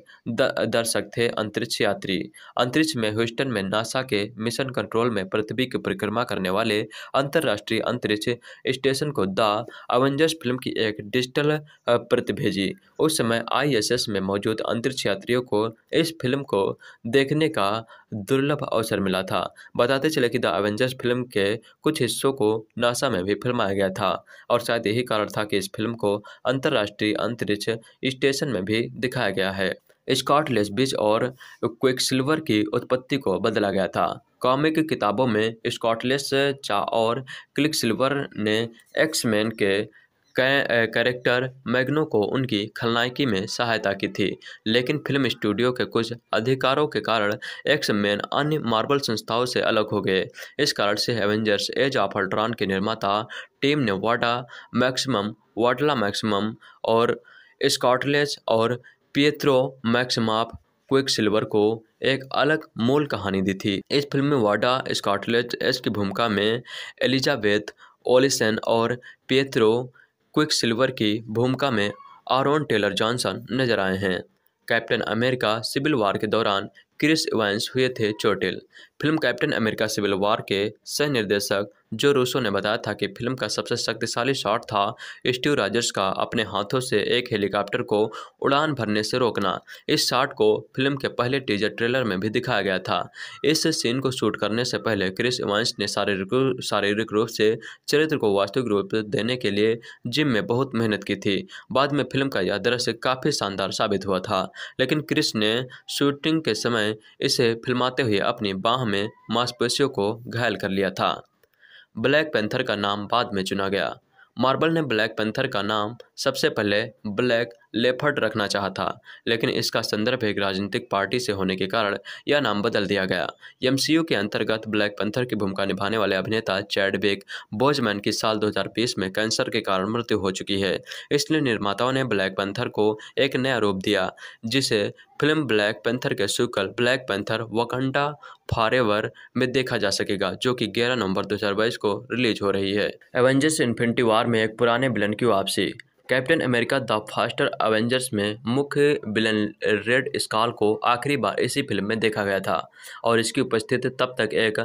Speaker 1: दर्शक थे अंतरिक्ष यात्री अंतरिक्ष में ह्यूस्टन में नासा के मिशन कंट्रोल में पृथ्वी की परिक्रमा करने वाले अंतर्राष्ट्रीय अंतरिक्ष स्टेशन को द एवेंजर्स फिल्म की एक डिजिटल प्रति भेजी उस समय आईएसएस में मौजूद अंतरिक्ष यात्रियों को इस फिल्म को देखने का दुर्लभ अवसर मिला था बताते चले कि द एवेंजर्स फिल्म के कुछ हिस्सों को नासा में भी फिल्माया गया था और शायद यही कारण था कि इस फिल्म को अंतर्राष्ट्रीय अंतरिक्ष स्टेशन में भी दिखाया गया है स्कॉट लेसबिज और क्विक सिल्वर की उत्पत्ति को बदला गया था कॉमिक किताबों में स्कॉटलेस चा और क्लिक सिल्वर ने एक्समैन के कैरेक्टर मैग्नो को उनकी खलनायकी में सहायता की थी लेकिन फिल्म स्टूडियो के कुछ अधिकारों के कारण एक्स मैन अन्य मार्बल संस्थाओं से अलग हो गए इस कारण से एवेंजर्स एज ऑफ अल्ट्रॉन के निर्माता टीम ने वाडा मैक्सिमम वाडला मैक्सिमम और स्कॉटलेस और पियत्रो मैक्समाप क्विक सिल्वर को एक अलग मूल कहानी दी थी इस फिल्म में वाडा स्कॉटलेट एस की भूमिका में एलिजाबेथ ओलिसन और पेत्रो क्विक सिल्वर की भूमिका में आरोन टेलर जॉनसन नजर आए हैं कैप्टन अमेरिका सिविल वार के दौरान क्रिस इवेंस हुए थे चोटिल film Captain America Civil War के सह निर्देशक जो रूसो ने बताया था कि फिल्म का सबसे शक्तिशाली शॉट था स्टीव राजर्स का अपने हाथों से एक हेलीकॉप्टर को उड़ान भरने से रोकना इस शॉट को फिल्म के पहले टीजर ट्रेलर में भी दिखाया गया था इस सीन को शूट करने से पहले क्रिस इवांस ने शारीरिक शारीरिक रूप से चरित्र को वास्तविक रूप देने के लिए जिम में बहुत मेहनत की थी बाद में फिल्म का यह दृश्य काफ़ी शानदार साबित हुआ था लेकिन क्रिस ने शूटिंग के समय इसे फिल्माते हुए अपनी बाह में मांसपेशियों को घायल कर लिया था ब्लैक पैंथर का नाम बाद में चुना गया मार्बल ने ब्लैक पैंथर का नाम सबसे पहले ब्लैक लेफर्ट रखना चाहा था लेकिन इसका संदर्भ एक राजनीतिक पार्टी से होने के कारण यह नाम बदल दिया गया एम के अंतर्गत ब्लैक पंथर की भूमिका निभाने वाले अभिनेता चैडबेक बोजमैन की साल 2020 में कैंसर के कारण मृत्यु हो चुकी है इसलिए निर्माताओं ने ब्लैक पंथर को एक नया रूप दिया जिसे फिल्म ब्लैक पेंथर के सुकल ब्लैक पेंथर वकंडा फारेवर में देखा जा सकेगा जो कि 11 नवंबर 2022 को रिलीज हो रही है एवेंजर्स इन्फिनिटी वार में एक पुराने बिलन की वापसी Captain America the faster Avengers में मुख्य विलन रेड स्काल को आखिरी बार इसी फिल्म में देखा गया था और इसकी उपस्थिति तब तक एक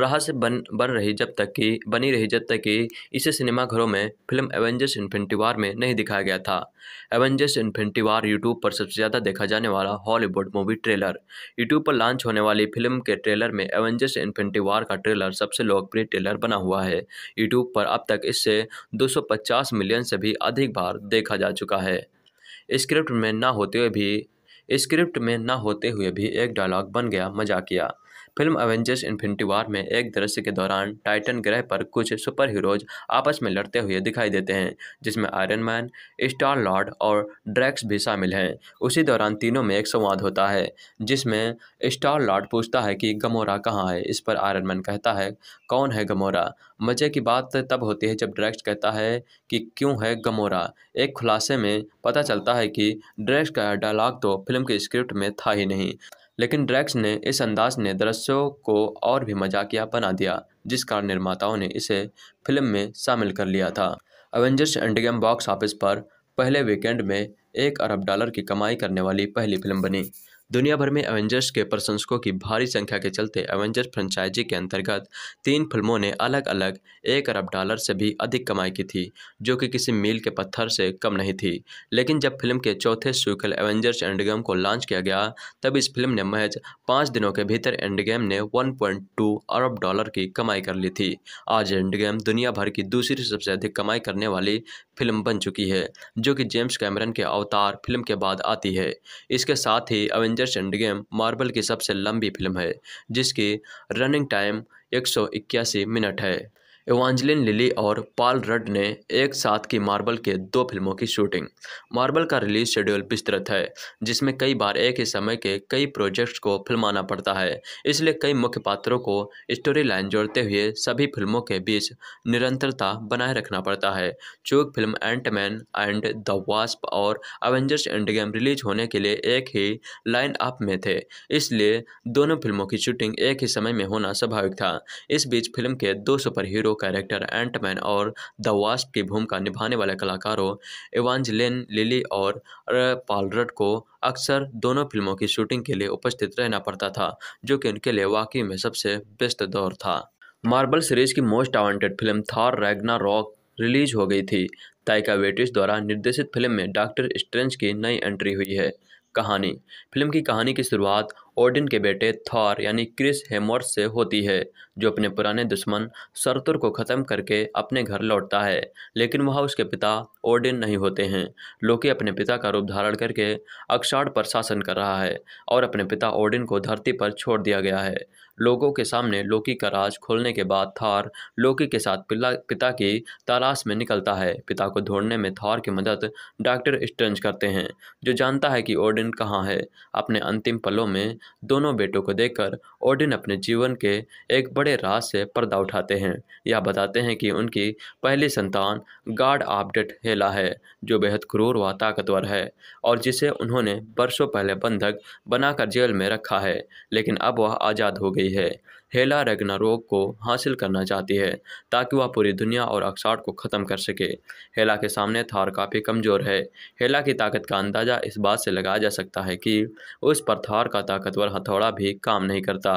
Speaker 1: रहस्य बन बन रही जब तक कि बनी रही जब तक कि इसे सिनेमाघरों में फिल्म एवेंजर्स इन्फिनिटी वार में नहीं दिखाया गया था एवेंजर्स इन्फिनिटी वार यूट्यूब पर सबसे ज़्यादा देखा जाने वाला हॉलीवुड मूवी ट्रेलर यूट्यूब पर लॉन्च होने वाली फिल्म के ट्रेलर में एवेंजर्स इन्फिनिटी वार का ट्रेलर सबसे लोकप्रिय ट्रेलर बना हुआ है यूट्यूब पर अब तक इससे 250 मिलियन से भी अधिक बार देखा जा चुका है स्क्रिप्ट में ना होते हुए भी स्क्रिप्ट में ना होते हुए भी एक डायलॉग बन गया मजाकिया फिल्म एवेंजर्स इन्फिनिटी वार में एक दृश्य के दौरान टाइटन ग्रह पर कुछ सुपर हीरोज आपस में लड़ते हुए दिखाई देते हैं जिसमें आयरन मैन स्टार लॉर्ड और ड्रैक्स भी शामिल हैं उसी दौरान तीनों में एक संवाद होता है जिसमें स्टार लॉर्ड पूछता है कि गमोरा कहाँ है इस पर आयरन मैन कहता है कौन है गमोरा मज़े की बात तब होती है जब ड्रैक्स कहता है कि क्यों है गमोरा एक खुलासे में पता चलता है कि ड्रैक्स का डायलॉग तो फिल्म के स्क्रिप्ट में था ही नहीं लेकिन ड्रैक्स ने इस अंदाज ने दृश्यों को और भी मजाकिया बना दिया जिस कारण निर्माताओं ने इसे फिल्म में शामिल कर लिया था एवेंजर्स एंडगेम बॉक्स ऑफिस पर पहले वीकेंड में एक अरब डॉलर की कमाई करने वाली पहली फिल्म बनी दुनिया भर में एवेंजर्स के प्रशंसकों की भारी संख्या के चलते एवेंजर्स फ्रेंचाइजी के अंतर्गत तीन फिल्मों ने अलग अलग एक अरब डॉलर से भी अधिक कमाई की थी जो कि किसी मील के पत्थर से कम नहीं थी लेकिन जब फिल्म के चौथे सीक्वल एवेंजर्स एंडगेम को लॉन्च किया गया तब इस फिल्म ने महज पाँच दिनों के भीतर एंडगेम ने वन अरब डॉलर की कमाई कर ली थी आज एंडगेम दुनिया भर की दूसरी सबसे अधिक कमाई करने वाली फिल्म बन चुकी है जो कि जेम्स कैमरन के अवतार फिल्म के बाद आती है इसके साथ ही एवेंजर्स एंड गेम मार्बल की सबसे लंबी फिल्म है जिसकी रनिंग टाइम एक मिनट है एवांजलिन लिली और पाल रड ने एक साथ की मार्बल के दो फिल्मों की शूटिंग मार्बल का रिलीज शेड्यूल विस्तृत है जिसमें कई बार एक ही समय के कई प्रोजेक्ट्स को फिल्माना पड़ता है इसलिए कई मुख्य पात्रों को स्टोरी लाइन जोड़ते हुए सभी फिल्मों के बीच निरंतरता बनाए रखना पड़ता है चूक film Ant-Man and the Wasp और अवेंजर्स एंड गेम रिलीज होने के लिए एक ही लाइन अप में थे इसलिए दोनों फिल्मों की शूटिंग एक ही समय में होना स्वाभाविक था इस बीच फिल्म के दो सुपर हीरो कैरेक्टर एंटमैन और द वास्ट की भूमिका निभाने वाले कलाकारों एवांजलेन लिली और पालरट को अक्सर दोनों फिल्मों की शूटिंग के लिए उपस्थित रहना पड़ता था जो कि उनके लिए वाकई में सबसे बेस्ट दौर था मार्बल सीरीज की most awaited film Thor Ragnarok release हो गई थी ताइका वेटिस द्वारा निर्देशित फिल्म में डॉक्टर स्ट्रेंज की नई एंट्री हुई है कहानी फिल्म की कहानी की शुरुआत ओडिन के बेटे थॉर यानी क्रिस हेमवर्थ से होती है जो अपने पुराने दुश्मन सरतुर को ख़त्म करके अपने घर लौटता है लेकिन वहाँ उसके पिता ओडिन नहीं होते हैं लोकी अपने पिता का रूप धारण करके अक्षाड़ पर शासन कर रहा है और अपने पिता ओडिन को धरती पर छोड़ दिया गया है लोगों के सामने लोकी का राज खोलने के बाद थार लोकी के साथ पिला पिता की तलाश में निकलता है पिता को ढूंढने में थार की मदद डॉक्टर स्ट्रेंज करते हैं जो जानता है कि ओडिन कहाँ है अपने अंतिम पलों में दोनों बेटों को देखकर ओडिन अपने जीवन के एक बड़े राज से पर्दा उठाते हैं यह बताते हैं कि उनकी पहली संतान गार्ड आपडेट हेला है जो बेहद क्रूर व ताकतवर है और जिसे उन्होंने बरसों पहले बंधक बनाकर जेल में रखा है लेकिन अब वह आज़ाद हो गई है हेला रोग को हासिल करना चाहती है ताकि वह पूरी दुनिया और अक्साट को ख़त्म कर सके हेला के सामने थार काफ़ी कमज़ोर है हेला की ताकत का अंदाज़ा इस बात से लगाया जा सकता है कि उस पर थार का ताकतवर हथौड़ा भी काम नहीं करता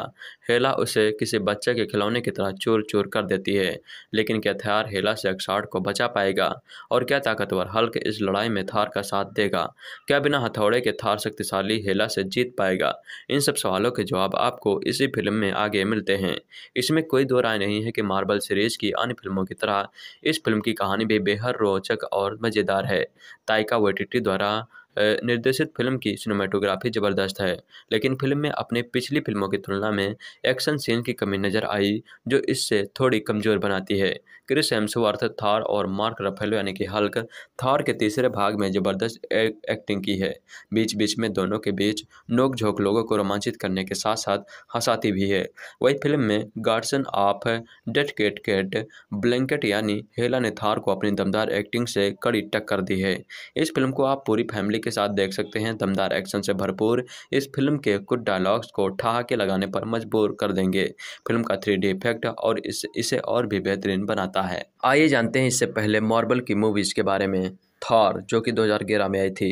Speaker 1: हेला उसे किसी बच्चे के खिलौने की तरह चूर चूर कर देती है लेकिन क्या थार हेला से अक्साट को बचा पाएगा और क्या ताकतवर हल्क इस लड़ाई में थार का साथ देगा क्या बिना हथौड़े के थार शक्तिशाली हेला से जीत पाएगा इन सब सवालों के जवाब आपको इसी फिल्म में आगे मिल मिलते हैं इसमें कोई दो राय नहीं है कि मार्बल सीरीज की अन्य फिल्मों की तरह इस फिल्म की कहानी भी बेहद रोचक और मज़ेदार है ताइका वेटिटी द्वारा निर्देशित फिल्म की सिनेमाटोग्राफी ज़बरदस्त है लेकिन फिल्म में अपने पिछली फिल्मों की तुलना में एक्शन सीन की कमी नज़र आई जो इससे थोड़ी कमज़ोर बनाती है क्रिस हेम्सवर्थ थार और मार्क रफेलो यानी कि हल्क थार के तीसरे भाग में ज़बरदस्त एक्टिंग की है बीच बीच में दोनों के बीच नोकझोंक लोगों को रोमांचित करने के साथ साथ हंसाती भी है वही फिल्म में goddess of death Cate Cate Blanchett यानी हेला ने थार को अपनी दमदार एक्टिंग से कड़ी टक्कर दी है इस फिल्म को आप पूरी फैमिली के साथ देख सकते हैं दमदार एक्शन से भरपूर इस फिल्म के कुछ डायलॉग्स को ठहाके लगाने पर मजबूर कर देंगे फिल्म का थ्री इफेक्ट और इस, इसे और भी बेहतरीन बनाता होता है आइए जानते हैं इससे पहले मार्बल की मूवीज़ के बारे में थार जो कि 2011 में आई थी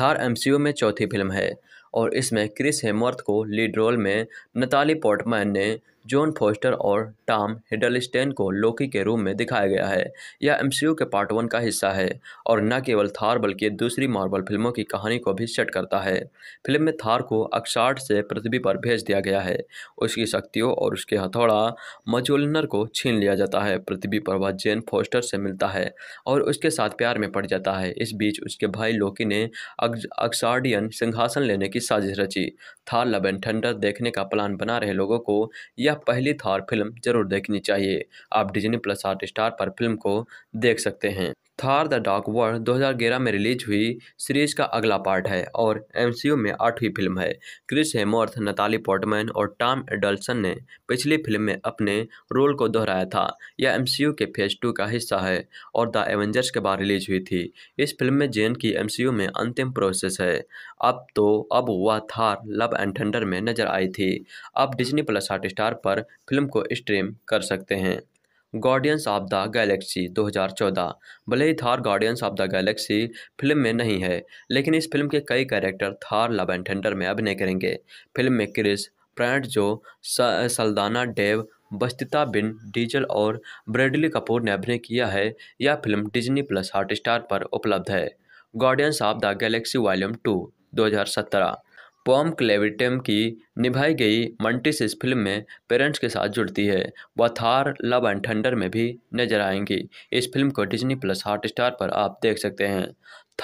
Speaker 1: थार एमसीयू में चौथी फिल्म है और इसमें क्रिस हेमवर्थ को लीड रोल में नताली पोर्टमैन ने जॉन फोस्टर और टॉम हिडलस्टेन को लोकी के रूप में दिखाया गया है यह एमसीयू के पार्ट वन का हिस्सा है और न केवल थार बल्कि दूसरी मार्बल फिल्मों की कहानी को भी सेट करता है फिल्म में थार को अक्सार्ड से पृथ्वी पर भेज दिया गया है उसकी शक्तियों और उसके हथौड़ा मजोलनर को छीन लिया जाता है पृथ्वी पर वह जेन फोस्टर से मिलता है और उसके साथ प्यार में पड़ जाता है इस बीच उसके भाई लोकी ने अक्सार्डियन सिंहासन लेने की साजिश रची थार लबन थंडर देखने का प्लान बना रहे लोगों को यह पहली थार फिल्म जरूर देखनी चाहिए आप डिजनी प्लस हॉट स्टार पर फिल्म को देख सकते हैं थार द डार्क वर्ल्ड 2011 में रिलीज हुई सीरीज का अगला पार्ट है और एमसीयू में आठवीं फिल्म है क्रिस हेमोर्थ नताली पोर्टमैन और टॉम एडल्सन ने पिछली फिल्म में अपने रोल को दोहराया था यह एमसीयू के फेज टू का हिस्सा है और द एवेंजर्स के बाद रिलीज हुई थी इस फिल्म में जेन की एम में अंतिम प्रोसेस है अब तो अब वह थार लव एंड थंडर में नजर आई थी अब डिजनी प्लस स्टार पर फिल्म को स्ट्रीम कर सकते हैं गार्डियंस ऑफ द गैलेक्सी 2014 भले ही Thor Guardians of the Galaxy film में नहीं है लेकिन इस फिल्म के कई कैरेक्टर थार लव एंड थेंडर में अभिनय करेंगे फिल्म में Chris Pratt Zoe Saldana Dave Bautista Vin Diesel और ब्रेडली कपूर ने अभिनय किया है यह फिल्म डिजनी प्लस स्टार पर उपलब्ध है Guardians of the Galaxy volume two 2017 Pom Klementieff की निभाई गई मंटिस इस फिल्म में पेरेंट्स के साथ जुड़ती है वह थार लव एंड थंडर में भी नजर आएंगी इस फिल्म को डिज्नी प्लस हॉटस्टार पर आप देख सकते हैं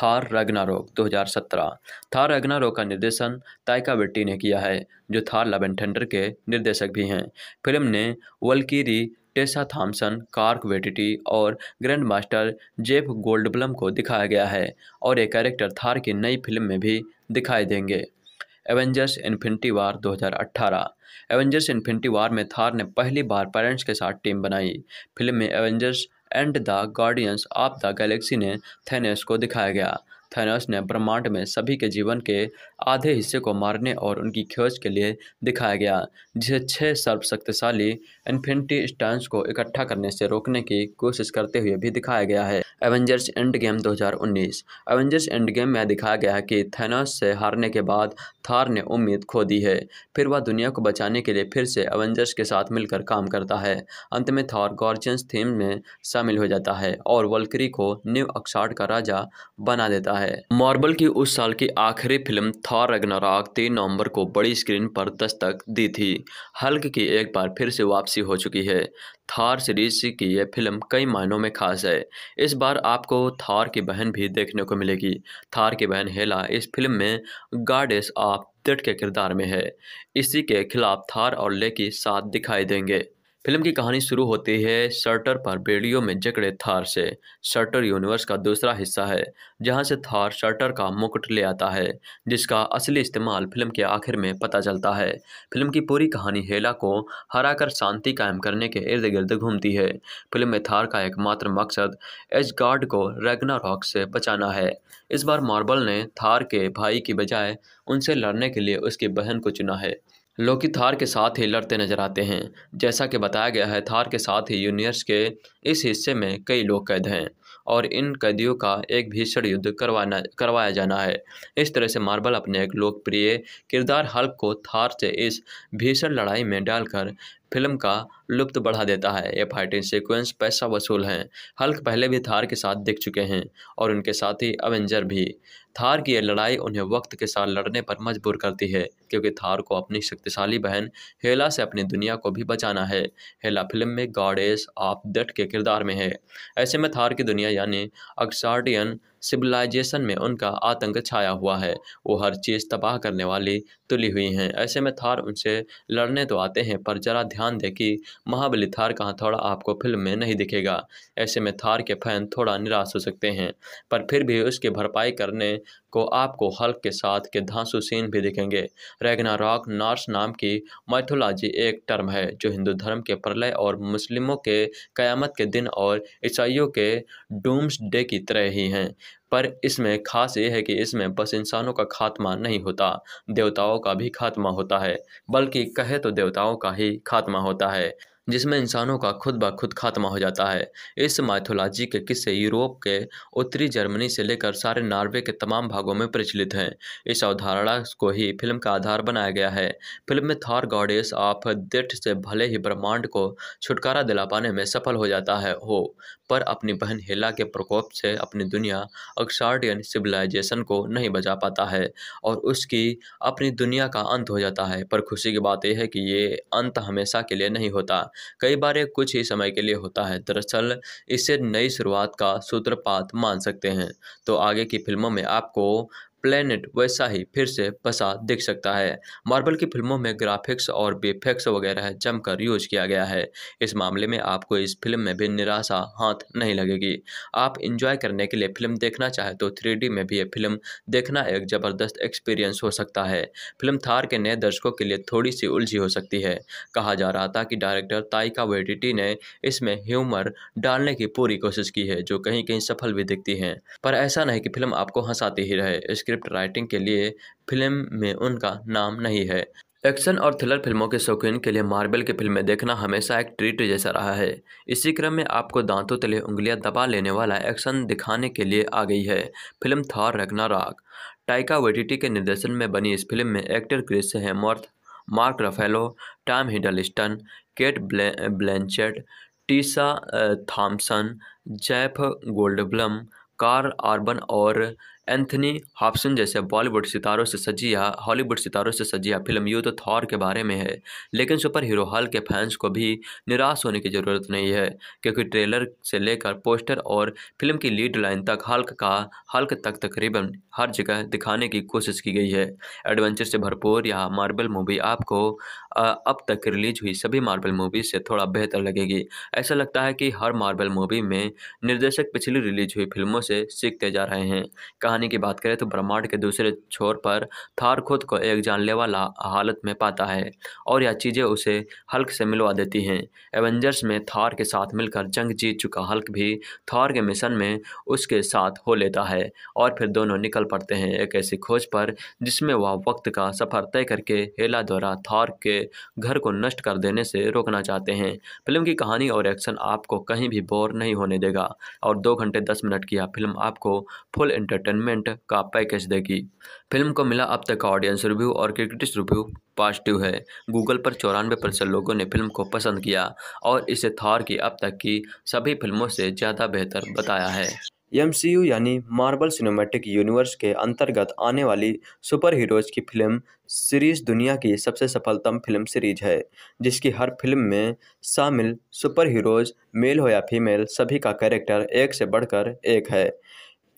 Speaker 1: थार रगनारोक 2017 थार रगनारोक का निर्देशन ताइका बेट्टी ने किया है जो थार लव एंड थंडर के निर्देशक भी हैं फिल्म ने Valkyrie Tessa Thompson Korg Waititi और ग्रैंड मास्टर जेफ गोल्डब्लम को दिखाया गया है और ये कैरेक्टर थार की नई फिल्म में भी दिखाई देंगे Avengers Infinity War 2018 Avengers Infinity War में थार ने पहली बार पेरेंट्स के साथ टीम बनाई फिल्म में Avengers and the Guardians of the Galaxy ने थेनेस को दिखाया गया थेनेस ने ब्रह्मांड में सभी के जीवन के आधे हिस्से को मारने और उनकी खोज के लिए दिखाया गया जिसे छह सर्व शक्तिशाली इन्फेंट्री स्टैंड को इकट्ठा करने से रोकने की कोशिश करते हुए भी दिखाया गया है एवेंजर्स एंड गेम दो एवेंजर्स एंड गेम में दिखाया गया है कि थेनास से हारने के बाद थार ने उम्मीद खो दी है फिर वह दुनिया को बचाने के लिए फिर से एवेंजर्स के साथ मिलकर काम करता है अंत में थार गॉर्जियंस थीम में शामिल हो जाता है और वल्करी को न्यू अक्सार्ड का राजा बना देता है मार्बल की उस साल की आखिरी फिल्म थार थॉर रगनाराक तीन नवंबर को बड़ी स्क्रीन पर दस्तक दी थी हल्क की एक बार फिर से वापसी हो चुकी है थार सीरीज की यह फिल्म कई मायनों में खास है इस बार आपको थार की बहन भी देखने को मिलेगी थार की बहन हेला इस फिल्म में गार्डेस ऑफ दिट के किरदार में है इसी के खिलाफ थार और लेकी साथ दिखाई देंगे फिल्म की कहानी शुरू होती है सर्टर पर बेड़ियों में जकड़े थार से सर्टर यूनिवर्स का दूसरा हिस्सा है जहां से थार सर्टर का मुकुट ले आता है जिसका असली इस्तेमाल फिल्म के आखिर में पता चलता है फिल्म की पूरी कहानी हेला को हराकर शांति कायम करने के इर्द गिर्द घूमती है फिल्म में थार का एकमात्र मकसद एज गार्ड को रेगना रॉक से बचाना है इस बार मार्बल ने थार के भाई की बजाय उनसे लड़ने के लिए उसकी बहन को चुना है लोकी थार के साथ ही लड़ते नजर आते हैं जैसा कि बताया गया है थार के साथ ही यूनियर्स के इस हिस्से में कई लोग कैद हैं और इन कैदियों का एक भीषण युद्ध करवाना करवाया जाना है इस तरह से मार्बल अपने एक लोकप्रिय किरदार हल्क को थार से इस भीषण लड़ाई में डालकर फिल्म का लुप्त बढ़ा देता है ये फाइटिंग सीक्वेंस पैसा वसूल हैं हल्क पहले भी थार के साथ दिख चुके हैं और उनके साथ ही अवेंजर भी थार की यह लड़ाई उन्हें वक्त के साथ लड़ने पर मजबूर करती है क्योंकि थार को अपनी शक्तिशाली बहन हेला से अपनी दुनिया को भी बचाना है हेला फिल्म में गॉडेस ऑफ डेट के किरदार में है ऐसे में थार की दुनिया यानी अक्सार्डियन सिविलाइजेशन में उनका आतंक छाया हुआ है वो हर चीज़ तबाह करने वाली तुली हुई हैं ऐसे में थार उनसे लड़ने तो आते हैं पर ज़रा ध्यान दें कि महाबली थार का हथौड़ा आपको फिल्म में नहीं दिखेगा ऐसे में थार के फैन थोड़ा निराश हो सकते हैं पर फिर भी उसकी भरपाई करने को आपको हल्क के साथ के धांसु सीन भी दिखेंगे रेगना रॉक नार्स नाम की माइथोलॉजी एक टर्म है जो हिंदू धर्म के प्रलय और मुस्लिमों के क़यामत के दिन और ईसाइयों के डूम्स डे की तरह ही हैं पर इसमें खास ये है कि इसमें बस इंसानों का खात्मा नहीं होता देवताओं का भी खात्मा होता है बल्कि कहे तो देवताओं का ही खात्मा होता है जिसमें इंसानों का खुद ब खुद खात्मा हो जाता है इस माइथोलॉजी के किस्से यूरोप के उत्तरी जर्मनी से लेकर सारे नॉर्वे के तमाम भागों में प्रचलित हैं इस अवधारणा को ही फिल्म का आधार बनाया गया है फिल्म में थॉर गॉडेस ऑफ डेथ से भले ही ब्रह्मांड को छुटकारा दिला पाने में सफल हो जाता है हो पर अपनी बहन हेला के प्रकोप से अपनी दुनिया अक्सार्डियन सिविलाइजेशन को नहीं बचा पाता है और उसकी अपनी दुनिया का अंत हो जाता है पर खुशी की बात यह है कि ये अंत हमेशा के लिए नहीं होता कई बार ये कुछ ही समय के लिए होता है दरअसल इसे नई शुरुआत का सूत्रपात मान सकते हैं तो आगे की फिल्मों में आपको प्लेनेट वैसा ही फिर से बसा दिख सकता है मार्बल की फिल्मों में ग्राफिक्स और बीफेक्स वगैरह जमकर यूज किया गया है इस मामले में आपको इस फिल्म में भी निराशा हाथ नहीं लगेगी आप इंजॉय करने के लिए फिल्म देखना चाहे तो थ्री में भी ये फिल्म देखना एक ज़बरदस्त एक्सपीरियंस हो सकता है फिल्म थार के नए दर्शकों के लिए थोड़ी सी उलझी हो सकती है कहा जा रहा था कि डायरेक्टर ताइका वेडिटी ने इसमें ह्यूमर डालने की पूरी कोशिश की है जो कहीं कहीं सफल भी दिखती है पर ऐसा नहीं कि फिल्म आपको हंसाती ही रहे स्क्रीन स्क्रिप्ट राइटिंग के लिए फिल्म में उनका नाम नहीं है एक्शन और थ्रिलर फिल्मों के शौकीन के लिए मार्बल की फिल्में देखना हमेशा एक ट्रीट जैसा रहा है इसी क्रम में आपको दांतों तले उंगलियां दबा लेने वाला एक्शन दिखाने के लिए आ गई है फिल्म थॉर रखना राग टाइका वेटिटी के निर्देशन में बनी इस फिल्म में actor Chris Hemsworth Mark Ruffalo Tom Hiddleston Cate Blanchett Tessa Thompson Jeff Goldblum Karl Urban और एंथनी हॉपसन जैसे बॉलीवुड सितारों से सजी या हॉलीवुड सितारों से सजी या फिल्म यूथ तो थॉर के बारे में है लेकिन सुपर हीरो हाल के फैंस को भी निराश होने की ज़रूरत नहीं है क्योंकि ट्रेलर से लेकर पोस्टर और फिल्म की लीड लाइन तक हल्क का हल्क तक तकरीबन हर जगह दिखाने की कोशिश की गई है एडवेंचर से भरपूर यह मार्बल मूवी आपको अब तक रिलीज हुई सभी मार्बल मूवी से थोड़ा बेहतर लगेगी ऐसा लगता है कि हर मार्बल मूवी में निर्देशक पिछली रिलीज हुई फिल्मों से सीखते जा रहे हैं कहानी की बात करें तो ब्रह्मांड के दूसरे छोर पर थार खुद को एक जानलेवा हालत में पाता है और यह चीज़ें उसे हल्क से मिलवा देती हैं एवेंजर्स में थार के साथ मिलकर जंग जीत चुका हल्क भी थार के मिशन में उसके साथ हो लेता है और फिर दोनों निकल पड़ते हैं एक ऐसी खोज पर जिसमें वह वक्त का सफ़र तय करके हेला द्वारा थार के घर को नष्ट कर देने से रोकना चाहते हैं फिल्म की कहानी और एक्शन आपको कहीं भी बोर नहीं होने देगा और दो घंटे दस मिनट की यह फिल्म आपको फुल एंटरटेनमेंट एंटरटेनमेंट का पैकेज देगी फिल्म को मिला अब तक का ऑडियंस रिव्यू और क्रिटिक्स रिव्यू पॉजिटिव है गूगल पर चौरानवे प्रतिशत लोगों ने फिल्म को पसंद किया और इसे थॉर की अब तक की सभी फिल्मों से ज़्यादा बेहतर बताया है एम यानी मार्बल सिनेमेटिक यूनिवर्स के अंतर्गत आने वाली सुपर हीरोज की फिल्म सीरीज दुनिया की सबसे सफलतम फिल्म सीरीज है जिसकी हर फिल्म में शामिल सुपर हीरोज मेल हो या फीमेल सभी का कैरेक्टर एक से बढ़कर एक है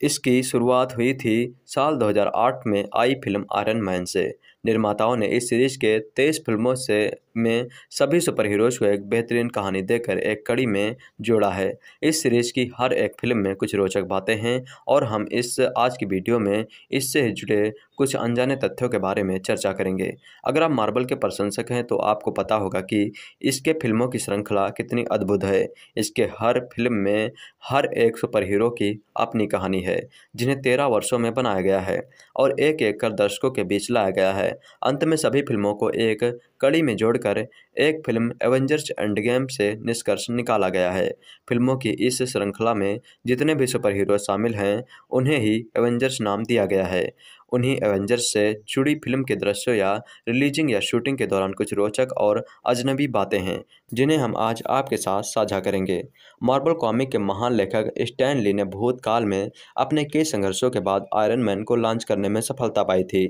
Speaker 1: इसकी शुरुआत हुई थी साल 2008 में आई फिल्म आयरन मैन से निर्माताओं ने इस सीरीज के तेईस फिल्मों से में सभी सुपर हीरोज़ को एक बेहतरीन कहानी देकर एक कड़ी में जोड़ा है इस सीरीज़ की हर एक फिल्म में कुछ रोचक बातें हैं और हम इस आज की वीडियो में इससे जुड़े कुछ अनजाने तथ्यों के बारे में चर्चा करेंगे अगर आप मार्बल के प्रशंसक हैं तो आपको पता होगा कि इसके फिल्मों की श्रृंखला कितनी अद्भुत है इसके हर फिल्म में हर एक सुपर हीरो की अपनी कहानी है जिन्हें तेरह वर्षों में बनाया गया है और एक एक कर दर्शकों के बीच लाया गया है अंत में सभी फिल्मों को एक कड़ी में जोड़कर लेकर एक फिल्म एवेंजर्स एंड गेम से निष्कर्ष निकाला गया है फिल्मों की इस श्रृंखला में जितने भी सुपर हीरो शामिल हैं उन्हें ही एवेंजर्स नाम दिया गया है उन्हीं एवेंजर्स से जुड़ी फिल्म के दृश्यों या रिलीजिंग या शूटिंग के दौरान कुछ रोचक और अजनबी बातें हैं जिन्हें हम आज आपके साथ साझा करेंगे मार्बल कॉमिक के महान लेखक स्टैन ली ने भूतकाल में अपने कई संघर्षों के बाद आयरन मैन को लॉन्च करने में सफलता पाई थी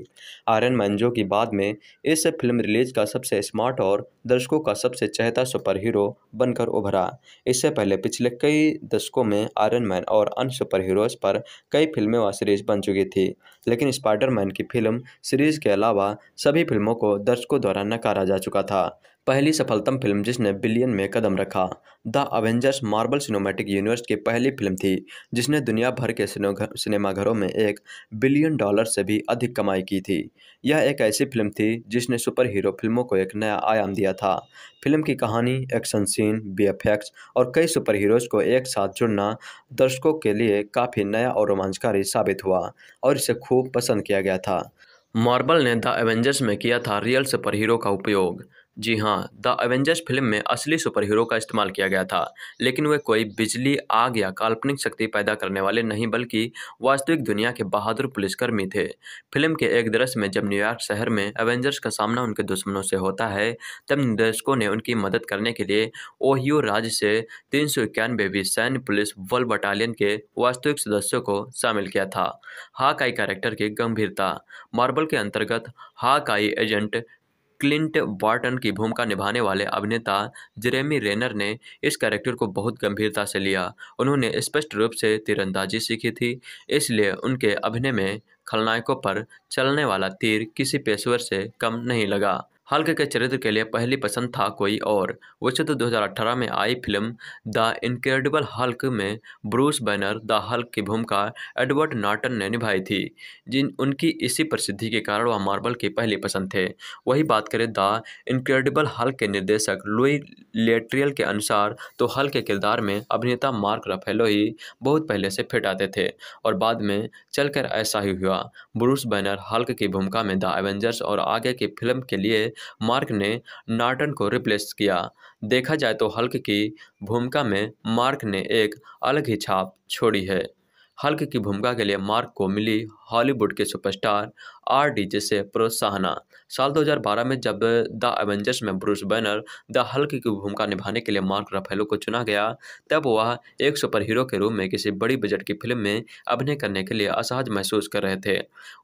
Speaker 1: आयरन मैन जो कि बाद में इस फिल्म रिलीज का सबसे स्मार्ट और दर्शकों का सबसे चहता सुपर हीरो बनकर उभरा इससे पहले पिछले कई दशकों में आयरन मैन और अन्य सुपर हीरोज पर कई फिल्में व सीरीज बन चुकी थी लेकिन इस स्पाइडरमैन की फिल्म सीरीज के अलावा सभी फिल्मों को दर्शकों द्वारा नकारा जा चुका था पहली सफलतम फिल्म जिसने बिलियन में कदम रखा the Avengers Marvel Cinematic Universe की पहली फिल्म थी जिसने दुनिया भर के सिनेमाघरों में एक बिलियन डॉलर से भी अधिक कमाई की थी यह एक ऐसी फिल्म थी जिसने सुपर हीरो फिल्मों को एक नया आयाम दिया था फिल्म की कहानी एक्शन सीन बी और कई सुपर हीरोज को एक साथ जुड़ना दर्शकों के लिए काफ़ी नया और रोमांचकारी साबित हुआ और इसे खूब पसंद किया गया था मार्बल ने द एवेंजर्स में किया था रियल सुपर हीरो का उपयोग जी हाँ द एवेंजर्स फिल्म में असली सुपर हीरो का इस्तेमाल किया गया था लेकिन वे कोई बिजली आग या काल्पनिक शक्ति पैदा करने वाले नहीं बल्कि वास्तविक दुनिया के बहादुर पुलिसकर्मी थे फिल्म के एक दृश्य में जब न्यूयॉर्क शहर में एवेंजर्स का सामना उनके दुश्मनों से होता है तब निर्देशकों ने उनकी मदद करने के लिए ओहियो राज्य से तीन सौ इक्यानवे सैन्य पुलिस वल बटालियन के वास्तविक सदस्यों को शामिल किया था हाकाई कैरेक्टर की गंभीरता मार्बल के अंतर्गत हाकाई एजेंट क्लिंट बार्टन की भूमिका निभाने वाले अभिनेता जेरेमी रेनर ने इस कैरेक्टर को बहुत गंभीरता से लिया उन्होंने स्पष्ट रूप से तीरंदाजी सीखी थी इसलिए उनके अभिनय में खलनायकों पर चलने वाला तीर किसी पेशेवर से कम नहीं लगा हल्क के चरित्र के लिए पहली पसंद था कोई और वो चित्र 2018 में आई फिल्म द इनक्रेडिबल हल्क में ब्रूस बैनर द हल्क की भूमिका एडवर्ड नाटन ने निभाई थी जिन उनकी इसी प्रसिद्धि के कारण वह मार्बल के पहली पसंद थे वही बात करें द इनक्रेडिबल हल्क के निर्देशक लुई लेट्रियल के अनुसार तो हल्क के किरदार में अभिनेता मार्क रफेलो ही बहुत पहले से फिट आते थे और बाद में चलकर ऐसा ही हुआ ब्रूस बैनर हल्क की भूमिका में द एवेंजर्स और आगे की फिल्म के लिए मार्क ने नार्टन को रिप्लेस किया देखा जाए तो हल्क की भूमिका में मार्क ने एक अलग ही छाप छोड़ी है हल्क की भूमिका के लिए मार्क को मिली हॉलीवुड के सुपरस्टार आर जे से प्रोत्साहना साल 2012 में जब द एवेंजर्स में ब्रूस बैनर द हल्क की भूमिका निभाने के लिए मार्क रफेलो को चुना गया तब वह एक सुपर हीरो के रूप में किसी बड़ी बजट की फिल्म में अभिनय करने के लिए असहज महसूस कर रहे थे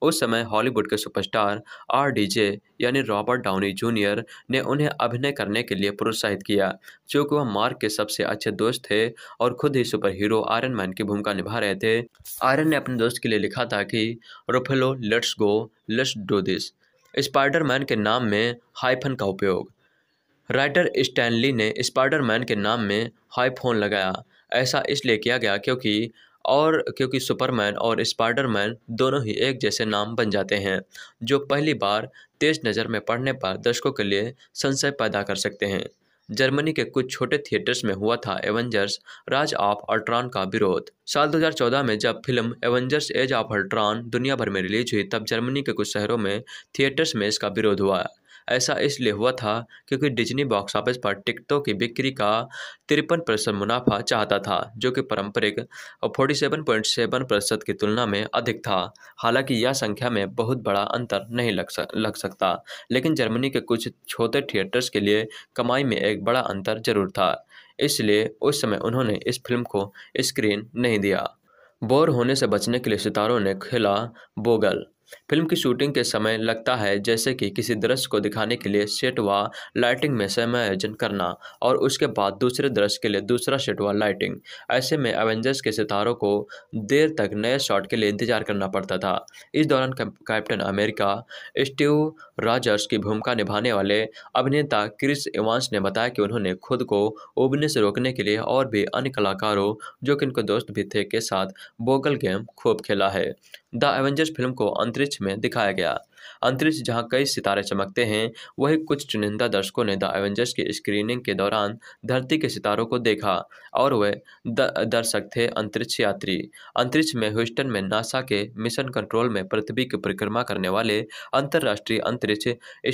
Speaker 1: उस समय हॉलीवुड के सुपरस्टार आर डी जे यानी रॉबर्ट डाउनी जूनियर ने उन्हें अभिनय करने के लिए प्रोत्साहित किया चूँकि वह मार्क के सबसे अच्छे दोस्त थे और खुद ही सुपर हीरो आयरन मैन की भूमिका निभा रहे थे आयरन ने अपने दोस्त के लिए लिखा था कि Ruffalo let's go let's do this Spiderman के नाम में हाइफन का उपयोग राइटर स्टैनली ने स्पाइडरमैन के नाम में हाइफोन लगाया ऐसा इसलिए किया गया क्योंकि और क्योंकि सुपरमैन और स्पाइडरमैन दोनों ही एक जैसे नाम बन जाते हैं जो पहली बार तेज नज़र में पढ़ने पर दर्शकों के लिए संशय पैदा कर सकते हैं जर्मनी के कुछ छोटे थिएटर्स में हुआ था एवेंजर्स राज ऑफ अल्ट्रॉन का विरोध साल 2014 में जब film Avengers Age of Ultron दुनिया भर में रिलीज हुई तब जर्मनी के कुछ शहरों में थिएटर्स में इसका विरोध हुआ ऐसा इसलिए हुआ था क्योंकि डिज्नी बॉक्स ऑफिस पर टिकटों की बिक्री का तिरपन प्रतिशत मुनाफा चाहता था जो कि पारंपरिक फोर्टी सेवन पॉइंट सेवन प्रतिशत की तुलना में अधिक था हालांकि यह संख्या में बहुत बड़ा अंतर नहीं लग सक लग सकता लेकिन जर्मनी के कुछ छोटे थिएटर्स के लिए कमाई में एक बड़ा अंतर जरूर था इसलिए उस समय उन्होंने इस फिल्म को स्क्रीन नहीं दिया बोर होने से बचने के लिए सितारों ने खेला बोगल फिल्म की शूटिंग के समय लगता है जैसे कि किसी दृश्य को दिखाने के लिए सेट व लाइटिंग में समायोजन करना और उसके बाद दूसरे दृश्य के लिए दूसरा सेट व लाइटिंग ऐसे में एवेंजर्स के सितारों को देर तक नए शॉट के लिए इंतजार करना पड़ता था इस दौरान कैप्टन अमेरिका स्टीव राजर्स की भूमिका निभाने वाले अभिनेता क्रिस इवांस ने बताया कि उन्होंने खुद को उबने से रोकने के लिए और भी अन्य कलाकारों जो कि इनके दोस्त भी थे के साथ बोगल गेम खूब खेला है द एवेंजर्स फिल्म को अंतरिक्ष में दिखाया गया अंतरिक्ष जहां कई सितारे चमकते हैं वही कुछ चुनिंदा दर्शकों ने द एवेंजर्स की स्क्रीनिंग के दौरान धरती के सितारों को देखा और वे दर्शक थे अंतरिक्ष यात्री अंतरिक्ष में ह्यूस्टन में नासा के मिशन कंट्रोल में पृथ्वी की परिक्रमा करने वाले अंतर्राष्ट्रीय अंतरिक्ष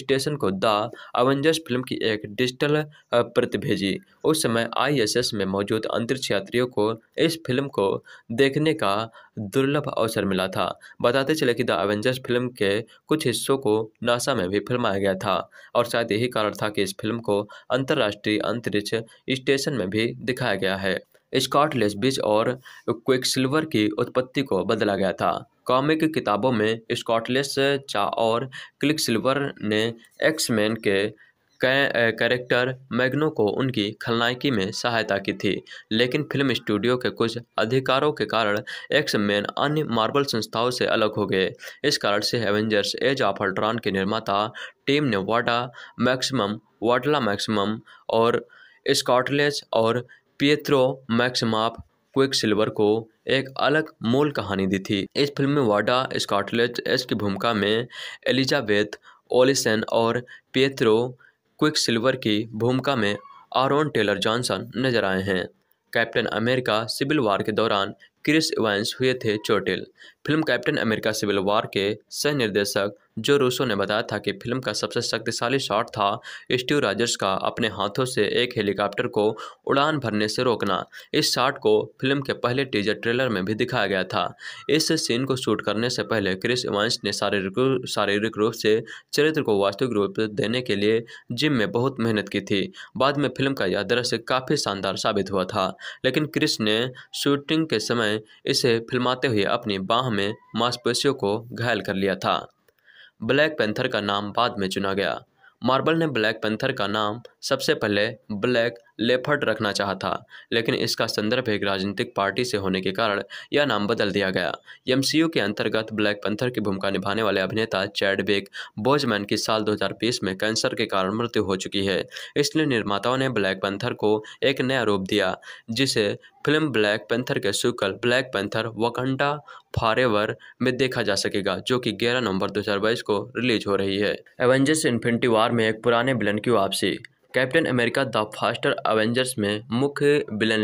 Speaker 1: स्टेशन को द एवेंजर्स फिल्म की एक डिजिटल प्रति भेजी उस समय आई में मौजूद अंतरिक्ष यात्रियों को इस फिल्म को देखने का दुर्लभ अवसर मिला था बताते चले कि द एवेंजर्स फिल्म के कुछ हिस्सों को नासा में भी फिल्माया गया था और शायद यही कारण था कि इस फिल्म को अंतर्राष्ट्रीय अंतरिक्ष स्टेशन में भी दिखाया गया है स्कॉट लेसबिज और क्विक सिल्वर की उत्पत्ति को बदला गया था कॉमिक किताबों में स्कॉटलेस चा और क्लिक सिल्वर ने एक्समैन के कैरेक्टर मैग्नो को उनकी खलनायकी में सहायता की थी लेकिन फिल्म स्टूडियो के कुछ अधिकारों के कारण एक्स मैन अन्य मार्बल संस्थाओं से अलग हो गए इस कारण से एवेंजर्स एज ऑफ अल्ट्रॉन के निर्माता टीम ने वाडा मैक्सिमम वाडला मैक्सिमम और स्कॉटलेस और पियत्रो मैक्सिमाप क्विक सिल्वर को एक अलग मूल कहानी दी थी इस फिल्म में वाडा स्कॉटलेज एस की भूमिका में एलिजाबेथ ओलिसन और पेत्रो क्विक सिल्वर की भूमिका में आरोन टेलर जॉनसन नजर आए हैं कैप्टन अमेरिका सिविल वार के दौरान क्रिस इवेंस हुए थे चोटिल film Captain America Civil War के सह निर्देशक जो रूसो ने बताया था कि फिल्म का सबसे शक्तिशाली शॉट था स्टीव राजर्स का अपने हाथों से एक हेलीकॉप्टर को उड़ान भरने से रोकना इस शॉट को फिल्म के पहले टीजर ट्रेलर में भी दिखाया गया था इस सीन को शूट करने से पहले क्रिस इवांस ने शारीरिक शारीरिक रूप से चरित्र को वास्तविक रूप देने के लिए जिम में बहुत मेहनत की थी बाद में फिल्म का यह दृश्य काफ़ी शानदार साबित हुआ था लेकिन क्रिस ने शूटिंग के समय इसे फिल्माते हुए अपनी बाह में मांसपेशियों को घायल कर लिया था ब्लैक पैंथर का नाम बाद में चुना गया मार्बल ने ब्लैक पैंथर का नाम सबसे पहले ब्लैक लेफर्ट रखना चाहा था लेकिन इसका संदर्भ एक राजनीतिक पार्टी से होने के कारण यह नाम बदल दिया गया एम के अंतर्गत ब्लैक पंथर की भूमिका निभाने वाले अभिनेता चैडबेक बोजमैन की साल 2020 में कैंसर के कारण मृत्यु हो चुकी है इसलिए निर्माताओं ने ब्लैक पंथर को एक नया रूप दिया जिसे फिल्म ब्लैक पेंथर के सुकल ब्लैक पेंथर वकंडा फारेवर में देखा जा सकेगा जो कि 11 नवंबर 2022 को रिलीज हो रही है एवेंजर्स इन्फिनिटी वार में एक पुराने विलन की वापसी Captain America the faster Avengers में मुख्य विलन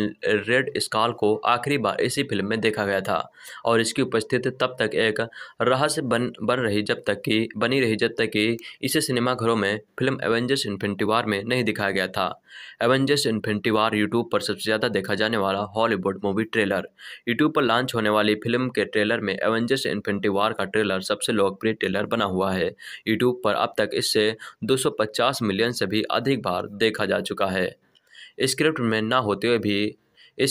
Speaker 1: रेड स्काल को आखिरी बार इसी फिल्म में देखा गया था और इसकी उपस्थिति तब तक एक रहस्य बन बन रही जब तक कि बनी रही जब तक कि इसे सिनेमाघरों में फिल्म एवेंजर्स इन्फिनिटी वार में नहीं दिखाया गया था एवेंजर्स इन्फिनिटी वार यूट्यूब पर सबसे ज़्यादा देखा जाने वाला हॉलीवुड मूवी ट्रेलर यूट्यूब पर लॉन्च होने वाली फिल्म के ट्रेलर में एवेंजर्स इन्फिनिटी वार का ट्रेलर सबसे लोकप्रिय ट्रेलर बना हुआ है यूट्यूब पर अब तक इससे दो मिलियन से भी अधिक बार देखा जा चुका है स्क्रिप्ट में ना होते हुए भी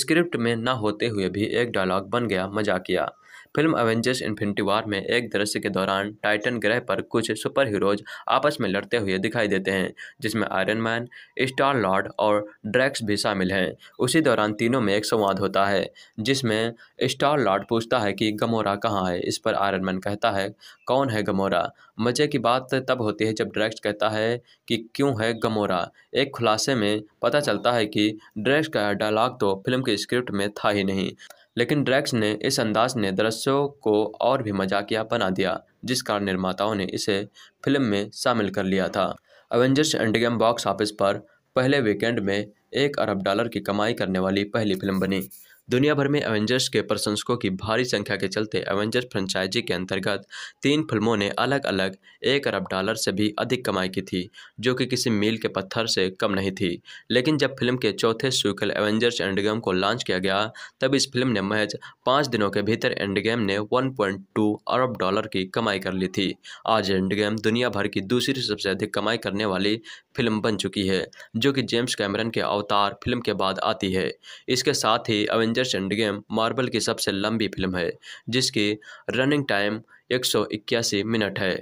Speaker 1: स्क्रिप्ट में ना होते हुए भी एक डायलॉग बन गया मजाकिया फिल्म एवेंजर्स इन्फिनिटी वार में एक दृश्य के दौरान टाइटन ग्रह पर कुछ सुपर हीरोज आपस में लड़ते हुए दिखाई देते हैं जिसमें आयरन मैन स्टार लॉर्ड और ड्रैक्स भी शामिल हैं उसी दौरान तीनों में एक संवाद होता है जिसमें स्टार लॉर्ड पूछता है कि गमोरा कहाँ है इस पर आयरन मैन कहता है कौन है गमोरा मज़े की बात तब होती है जब ड्रैक्स कहता है कि क्यों है गमोरा एक खुलासे में पता चलता है कि ड्रैक्स का डायलॉग तो फिल्म के स्क्रिप्ट में था ही नहीं लेकिन ड्रैक्स ने इस अंदाज ने दृश्यों को और भी मजाकिया बना दिया जिस कारण निर्माताओं ने इसे फिल्म में शामिल कर लिया था एवेंजर्स एंडगेम बॉक्स ऑफिस पर पहले वीकेंड में एक अरब डॉलर की कमाई करने वाली पहली फिल्म बनी दुनिया भर में एवेंजर्स के प्रशंसकों की भारी संख्या के चलते एवेंजर्स फ्रेंचाइजी के अंतर्गत तीन फिल्मों ने अलग अलग एक अरब डॉलर से भी अधिक कमाई की थी जो कि किसी मील के पत्थर से कम नहीं थी लेकिन जब फिल्म के चौथे सीक्वल एवेंजर्स एंडगेम को लॉन्च किया गया तब इस फिल्म ने महज पाँच दिनों के भीतर एंडगेम ने वन अरब डॉलर की कमाई कर ली थी आज एंडगेम दुनिया भर की दूसरी सबसे अधिक कमाई करने वाली फिल्म बन चुकी है जो कि जेम्स कैमरन के अवतार फिल्म के बाद आती है इसके साथ ही avenge Avengers Endgame Marvel की सबसे लंबी फिल्म है जिसकी रनिंग टाइम एक मिनट है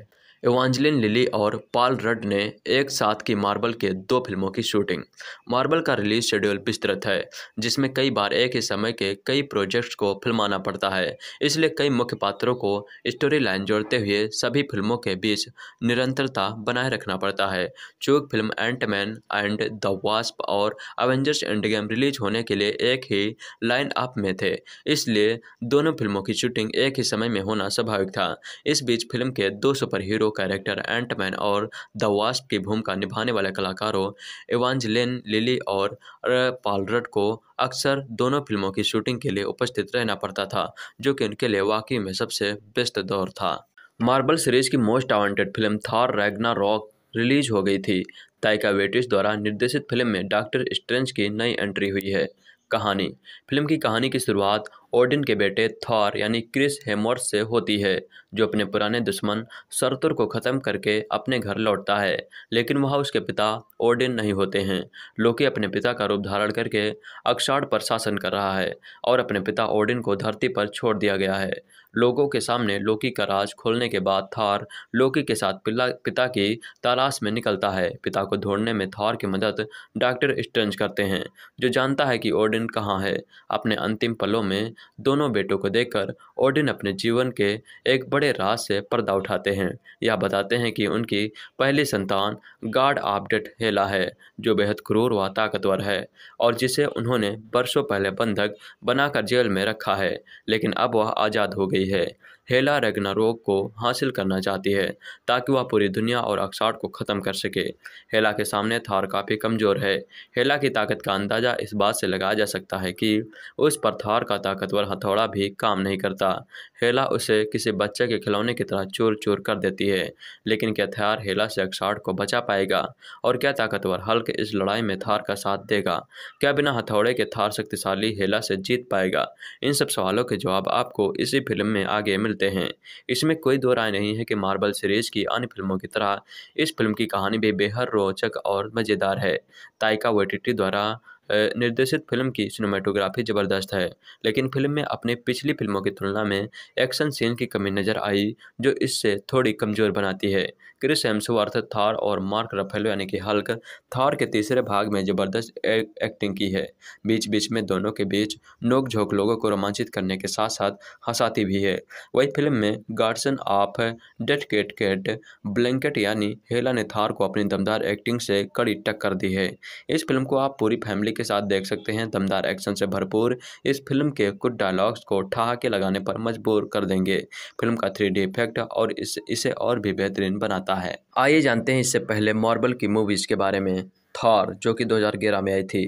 Speaker 1: एवांजलिन लिली और पाल रड ने एक साथ की मार्बल के दो फिल्मों की शूटिंग मार्बल का रिलीज शेड्यूल विस्तृत है जिसमें कई बार एक ही समय के कई प्रोजेक्ट्स को फिल्माना पड़ता है इसलिए कई मुख्य पात्रों को स्टोरी लाइन जोड़ते हुए सभी फिल्मों के बीच निरंतरता बनाए रखना पड़ता है चूँकि film Ant-Man and the Wasp और अवेंजर्स एंड गेम रिलीज होने के लिए एक ही लाइन अप में थे इसलिए दोनों फिल्मों की शूटिंग एक ही समय में होना स्वाभाविक था इस बीच फिल्म के दो सुपर हीरो कैरेक्टर एंटमैन और द वास्ट की भूमिका निभाने वाले कलाकारों एवांजलेन लिली और पालरट को अक्सर दोनों फिल्मों की शूटिंग के लिए उपस्थित रहना पड़ता था जो कि उनके लिए वाकई में सबसे बेस्ट दौर था मार्बल सीरीज की most awaited film Thor Ragnarok release हो गई थी ताइका वेटिस द्वारा निर्देशित फिल्म में डॉक्टर स्ट्रेंज की नई एंट्री हुई है कहानी फिल्म की कहानी की शुरुआत ओडिन के बेटे थॉर यानी क्रिस हेमवर्थ से होती है जो अपने पुराने दुश्मन सरतुर को ख़त्म करके अपने घर लौटता है लेकिन वहाँ उसके पिता ओडिन नहीं होते हैं लोकी अपने पिता का रूप धारण करके अक्षाढ़ पर शासन कर रहा है और अपने पिता ओडिन को धरती पर छोड़ दिया गया है लोगों के सामने लोकी का राज खोलने के बाद थार लोकी के साथ पिता पिता की तलाश में निकलता है पिता को ढूंढने में थार की मदद डॉक्टर स्ट्रेंज करते हैं जो जानता है कि ओडिन कहाँ है अपने अंतिम पलों में दोनों बेटों को देखकर ओडिन अपने जीवन के एक बड़े राज से पर्दा उठाते हैं यह बताते हैं कि उनकी पहली संतान गार्ड आपडेट हेला है जो बेहद क्रूर व ताकतवर है और जिसे उन्होंने बरसों पहले बंधक बनाकर जेल में रखा है लेकिन अब वह आज़ाद हो गई गई है हेला रोग को हासिल करना चाहती है ताकि वह पूरी दुनिया और अक्साट को ख़त्म कर सके हेला के सामने थार काफ़ी कमज़ोर है हेला की ताकत का अंदाज़ा इस बात से लगाया जा सकता है कि उस पर थार का ताकतवर हथौड़ा भी काम नहीं करता हेला उसे किसी बच्चे के खिलौने की तरह चूर चूर कर देती है लेकिन क्या थार हेला से अक्साट को बचा पाएगा और क्या ताकतवर हल्क इस लड़ाई में थार का साथ देगा क्या बिना हथौड़े के थार शक्तिशाली हेला से जीत पाएगा इन सब सवालों के जवाब आपको इसी फिल्म में आगे मिलते मिलते हैं इसमें कोई दो राय नहीं है कि मार्बल सीरीज की अन्य फिल्मों की तरह इस फिल्म की कहानी भी बेहद रोचक और मज़ेदार है ताइका वेटिटी द्वारा निर्देशित फिल्म की सिनेमाटोग्राफी ज़बरदस्त है लेकिन फिल्म में अपने पिछली फिल्मों की तुलना में एक्शन सीन की कमी नज़र आई जो इससे थोड़ी कमज़ोर बनाती है क्रिस हेम्सवर्थ थार और मार्क रफेलो यानी कि हल्क थार के तीसरे भाग में ज़बरदस्त एक्टिंग की है बीच बीच में दोनों के बीच नोकझोंक लोगों को रोमांचित करने के साथ साथ हंसाती भी है वही फिल्म में goddess of death Cate Cate Blanchett यानी हेला ने थार को अपनी दमदार एक्टिंग से कड़ी टक्कर दी है इस फिल्म को आप पूरी फैमिली के साथ देख सकते हैं दमदार एक्शन से भरपूर इस फिल्म के कुछ डायलॉग्स को ठहाके लगाने पर मजबूर कर देंगे फिल्म का थ्री इफेक्ट और इस, इसे और भी बेहतरीन बनाता होता है आइए जानते हैं इससे पहले मार्बल की मूवीज़ के बारे में थार जो कि 2011 में आई थी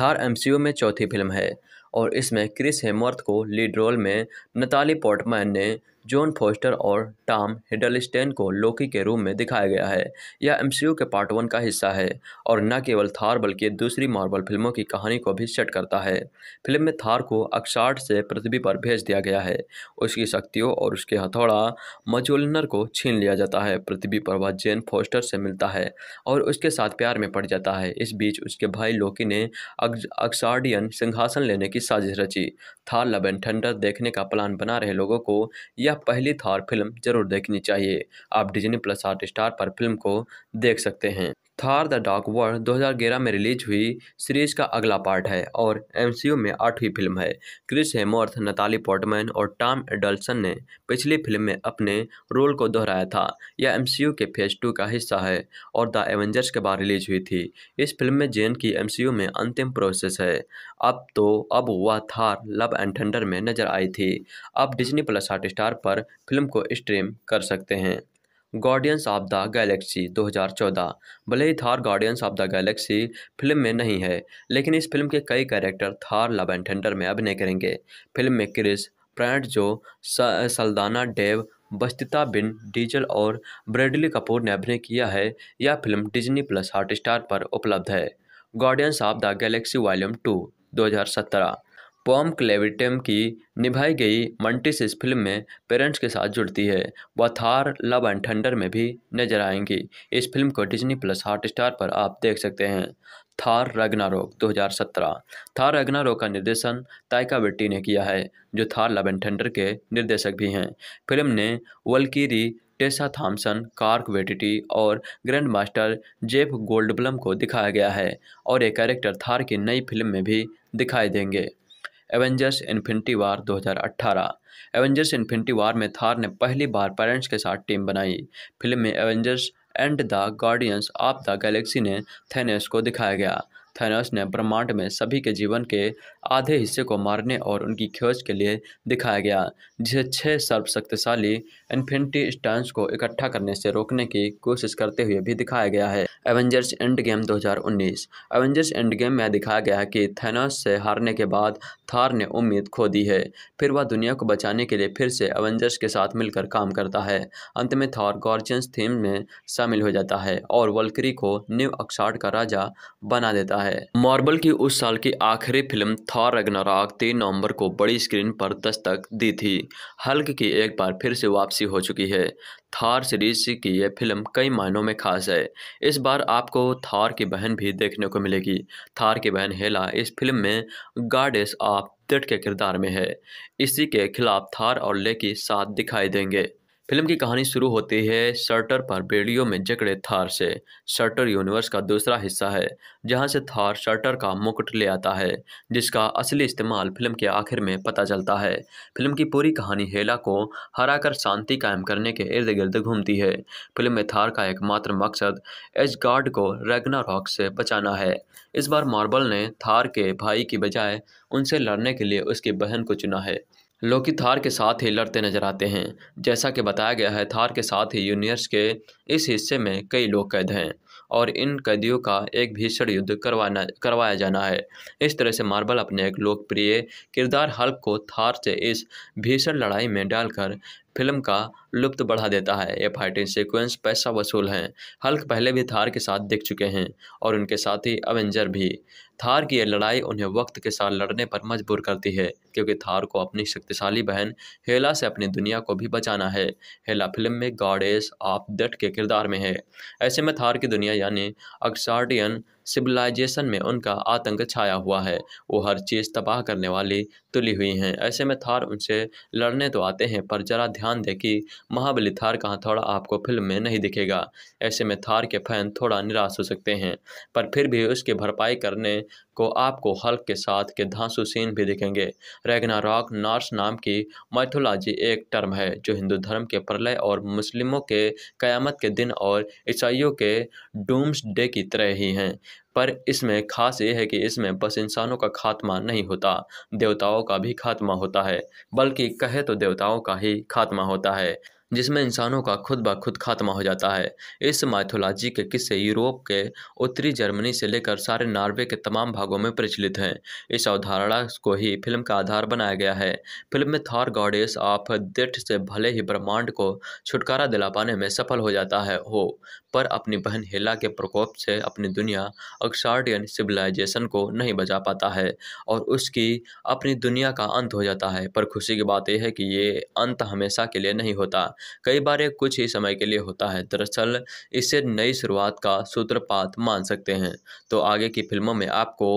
Speaker 1: थार एमसीयू में चौथी फिल्म है और इसमें क्रिस हेमवर्थ को लीड रोल में नताली पोर्टमैन ने जॉन फोस्टर और टॉम हिडलस्टेन को लोकी के रूप में दिखाया गया है यह एमसीयू के पार्ट वन का हिस्सा है और न केवल थार बल्कि दूसरी मार्बल फिल्मों की कहानी को भी सेट करता है फिल्म में थार को अक्सार्ट से पृथ्वी पर भेज दिया गया है उसकी शक्तियों और उसके हथौड़ा मजोलनर को छीन लिया जाता है पृथ्वी पर वह जेन फोस्टर से मिलता है और उसके साथ प्यार में पड़ जाता है इस बीच उसके भाई लोकी ने अक्सार्डियन सिंहासन लेने की साजिश रची थार लबन थंडर देखने का प्लान बना रहे लोगों को यह पहली थार फिल्म जरूर देखनी चाहिए आप डिजनी प्लस हॉट स्टार पर फिल्म को देख सकते हैं थार द डार्क वर्ल्ड 2011 में रिलीज हुई सीरीज का अगला पार्ट है और एमसीयू में आठवीं फिल्म है क्रिस हेमोर्थ नताली पोर्टमैन और टॉम एडल्सन ने पिछली फिल्म में अपने रोल को दोहराया था यह एमसीयू के फेज टू का हिस्सा है और द एवेंजर्स के बाद रिलीज हुई थी इस फिल्म में जेन की एम में अंतिम प्रोसेस है अब तो अब वह थार लव एंड थंडर में नजर आई थी अब डिजनी प्लस स्टार पर फिल्म को स्ट्रीम कर सकते हैं गार्डियंस ऑफ द गैलेक्सी 2014 भले ही Thor Guardians of the Galaxy film में नहीं है लेकिन इस फिल्म के कई कैरेक्टर थार लव एंड थेंडर में अभिनय करेंगे फिल्म में Chris Pratt Zoe Saldana Dave Bautista Vin Diesel और ब्रेडली कपूर ने अभिनय किया है यह फिल्म डिज्नी प्लस स्टार पर उपलब्ध है Guardians of the Galaxy volume two 2017 Pom Klementieff की निभाई गई मंटिस इस फिल्म में पेरेंट्स के साथ जुड़ती है वह थार लव एंड थंडर में भी नजर आएंगी इस फिल्म को डिज्नी प्लस हॉट स्टार पर आप देख सकते हैं थार रगनारोक 2017 थार रगनारोक का निर्देशन ताइका बेट्टी ने किया है जो थार लव एंड थंडर के निर्देशक भी हैं फिल्म ने Valkyrie Tessa Thompson Korg Waititi और ग्रैंड मास्टर जेफ गोल्डब्लम को दिखाया गया है और ये कैरेक्टर थार की नई फिल्म में भी दिखाई देंगे Avengers Infinity War 2018 Avengers Infinity War में थार ने पहली बार पेरेंट्स के साथ टीम बनाई फिल्म में Avengers and the Guardians of the Galaxy ने थेनेस को दिखाया गया थेनेस ने ब्रह्मांड में सभी के जीवन के आधे हिस्से को मारने और उनकी खोज के लिए दिखाया गया जिसे छह सर्वशक्तिशाली इन्फिनिटी स्टांस को इकट्ठा करने से रोकने की कोशिश करते हुए भी दिखाया गया है Avengers Endgame 2019 Avengers Endgame में दिखाया गया है कि थेनास से हारने के बाद थार ने उम्मीद खो दी है फिर वह दुनिया को बचाने के लिए फिर से एवेंजर्स के साथ मिलकर काम करता है अंत में थार गॉर्जियंस थीम में शामिल हो जाता है और वल्करी को न्यू अक्सार्ड का राजा बना देता है मार्बल की उस साल की आखिरी फिल्म थार रगनाराग तीन नवंबर को बड़ी स्क्रीन पर दस्तक दी थी हल्क की एक बार फिर से वापसी वापसी हो चुकी है थार सीरीज की यह फिल्म कई मायनों में खास है इस बार आपको थार की बहन भी देखने को मिलेगी थार की बहन हेला इस फिल्म में गार्डेस ऑफ डेट के किरदार में है इसी के खिलाफ थार और लेकी साथ दिखाई देंगे फिल्म की कहानी शुरू होती है सर्टर पर बेड़ियों में जकड़े थार से सर्टर यूनिवर्स का दूसरा हिस्सा है जहां से थार सर्टर का मुकुट ले आता है जिसका असली इस्तेमाल फिल्म के आखिर में पता चलता है फिल्म की पूरी कहानी हेला को हराकर शांति कायम करने के इर्द गिर्द घूमती है फिल्म में थार का एकमात्र मकसद एज गार्ड को रेगना रॉक से बचाना है इस बार मार्बल ने थार के भाई की बजाय उनसे लड़ने के लिए उसकी बहन को चुना है लोकी थार के साथ ही लड़ते नजर आते हैं जैसा कि बताया गया है थार के साथ ही यूनियर्स के इस हिस्से में कई लोग कैद हैं और इन कैदियों का एक भीषण युद्ध करवाना करवाया जाना है इस तरह से मार्बल अपने एक लोकप्रिय किरदार हल्क को थार से इस भीषण लड़ाई में डालकर फिल्म का लुप्त बढ़ा देता है एफ आई टेन सीक्वेंस पैसा वसूल हैं हल्क पहले भी थार के साथ दिख चुके हैं और उनके साथ ही अवेंजर भी थार की यह लड़ाई उन्हें वक्त के साथ लड़ने पर मजबूर करती है क्योंकि थार को अपनी शक्तिशाली बहन हेला से अपनी दुनिया को भी बचाना है हेला फिल्म में गॉडेस ऑफ डेट के किरदार में है ऐसे में थार की दुनिया यानी अक्सार्डियन सिविलाइजेशन में उनका आतंक छाया हुआ है वो हर चीज़ तबाह करने वाली तुली हुई हैं ऐसे में थार उनसे लड़ने तो आते हैं पर ज़रा ध्यान दें कि महाबली थार का हथौड़ा आपको फिल्म में नहीं दिखेगा ऐसे में थार के फैन थोड़ा निराश हो सकते हैं पर फिर भी उसकी भरपाई करने को आपको हल्क के साथ के धांसू सीन भी दिखेंगे रैगना रॉक नार्स नाम की माइथोलॉजी एक टर्म है जो हिंदू धर्म के प्रलय और मुस्लिमों के क़यामत के दिन और ईसाइयों के डूम्स डे की तरह ही हैं पर इसमें खास ये है कि इसमें बस इंसानों का खात्मा नहीं होता देवताओं का भी खात्मा होता है बल्कि कहे तो देवताओं का ही खात्मा होता है जिसमें इंसानों का खुद ब खुद खात्मा हो जाता है इस माइथोलॉजी के किस्से यूरोप के उत्तरी जर्मनी से लेकर सारे नॉर्वे के तमाम भागों में प्रचलित हैं इस अवधारणा को ही फिल्म का आधार बनाया गया है फिल्म में थॉर गॉडेस ऑफ दिट से भले ही ब्रह्मांड को छुटकारा दिला पाने में सफल हो जाता है हो पर अपनी बहन हेला के प्रकोप से अपनी दुनिया अक्सार्डियन सिविलाइजेशन को नहीं बचा पाता है और उसकी अपनी दुनिया का अंत हो जाता है पर खुशी की बात यह है कि ये अंत हमेशा के लिए नहीं होता कई बार ये कुछ ही समय के लिए होता है दरअसल इसे नई शुरुआत का सूत्रपात मान सकते हैं तो आगे की फिल्मों में आपको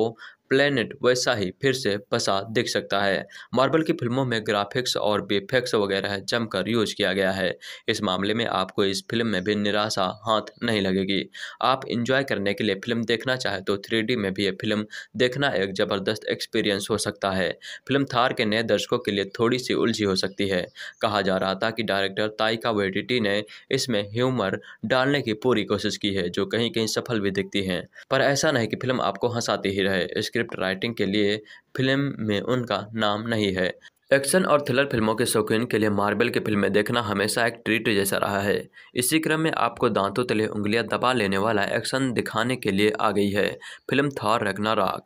Speaker 1: प्लेनेट वैसा ही फिर से पसा दिख सकता है मार्बल की फिल्मों में ग्राफिक्स और बीफेक्स वगैरह जमकर यूज किया गया है इस मामले में आपको इस फिल्म में भी निराशा हाथ नहीं लगेगी आप इंजॉय करने के लिए फिल्म देखना चाहे तो थ्री में भी ये फिल्म देखना एक ज़बरदस्त एक्सपीरियंस हो सकता है फिल्म थार के नए दर्शकों के लिए थोड़ी सी उलझी हो सकती है कहा जा रहा था कि डायरेक्टर ताइका वेडिटी ने इसमें ह्यूमर डालने की पूरी कोशिश की है जो कहीं कहीं सफल भी दिखती है पर ऐसा नहीं कि फिल्म आपको हंसाती ही रहे स्क्रीन स्क्रिप्ट राइटिंग के लिए फिल्म में उनका नाम नहीं है एक्शन और थ्रिलर फिल्मों के शौकीन के लिए मार्बल की फिल्में देखना हमेशा एक ट्रीट जैसा रहा है इसी क्रम में आपको दांतों तले उंगलियां दबा लेने वाला एक्शन दिखाने के लिए आ गई है फिल्म थॉर रखना राग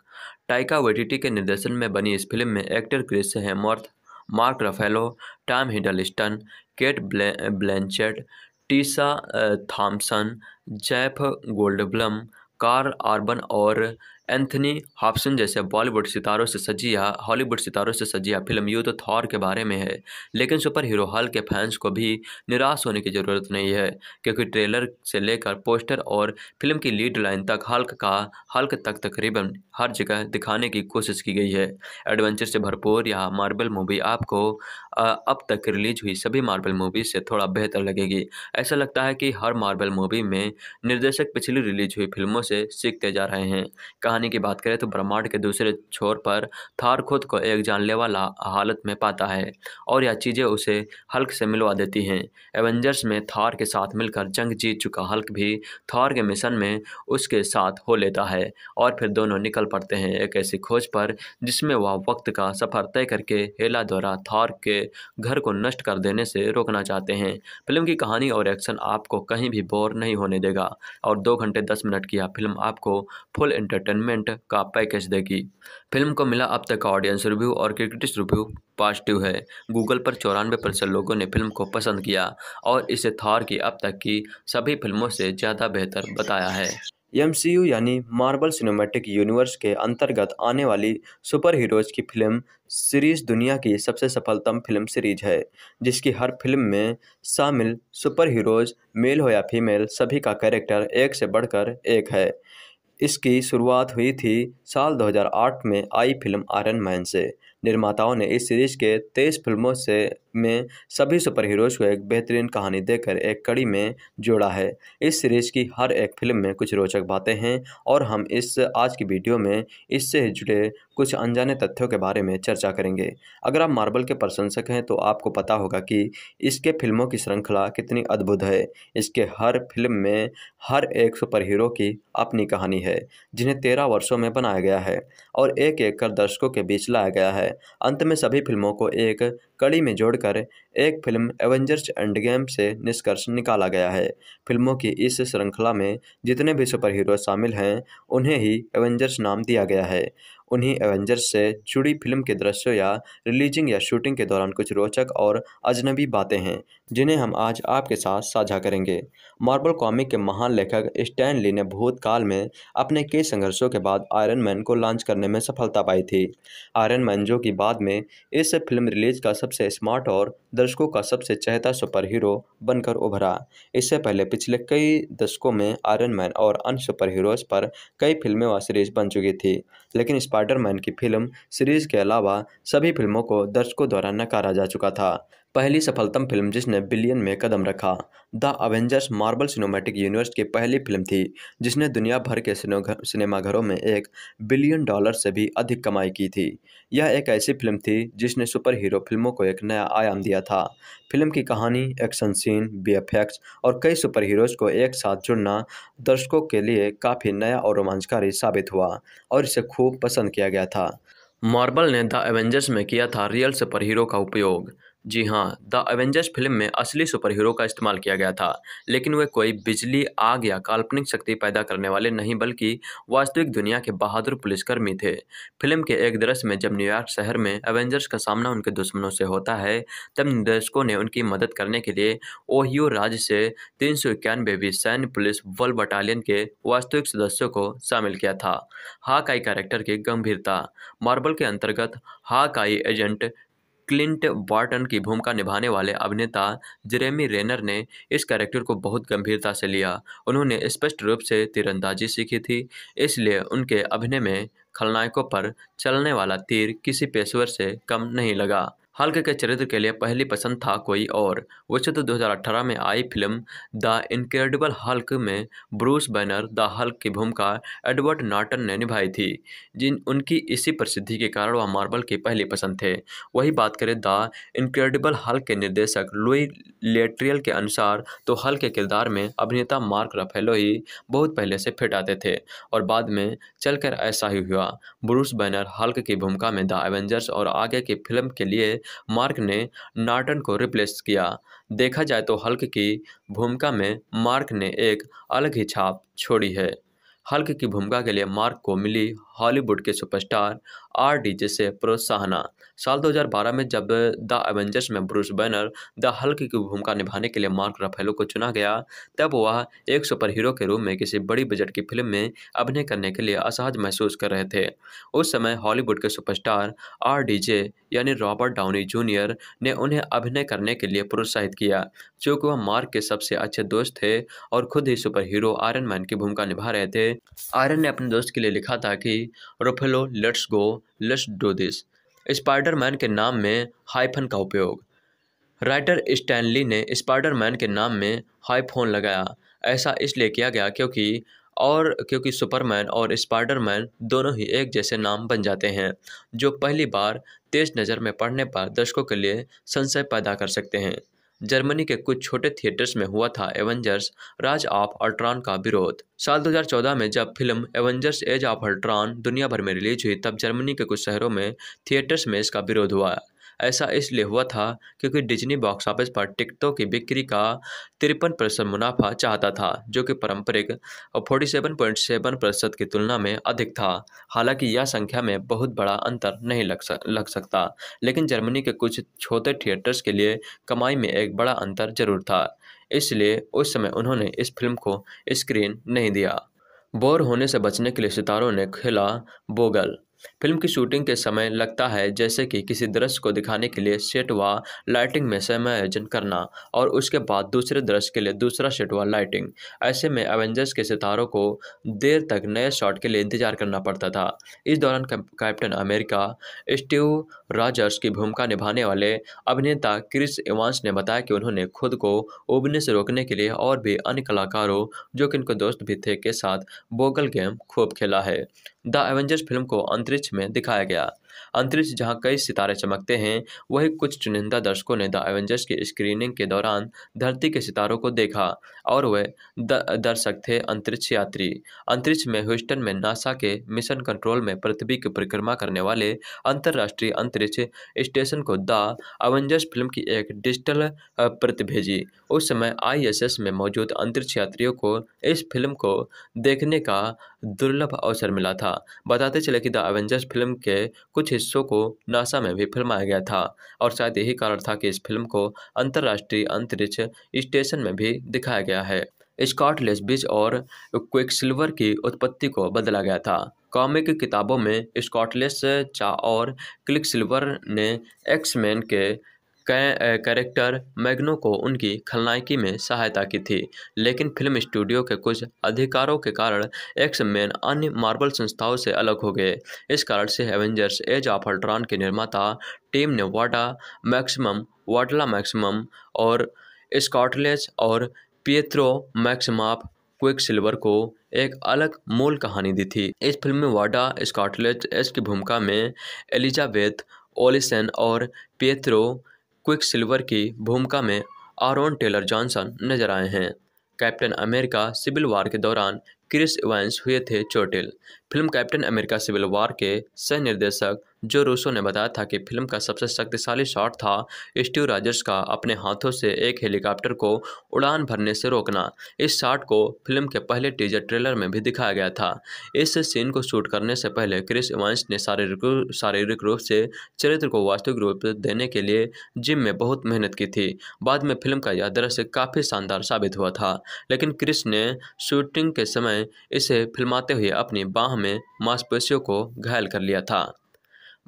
Speaker 1: टाइका वेटिटी के निर्देशन में बनी इस फिल्म में actor Chris Hemsworth Mark Ruffalo Tom Hiddleston Cate ब्ले, Blanchett Tessa Thompson Jeff Goldblum Karl Urban और एंथनी हॉपसन जैसे बॉलीवुड सितारों से सजी या हॉलीवुड सितारों से सजी या फिल्म यूथ तो थॉर के बारे में है लेकिन सुपर हीरो हाल के फैंस को भी निराश होने की ज़रूरत नहीं है क्योंकि ट्रेलर से लेकर पोस्टर और फिल्म की लीड लाइन तक हल्क का हल्क तक तकरीबन हर जगह दिखाने की कोशिश की गई है एडवेंचर से भरपूर यह मार्बल मूवी आपको अब तक रिलीज हुई सभी मार्बल मूवी से थोड़ा बेहतर लगेगी ऐसा लगता है कि हर मार्बल मूवी में निर्देशक पिछली रिलीज हुई फिल्मों से सीखते जा रहे हैं कहानी की बात करें तो ब्रह्मांड के दूसरे छोर पर थार खुद को एक जानलेवा हालत में पाता है और यह चीज़ें उसे हल्क से मिलवा देती हैं एवेंजर्स में थार के साथ मिलकर जंग जीत चुका हल्क भी थार के मिशन में उसके साथ हो लेता है और फिर दोनों निकल पड़ते हैं एक ऐसी खोज पर जिसमें वह वक्त का सफ़र तय करके हेला द्वारा थार के घर को नष्ट कर देने से रोकना चाहते हैं फिल्म की कहानी और एक्शन आपको कहीं भी बोर नहीं होने देगा और दो घंटे दस मिनट की यह फिल्म आपको फुल एंटरटेनमेंट एंटरटेनमेंट का पैकेज देगी फिल्म को मिला अब तक का ऑडियंस रिव्यू और क्रिटिक्स रिव्यू पॉजिटिव है गूगल पर चौरानवे प्रतिशत लोगों ने फिल्म को पसंद किया और इसे थॉर की अब तक की सभी फिल्मों से ज़्यादा बेहतर बताया है एम यानी मार्बल सिनेमेटिक यूनिवर्स के अंतर्गत आने वाली सुपर हीरोज की फिल्म सीरीज दुनिया की सबसे सफलतम फिल्म सीरीज है जिसकी हर फिल्म में शामिल सुपर हीरोज मेल हो या फीमेल सभी का कैरेक्टर एक से बढ़कर एक है इसकी शुरुआत हुई थी साल 2008 में आई फिल्म आयरन मैन से निर्माताओं ने इस सीरीज के तेईस फिल्मों से में सभी सुपर को एक बेहतरीन कहानी देकर एक कड़ी में जोड़ा है इस सीरीज की हर एक फिल्म में कुछ रोचक बातें हैं और हम इस आज की वीडियो में इससे जुड़े कुछ अनजाने तथ्यों के बारे में चर्चा करेंगे अगर आप मार्बल के प्रशंसक हैं तो आपको पता होगा कि इसके फिल्मों की श्रृंखला कितनी अद्भुत है इसके हर फिल्म में हर एक सुपर हीरो की अपनी कहानी है जिन्हें तेरह वर्षों में बनाया बनाया गया है और एक एक कर दर्शकों के बीच लाया गया है अंत में सभी फिल्मों को एक कड़ी में जोड़कर एक फिल्म एवेंजर्स एंड गेम से निष्कर्ष निकाला गया है फिल्मों की इस श्रृंखला में जितने भी सुपर हीरो शामिल हैं उन्हें ही एवेंजर्स नाम दिया गया है उन्हीं एवेंजर्स से जुड़ी फिल्म के दृश्यों या रिलीजिंग या शूटिंग के दौरान कुछ रोचक और अजनबी बातें हैं जिन्हें हम आज आपके साथ साझा करेंगे मार्बल कॉमिक के महान लेखक स्टैन ली ने भूतकाल में अपने कई संघर्षों के बाद आयरन मैन को लॉन्च करने में सफलता पाई थी आयरन मैन जो कि बाद में इस फिल्म रिलीज का सबसे स्मार्ट और दर्शकों का सबसे चहता सुपर हीरो बनकर उभरा इससे पहले पिछले कई दशकों में आयरन मैन और अन्य सुपर हीरोज पर कई फिल्में व सीरीज बन चुकी थी लेकिन स्पाइडरमैन की फिल्म सीरीज के अलावा सभी फिल्मों को दर्शकों द्वारा नकारा जा चुका था पहली सफलतम फिल्म जिसने बिलियन में कदम रखा the Avengers Marvel Cinematic Universe की पहली फिल्म थी जिसने दुनिया भर के सिनेमाघरों में एक बिलियन डॉलर से भी अधिक कमाई की थी यह एक ऐसी फिल्म थी जिसने सुपर हीरो फिल्मों को एक नया आयाम दिया था फिल्म की कहानी एक्शन सीन बी और कई सुपर हीरोज को एक साथ जुड़ना दर्शकों के लिए काफ़ी नया और रोमांचकारी साबित हुआ और इसे खूब पसंद किया गया था मार्बल ने द एवेंजर्स में किया था रियल सुपर हीरो का उपयोग जी हाँ द एवेंजर्स फिल्म में असली सुपर हीरो का इस्तेमाल किया गया था लेकिन वे कोई बिजली आग या काल्पनिक शक्ति पैदा करने वाले नहीं बल्कि वास्तविक दुनिया के बहादुर पुलिसकर्मी थे फिल्म के एक दृश्य में जब न्यूयॉर्क शहर में एवेंजर्स का सामना उनके दुश्मनों से होता है तब निर्देशकों ने उनकी मदद करने के लिए ओहियो राज्य से तीन सौ इक्यानवे सैन्य पुलिस वल बटालियन के वास्तविक सदस्यों को शामिल किया था हाकाई कैरेक्टर की गंभीरता मार्बल के अंतर्गत हाकाई एजेंट क्लिंट बार्टन की भूमिका निभाने वाले अभिनेता जेरेमी रेनर ने इस कैरेक्टर को बहुत गंभीरता से लिया उन्होंने स्पष्ट रूप से तीरंदाजी सीखी थी इसलिए उनके अभिनय में खलनायकों पर चलने वाला तीर किसी पेशेवर से कम नहीं लगा हल्क के चरित्र के लिए पहली पसंद था कोई और वो चित्र 2018 में आई फिल्म द इनक्रेडिबल हल्क में ब्रूस बैनर द हल्क की भूमिका एडवर्ड नाटन ने निभाई थी जिन उनकी इसी प्रसिद्धि के कारण वह मार्बल के पहली पसंद थे वही बात करें द इनक्रेडिबल हल्क के निर्देशक लुई लेट्रियल के अनुसार तो हल्क के किरदार में अभिनेता मार्क रफेलो ही बहुत पहले से फिट आते थे और बाद में चलकर ऐसा ही हुआ ब्रूस बैनर हल्क की भूमिका में द एवेंजर्स और आगे की फिल्म के लिए मार्क ने नार्टन को रिप्लेस किया देखा जाए तो हल्क की भूमिका में मार्क ने एक अलग ही छाप छोड़ी है हल्क की भूमिका के लिए मार्क को मिली हॉलीवुड के सुपरस्टार आर डी जैसे प्रोत्साहना साल 2012 में जब द एवेंजर्स में ब्रूस बैनर द हल्क की भूमिका निभाने के लिए मार्क रफेलो को चुना गया तब वह एक सुपर हीरो के रूप में किसी बड़ी बजट की फिल्म में अभिनय करने के लिए असहज महसूस कर रहे थे उस समय हॉलीवुड के सुपरस्टार आर डी जे यानी रॉबर्ट डाउनी जूनियर ने उन्हें अभिनय करने के लिए प्रोत्साहित किया चूँकि वह मार्क के सबसे अच्छे दोस्त थे और खुद ही सुपर हीरो आयरन मैन की भूमिका निभा रहे थे आयरन ने अपने दोस्त के लिए लिखा था कि Ruffalo let's go let's do this Spiderman के नाम में हाइफन का उपयोग राइटर स्टैनली ने स्पाइडरमैन के नाम में हाइफोन लगाया ऐसा इसलिए किया गया क्योंकि और क्योंकि सुपरमैन और स्पाइडरमैन दोनों ही एक जैसे नाम बन जाते हैं जो पहली बार तेज नज़र में पढ़ने पर दर्शकों के लिए संशय पैदा कर सकते हैं जर्मनी के कुछ छोटे थिएटर्स में हुआ था एवेंजर्स राज ऑफ अल्ट्रॉन का विरोध साल 2014 में जब film Avengers Age of Ultron दुनिया भर में रिलीज हुई तब जर्मनी के कुछ शहरों में थिएटर्स में इसका विरोध हुआ ऐसा इसलिए हुआ था क्योंकि डिज्नी बॉक्स ऑफिस पर टिकटों की बिक्री का तिरपन प्रतिशत मुनाफा चाहता था जो कि पारंपरिक फोर्टी सेवन पॉइंट सेवन प्रतिशत की तुलना में अधिक था हालांकि यह संख्या में बहुत बड़ा अंतर नहीं लग सक लग सकता लेकिन जर्मनी के कुछ छोटे थिएटर्स के लिए कमाई में एक बड़ा अंतर जरूर था इसलिए उस समय उन्होंने इस फिल्म को स्क्रीन नहीं दिया बोर होने से बचने के लिए सितारों ने खेला बोगल फिल्म की शूटिंग के समय लगता है जैसे कि किसी दृश्य को दिखाने के लिए सेट व लाइटिंग में समायोजन करना और उसके बाद दूसरे दृश्य के लिए दूसरा सेट व लाइटिंग ऐसे में एवेंजर्स के सितारों को देर तक नए शॉट के लिए इंतजार करना पड़ता था इस दौरान कैप्टन अमेरिका स्टीव राजर्स की भूमिका निभाने वाले अभिनेता क्रिस इवांस ने बताया कि उन्होंने खुद को उबने से रोकने के लिए और भी अन्य कलाकारों जो कि इनके दोस्त भी थे के साथ बोगल गेम खूब खेला है द एवेंजर्स फिल्म को अंतरिक्ष में दिखाया गया अंतरिक्ष जहां कई सितारे चमकते हैं वही कुछ चुनिंदा दर्शकों ने द एवेंजर्स की स्क्रीनिंग के दौरान धरती के सितारों को देखा और वे दर्शक थे अंतरिक्ष यात्री अंतरिक्ष में ह्यूस्टन में नासा के मिशन कंट्रोल में पृथ्वी की परिक्रमा करने वाले अंतर्राष्ट्रीय अंतरिक्ष स्टेशन को द एवेंजर्स फिल्म की एक डिजिटल प्रति भेजी उस समय आईएसएस में मौजूद अंतरिक्ष यात्रियों को इस फिल्म को देखने का दुर्लभ अवसर मिला था बताते चले कि द एवेंजर्स फिल्म के कुछ हिस्सों को नासा में भी फिल्माया गया था और शायद यही कारण था कि इस फिल्म को अंतर्राष्ट्रीय अंतरिक्ष स्टेशन में भी दिखाया गया है स्कॉट लेसबिज और क्विक सिल्वर की उत्पत्ति को बदला गया था कॉमिक किताबों में स्कॉटलेस चा और क्लिक सिल्वर ने एक्समैन के कैरेक्टर मैग्नो को उनकी खलनायकी में सहायता की थी लेकिन फिल्म स्टूडियो के कुछ अधिकारों के कारण एक्स मैन अन्य मार्बल संस्थाओं से अलग हो गए इस कारण से एवेंजर्स एज ऑफ अल्ट्रॉन के निर्माता टीम ने वाडा मैक्सिमम वाडला मैक्सिमम और स्कॉटलेस और पियत्रो मैक्सिमाप क्विक सिल्वर को एक अलग मूल कहानी दी थी इस फिल्म में वाडा स्कॉटलेज एस की भूमिका में एलिजाबेथ ओलिसन और पेत्रो क्विक सिल्वर की भूमिका में आरोन टेलर जॉनसन नजर आए हैं कैप्टन अमेरिका सिविल वार के दौरान क्रिस इवेंस हुए थे चोटिल film Captain America Civil War के सह निर्देशक जो रूसो ने बताया था कि फिल्म का सबसे शक्तिशाली शॉट था स्टीव राजर्स का अपने हाथों से एक हेलीकॉप्टर को उड़ान भरने से रोकना इस शॉट को फिल्म के पहले टीजर ट्रेलर में भी दिखाया गया था इस सीन को शूट करने से पहले क्रिस इवांस ने शारीरिक शारीरिक रूप से चरित्र को वास्तविक रूप देने के लिए जिम में बहुत मेहनत की थी बाद में फिल्म का यह दृश्य काफ़ी शानदार साबित हुआ था लेकिन क्रिस ने शूटिंग के समय इसे फिल्माते हुए अपनी बाह में मांसपेशियों को घायल कर लिया था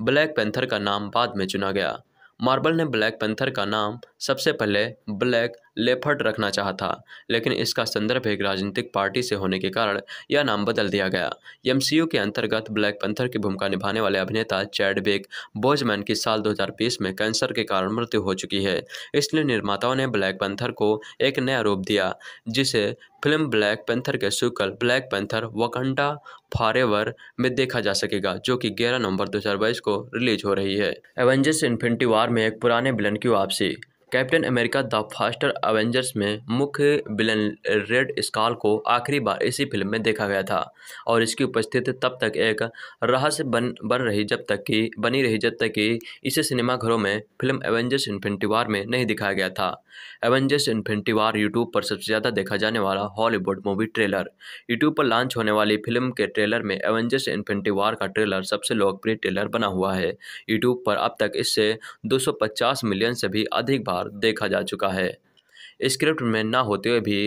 Speaker 1: ब्लैक पैंथर का नाम बाद में चुना गया मार्बल ने ब्लैक पैंथर का नाम सबसे पहले ब्लैक लेफर्ट रखना चाहा था लेकिन इसका संदर्भ एक राजनीतिक पार्टी से होने के कारण यह नाम बदल दिया गया एम के अंतर्गत ब्लैक पंथर की भूमिका निभाने वाले अभिनेता चैडबेक बोजमैन की साल 2020 में कैंसर के कारण मृत्यु हो चुकी है इसलिए निर्माताओं ने ब्लैक पंथर को एक नया रूप दिया जिसे फिल्म ब्लैक पेंथर के सुकल ब्लैक पेंथर वकंडा फारेवर में देखा जा सकेगा जो कि 11 नवंबर 2022 को रिलीज हो रही है एवेंजर्स इन्फिनिटी वार में एक पुराने बिलन की वापसी Captain America the faster Avengers में मुख्य विलन रेड स्काल को आखिरी बार इसी फिल्म में देखा गया था और इसकी उपस्थिति तब तक एक रहस्य बन बन रही जब तक कि बनी रही जब तक कि इसे सिनेमाघरों में फिल्म एवेंजर्स इन्फिनिटी वार में नहीं दिखाया गया था एवेंजर्स इन्फिनिटी वार यूट्यूब पर सबसे ज़्यादा देखा जाने वाला हॉलीवुड मूवी ट्रेलर यूट्यूब पर लॉन्च होने वाली फिल्म के ट्रेलर में एवेंजर्स इन्फिनिटी वार का ट्रेलर सबसे लोकप्रिय ट्रेलर बना हुआ है यूट्यूब पर अब तक इससे दो मिलियन से भी अधिक बार देखा जा चुका है स्क्रिप्ट में ना होते हुए भी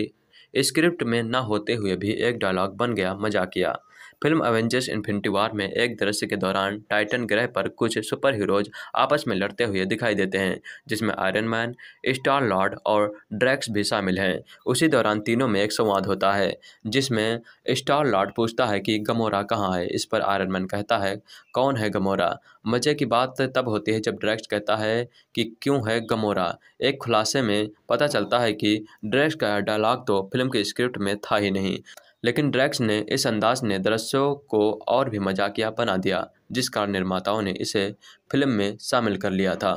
Speaker 1: स्क्रिप्ट में ना होते हुए भी एक डायलॉग बन गया मजाकिया फिल्म एवेंजर्स इन्फिनिटी वार में एक दृश्य के दौरान टाइटन ग्रह पर कुछ सुपर हीरोज आपस में लड़ते हुए दिखाई देते हैं जिसमें आयरन मैन स्टार लॉर्ड और ड्रैक्स भी शामिल हैं उसी दौरान तीनों में एक संवाद होता है जिसमें स्टार लॉर्ड पूछता है कि गमोरा कहाँ है इस पर आयरन मैन कहता है कौन है गमोरा मज़े की बात तब होती है जब ड्रैक्स कहता है कि क्यों है गमोरा एक खुलासे में पता चलता है कि ड्रैक्स का डायलॉग तो फिल्म के स्क्रिप्ट में था ही नहीं लेकिन ड्रैक्स ने इस अंदाज ने दृश्यों को और भी मजाकिया बना दिया जिस कारण निर्माताओं ने इसे फिल्म में शामिल कर लिया था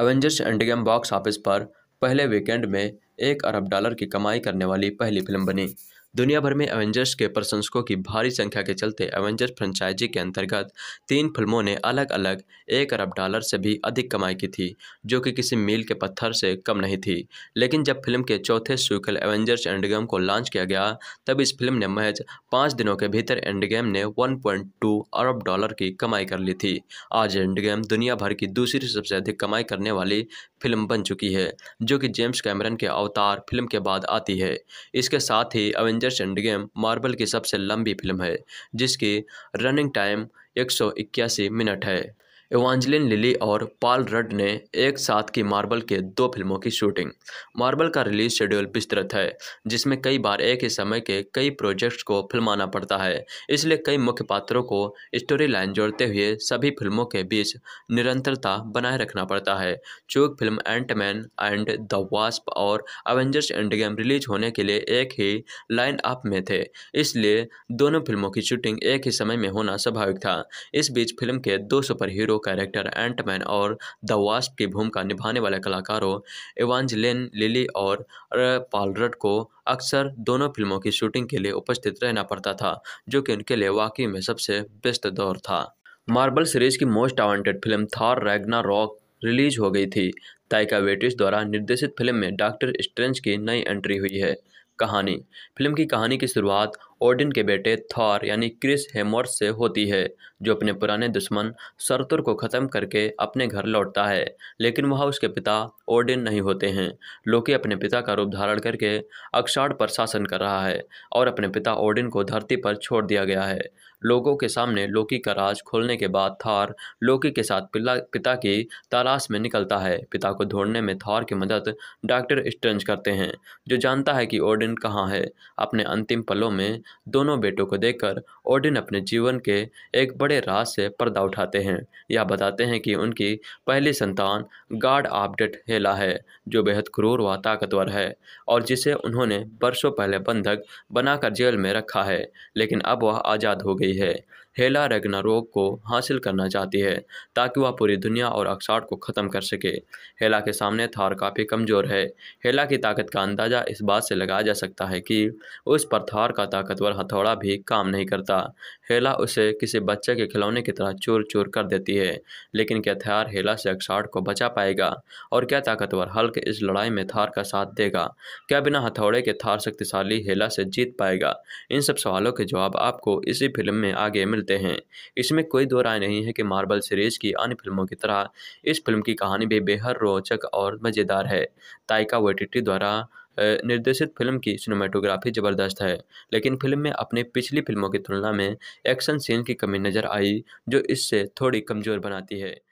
Speaker 1: एवेंजर्स एंडगेम बॉक्स ऑफिस पर पहले वीकेंड में एक अरब डॉलर की कमाई करने वाली पहली फिल्म बनी दुनिया भर में एवेंजर्स के प्रशंसकों की भारी संख्या के चलते एवेंजर्स फ्रेंचाइजी के अंतर्गत तीन फिल्मों ने अलग अलग एक अरब डॉलर से भी अधिक कमाई की थी जो कि किसी मील के पत्थर से कम नहीं थी लेकिन जब फिल्म के चौथे सुकल एवेंजर्स एंडगेम को लॉन्च किया गया तब इस फिल्म ने महज पाँच दिनों के भीतर एंडगेम ने वन अरब डॉलर की कमाई कर ली थी आज एंडगेम दुनिया भर की दूसरी सबसे अधिक कमाई करने वाली फिल्म बन चुकी है जो कि जेम्स कैमरन के अवतार फिल्म के बाद आती है इसके साथ ही avenge Avengers Endgame Marvel की सबसे लंबी फिल्म है जिसकी रनिंग टाइम एक मिनट है एवांजलिन लिली और पाल रड ने एक साथ की मार्बल के दो फिल्मों की शूटिंग मार्बल का रिलीज शेड्यूल विस्तृत है जिसमें कई बार एक ही समय के कई प्रोजेक्ट्स को फिल्माना पड़ता है इसलिए कई मुख्य पात्रों को स्टोरी लाइन जोड़ते हुए सभी फिल्मों के बीच निरंतरता बनाए रखना पड़ता है चूक film Ant-Man and the Wasp और अवेंजर्स एंड गेम रिलीज होने के लिए एक ही लाइन अप में थे इसलिए दोनों फिल्मों की शूटिंग एक ही समय में होना स्वाभाविक था इस बीच फिल्म के दो सुपर हीरो कैरेक्टर एंटमैन और द वास्ट की भूमिका निभाने वाले कलाकारों एवांजलेन लिली और पालरट को अक्सर दोनों फिल्मों की शूटिंग के लिए उपस्थित रहना पड़ता था जो कि उनके लिए वाकई में सबसे बेस्ट दौर था मार्बल सीरीज की most wanted film Thor Ragnarok release हो गई थी ताइका वेटिस द्वारा निर्देशित फिल्म में डॉक्टर स्ट्रेंज की नई एंट्री हुई है कहानी फिल्म की कहानी की शुरुआत ओडिन के बेटे थॉर यानी क्रिस हेमवर्थ से होती है जो अपने पुराने दुश्मन सरतुर को ख़त्म करके अपने घर लौटता है लेकिन वहाँ उसके पिता ओडिन नहीं होते हैं लोकी अपने पिता का रूप धारण करके अक्षाढ़ पर शासन कर रहा है और अपने पिता ओडिन को धरती पर छोड़ दिया गया है लोगों के सामने लोकी का राज खोलने के बाद थार लोकी के साथ पिता पिता की तलाश में निकलता है पिता को ढूंढने में थार की मदद डॉक्टर स्ट्रेंज करते हैं जो जानता है कि ओडिन कहाँ है अपने अंतिम पलों में दोनों बेटों को देखकर ओडिन अपने जीवन के एक बड़े राज से पर्दा उठाते हैं यह बताते हैं कि उनकी पहली संतान गार्ड आपडेट हेला है जो बेहद क्रूर व ताकतवर है और जिसे उन्होंने बरसों पहले बंधक बनाकर जेल में रखा है लेकिन अब वह आज़ाद हो गई गई है हेला रोग को हासिल करना चाहती है ताकि वह पूरी दुनिया और अक्साट को ख़त्म कर सके हेला के सामने थार काफ़ी कमज़ोर है हेला की ताकत का अंदाज़ा इस बात से लगाया जा सकता है कि उस पर थार का ताकतवर हथौड़ा भी काम नहीं करता हेला उसे किसी बच्चे के खिलौने की तरह चूर चूर कर देती है लेकिन क्या थार हेला से अक्सार्ड को बचा पाएगा और क्या ताकतवर हल्क इस लड़ाई में थार का साथ देगा क्या बिना हथौड़े के थार शक्तिशाली हेला से जीत पाएगा इन सब सवालों के जवाब आपको इसी फिल्म में आगे मिलते हैं इसमें कोई दो राय नहीं है कि मार्बल सीरीज की अन्य फिल्मों की तरह इस फिल्म की कहानी भी बेहद रोचक और मज़ेदार है ताइका वेटिटी द्वारा निर्देशित फिल्म की सिनेमाटोग्राफी ज़बरदस्त है लेकिन फिल्म में अपने पिछली फिल्मों की तुलना में एक्शन सीन की कमी नज़र आई जो इससे थोड़ी कमज़ोर बनाती है